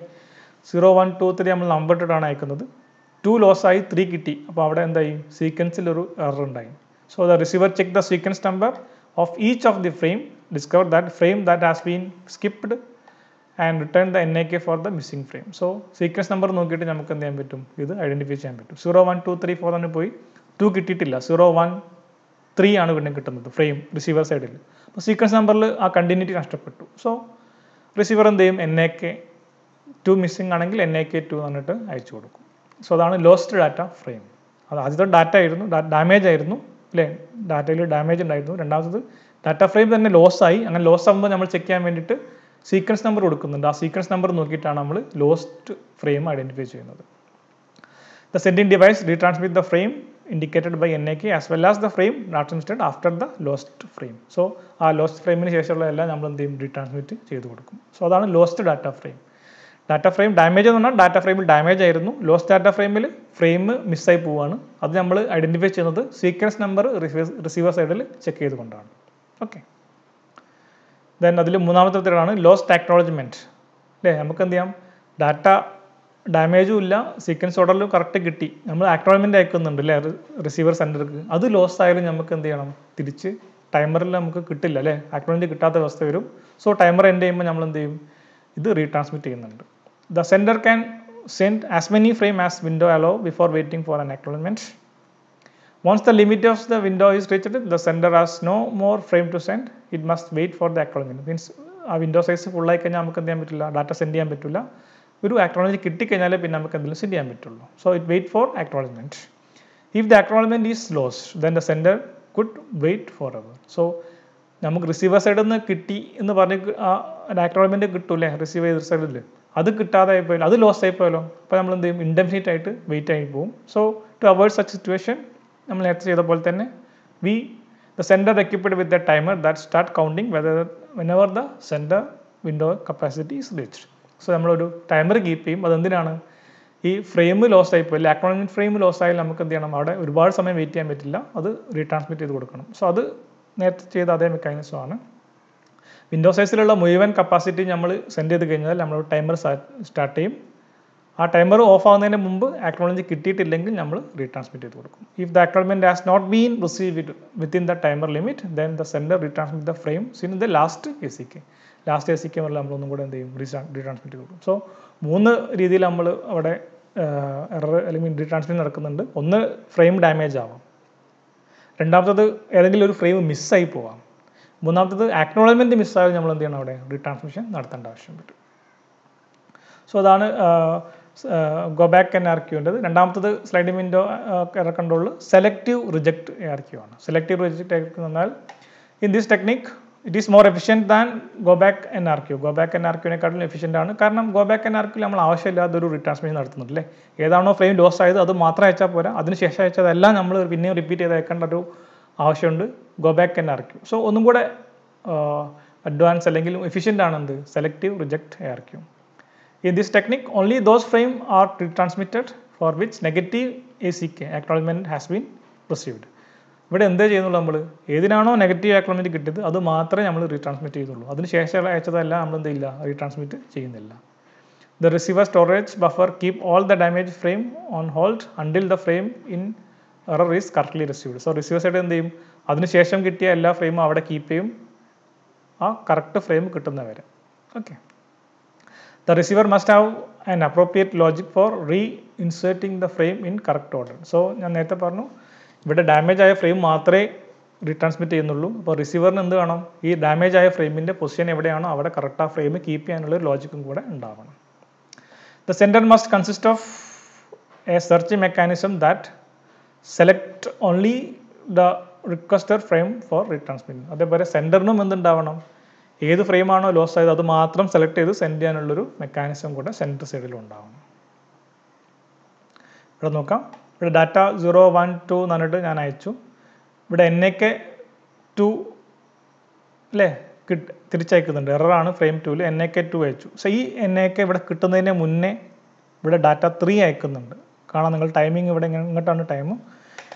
zero one two three നമ്മൾ number ഇട്ടിട്ടാണ് അയക്കുന്നത് ടു ലോസായി ത്രീ കിട്ടി അപ്പോൾ അവിടെ എന്തായി സീക്വൻസിൽ ഒരു എറർ ഉണ്ടായി so the receiver check the sequence number of each of the frame discover that frame that has been skipped and return the N A K for the missing frame so sequence number നോക്കിയിട്ട് നമുക്ക് എന്ത് ചെയ്യാൻ പറ്റും ഇത് identify ചെയ്യാൻ പറ്റും zero one two three four തന്നെ പോയി ടു കിട്ടിയിട്ടില്ല സീറോ വൺ ത്രീ ആണ് പിന്നെ കിട്ടുന്നത് ഫ്രെയിം റിസീവർ സൈഡിൽ അപ്പോൾ സീക്വൻസ് നമ്പറിൽ ആ കണ്ടിന്യൂറ്റി നഷ്ടപ്പെട്ടു സോ റിസീവർ എന്ത് ചെയ്യും N A K two missing ആണെങ്കിൽ എൻ എ കെ ടു എന്നിട്ട് അയച്ചു കൊടുക്കും സോ അതാണ് ലോസ്റ്റ് ഡാറ്റ ഫ്രെയിം അത് ആദ്യത്തെ ഡാറ്റ ആയിരുന്നു ഡാമേജ് ആയിരുന്നു അല്ലേ ഡാറ്റയിൽ ഡാമേജ് ഉണ്ടായിരുന്നു രണ്ടാമത്തത് ഡാറ്റ ഫ്രെയിം തന്നെ ലോസ് ആയി അങ്ങനെ ലോസ് ആകുമ്പോൾ നമ്മൾ ചെക്ക് ചെയ്യാൻ വേണ്ടിയിട്ട് സീക്വൻസ് നമ്പർ കൊടുക്കുന്നുണ്ട് ആ സീക്വൻസ് നമ്പർ നോക്കിയിട്ടാണ് നമ്മൾ ലോസ്റ്റ് ഫ്രെയിം ഐഡൻറ്റിഫൈ ചെയ്യുന്നത് the sending device retransmit the frame indicated by N A K as well as the frame transmitted after the lost frame so ആ ലോസ്റ്റ് ഫ്രെയിമിന് ശേഷമുള്ള എല്ലാം നമ്മൾ എന്ത് ചെയ്യും റീട്രാൻസ്മിറ്റ് ചെയ്ത് കൊടുക്കും സോ അതാണ് lost data frame data frame damage എന്ന് പറഞ്ഞാൽ ഡാറ്റ ഫ്രെയിമിൽ ഡാമേജ് ആയിരുന്നു ലോസ്റ്റ് ഡാറ്റ ഫ്രെയിമിൽ ഫ്രെയിം മിസ്സായി പോവുകയാണ് അത് നമ്മൾ ഐഡൻറ്റിഫൈ ചെയ്യുന്നത് സീക്വൻസ് നമ്പർ റിസീവർ സൈഡിൽ ചെക്ക് ചെയ്തുകൊണ്ടാണ് ഓക്കെ ദെൻ അതിൽ മൂന്നാമത്തെ തിരടാണ് ലോസ് ടെക്നോളജിമെൻറ്റ് അല്ലേ നമുക്ക് എന്ത് ചെയ്യാം ഡാറ്റ ഡാമേജും ഇല്ല സീക്വൻസ് ഓർഡറിൽ കറക്റ്റ് കിട്ടി നമ്മൾ ആക്ടോളജ്മെൻ്റ് അയക്കുന്നുണ്ട് അല്ലേ റിസീവർ സെൻറ്റർക്ക് അത് ലോസ് ആയാലും നമുക്ക് എന്ത് ചെയ്യണം തിരിച്ച് ടൈമറിൽ നമുക്ക് കിട്ടില്ല അല്ലേ അക്നോളജ്മെൻ്റ് കിട്ടാത്ത അവസ്ഥ വരും സോ ടൈമർ എൻഡ് ചെയ്യുമ്പോൾ നമ്മൾ എന്ത് ചെയ്യും ഇത് റീട്രാൻസ്മിറ്റ് ചെയ്യുന്നുണ്ട് the sender can send as many frame as window allow before waiting for an acknowledgement Once the limit of the window is reached, the sender has no more frame to send. It must wait for the acknowledgement means ആ window size ഫുള്ളായി കഴിഞ്ഞാൽ നമുക്ക് എന്ത് ചെയ്യാൻ പറ്റില്ല data send ചെയ്യാൻ പറ്റില്ല ഒരു അക്നോളജ്മെൻറ്റ് കിട്ടിക്കഴിഞ്ഞാൽ പിന്നെ നമുക്ക് എന്തെങ്കിലും സെൻഡ് ചെയ്യാൻ പറ്റുള്ളൂ so it wait for acknowledgement if the acknowledgement is lost then the sender could wait for hour so നമുക്ക് റിസീവർ സൈഡിൽ നിന്ന് കിട്ടി എന്ന് പറഞ്ഞ് ആ അക്നോളജ്മെൻറ്റ് കിട്ടൂലേ റിസീവ് ചെയ്ത സൈഡിൽ അത് കിട്ടാതെ ആയിപ്പോയാലോ അത് ലോസ് ആയിപ്പോയാലോ അപ്പോൾ നമ്മൾ എന്ത് ചെയ്യും ഇൻഡെഫിനിറ്റ് ആയിട്ട് വെയിറ്റ് ആയി പോകും so to avoid such situation നമ്മൾ നേരത്തെ ചെയ്ത പോലെ തന്നെ we the sender equipped with the timer that start counting whether whenever the sender window capacity is reached so നമ്മളൊരു ടൈമർ കീപ്പ് ചെയ്യും അതെന്തിനാണ് ഈ ഫ്രെയിം ലോസ് ആയി പോയി അക്കോണമിക് ഫ്രെയിം ലോസ് ആയി നമുക്ക് എന്ത് ചെയ്യണം അവിടെ ഒരുപാട് സമയം വെയിറ്റ് ചെയ്യാൻ പറ്റില്ല അത് റീട്രാൻസ്മിറ്റ് ചെയ്ത് കൊടുക്കണം സോ അത് നേരത്തെ ചെയ്ത അതേ മെക്കാനിസമാണ് വിൻഡോ സൈസിലുള്ള മുഴുവൻ കപ്പാസിറ്റി നമ്മൾ സെൻഡ് ചെയ്ത് കഴിഞ്ഞാൽ നമ്മൾ ടൈമർ സ്റ്റാർട്ട് ചെയ്യും ആ ടൈമർ ഓഫ് ആവുന്നതിന് മുമ്പ് ആക്നോളജി കിട്ടിയിട്ടില്ലെങ്കിൽ നമ്മൾ റീട്രാൻസ്മിറ്റ് ചെയ്ത് കൊടുക്കും if the acknowledgement has not been received within the timer limit then the sender retransmit the frame since the last A C K last A C K വരെ നമ്മളൊന്നും കൂടെ എന്ത് ചെയ്യും റീട്രാൻസ്മിറ്റ് കൊടുക്കും സോ മൂന്ന് രീതിയിൽ നമ്മൾ അവിടെ എറർ അല്ലെങ്കിൽ റീട്രാൻസ്മിറ്റ് നടക്കുന്നുണ്ട് ഒന്ന് ഫ്രെയിം ഡാമേജ് ആവാം രണ്ടാമത്തത് ഏതെങ്കിലും ഒരു ഫ്രെയിം മിസ്സായി പോവാം മൂന്നാമത്തത് ആക്നോളജ്മെൻറ്റ് മിസ്സായാലും നമ്മൾ എന്ത് ചെയ്യണം അവിടെ റീട്രാൻസ്മിഷൻ നടത്തേണ്ട ആവശ്യം വരും സോ അതാണ് go back N R Q ഉണ്ട് രണ്ടാമത്തത് sliding window error control selective reject R Q ആണ് സെലക്റ്റീവ് റിജക്റ്റ് ആർ ക്യൂ എന്നാൽ in this technique it is more efficient than go back N R Q go back N R ക്യൂവിനെക്കാട്ടിലും efficient ആണ് കാരണം go back N R Q നമ്മൾ ആവശ്യമില്ലാത്ത ഒരു നടത്തുന്നുണ്ട് അല്ലേ ഏതാണോ ഫ്രെയിം ലോസ് ആയത് അത് മാത്രം അയച്ചാൽ പോരാ അതിനുശേഷം അയച്ചതെല്ലാം നമ്മൾ പിന്നെയും റിപ്പീറ്റ് ചെയ്ത് അയക്കേണ്ട ഒരു ആവശ്യമുണ്ട് go back N R Q so ഒന്നും കൂടെ അഡ്വാൻസ് അല്ലെങ്കിൽ എഫിഷ്യൻ്റ് ആണ് എന്ത് selective reject R Q In this technique, only those frame are transmitted for which negative ACK acknowledgement has been received. ഇവിടെ എന്താ ചെയ്യുന്നുള്ളൂ നമ്മൾ ഏതിനാണോ നെഗറ്റീവ് അക്നോളജ്മെൻറ്റ് കിട്ടിയത് അത് മാത്രമേ നമ്മൾ റീട്രാൻസ്മിറ്റ് ചെയ്യുന്നുള്ളൂ അതിന് ശേഷം അയച്ചതെല്ലാം നമ്മൾ എന്തില്ല റീട്രാൻസ്മിറ്റ് ചെയ്യുന്നില്ല the receiver storage buffer keep all the damage frame on hold until the frame in error is correctly received so receiver side എന്ത് ചെയ്യും അതിനുശേഷം കിട്ടിയ എല്ലാ ഫ്രെയിമും അവിടെ കീപ്പ് ചെയ്യും ആ കറക്റ്റ് ഫ്രെയിം കിട്ടുന്നവരെ okay The receiver must have an appropriate logic for reinserting the frame in correct order. So ഞാൻ നേരത്തെ പറഞ്ഞു ഇവിടെ ഡാമേജ് ആയ ഫ്രെയിം മാത്രമേ റീട്രാൻസ്മിറ്റ് ചെയ്യുന്നുള്ളൂ അപ്പോൾ റിസീവറിന് എന്ത് വേണം ഈ ഡാമേജ് ആയ ഫ്രെയിമിൻ്റെ പൊസിഷൻ എവിടെയാണോ അവിടെ കറക്റ്റ് ആ ഫ്രെയിം കീപ്പ് ചെയ്യാനുള്ള ഒരു ലോജിക്കും കൂടെ ഉണ്ടാവണം the sender must consist of a search mechanism that select only the requester frame for retransmit അതേപോലെ സെൻറ്ററിനും എന്തുണ്ടാവണം ഏത് ഫ്രെയിമാണോ ലോസ് ആയത് അത് മാത്രം സെലക്ട് ചെയ്ത് സെൻഡ് ചെയ്യാനുള്ളൊരു മെക്കാനിസം കൂടെ സെൻറ്റർ സൈഡിൽ ഉണ്ടാവണം ഇവിടെ നോക്കാം ഇവിടെ ഡാറ്റ സീറോ വൺ ടു എന്നിട്ട് ഞാൻ അയച്ചു ഇവിടെ എൻ എ കെ ടു അല്ലേ കിട്ട് തിരിച്ചയക്കുന്നുണ്ട് എററാണ് ഫ്രെയിം ടുവിൽ എൻ എ കെ ടു അയച്ചു സോ ഈ എൻ എ കെ ഇവിടെ കിട്ടുന്നതിന് മുന്നേ ഇവിടെ ഡാറ്റ ത്രീ അയക്കുന്നുണ്ട് കാണാം നിങ്ങൾ ടൈമിംഗ് ഇവിടെ ഇങ്ങോട്ടാണ് ടൈം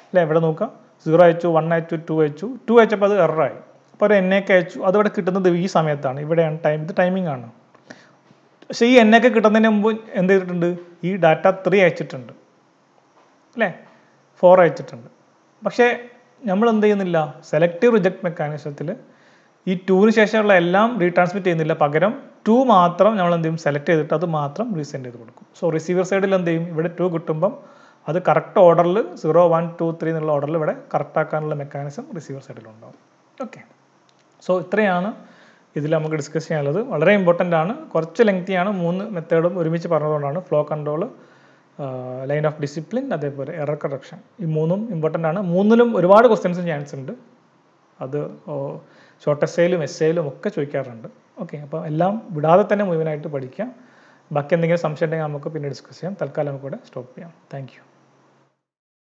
അല്ലേ ഇവിടെ നോക്കാം സീറോ അയച്ചു വൺ അയച്ചു ടു അയച്ചു ടു അയച്ചപ്പോൾ അത് എററായി ഒരു എൻ എ കെ അയച്ചു അതവിടെ കിട്ടുന്നത് ഈ സമയത്താണ് ഇവിടെയാണ് ടൈം ഇത് ടൈമിംഗ് ആണ് പക്ഷേ ഈ എന്നെ എ കിട്ടുന്നതിന് മുമ്പ് എന്ത് ചെയ്തിട്ടുണ്ട് ഈ ഡാറ്റ ത്രീ അയച്ചിട്ടുണ്ട് അല്ലേ ഫോർ അയച്ചിട്ടുണ്ട് പക്ഷേ നമ്മൾ എന്ത് ചെയ്യുന്നില്ല സെലക്റ്റീവ് റിജക്ട് മെക്കാനിസത്തിൽ ഈ ടൂവിന് ശേഷമുള്ള എല്ലാം റീട്രാൻസ്മിറ്റ് ചെയ്യുന്നില്ല പകരം ടു മാത്രം നമ്മൾ എന്ത് ചെയ്യും സെലക്ട് ചെയ്തിട്ട് അത് മാത്രം റീസെൻഡ് ചെയ്ത് കൊടുക്കും സോ റിസീവർ സൈഡിൽ എന്ത് ചെയ്യും ഇവിടെ ടു കിട്ടുമ്പം അത് കറക്റ്റ് ഓർഡറിൽ സീറോ വൺ ടു ത്രീ എന്നുള്ള ഓർഡറിൽ ഇവിടെ ആക്കാനുള്ള മെക്കാനിസം റിസീവർ സൈഡിലുണ്ടാവും ഓക്കെ സോ ഇത്രയാണ് ഇതിൽ നമുക്ക് ഡിസ്കസ് ചെയ്യാനുള്ളത് വളരെ ഇമ്പോർട്ടൻ്റ് ആണ് കുറച്ച് ലെങ്തിയാണ് മൂന്ന് മെത്തേഡും ഒരുമിച്ച് പറഞ്ഞതുകൊണ്ടാണ് flow control line of discipline അതേപോലെ എറർ കറക്ഷൻ ഈ മൂന്നും ഇമ്പോർട്ടൻ്റ് ആണ് മൂന്നിലും ഒരുപാട് ക്വസ്റ്റ്യൻസും ചാൻസ് ഉണ്ട് അത് ഷോർട്ട് എസ്സേയിലും എസ്സേയിലും ഒക്കെ ചോദിക്കാറുണ്ട് ഓക്കെ അപ്പോൾ എല്ലാം വിടാതെ തന്നെ മുഴുവനായിട്ട് പഠിക്കാം ബാക്കി എന്തെങ്കിലും സംശയം ഉണ്ടെങ്കിൽ നമുക്ക് പിന്നെ ഡിസ്കസ് ചെയ്യാം തൽക്കാലം നമുക്ക് ഇവിടെ സ്റ്റോപ്പ് ചെയ്യാം താങ്ക്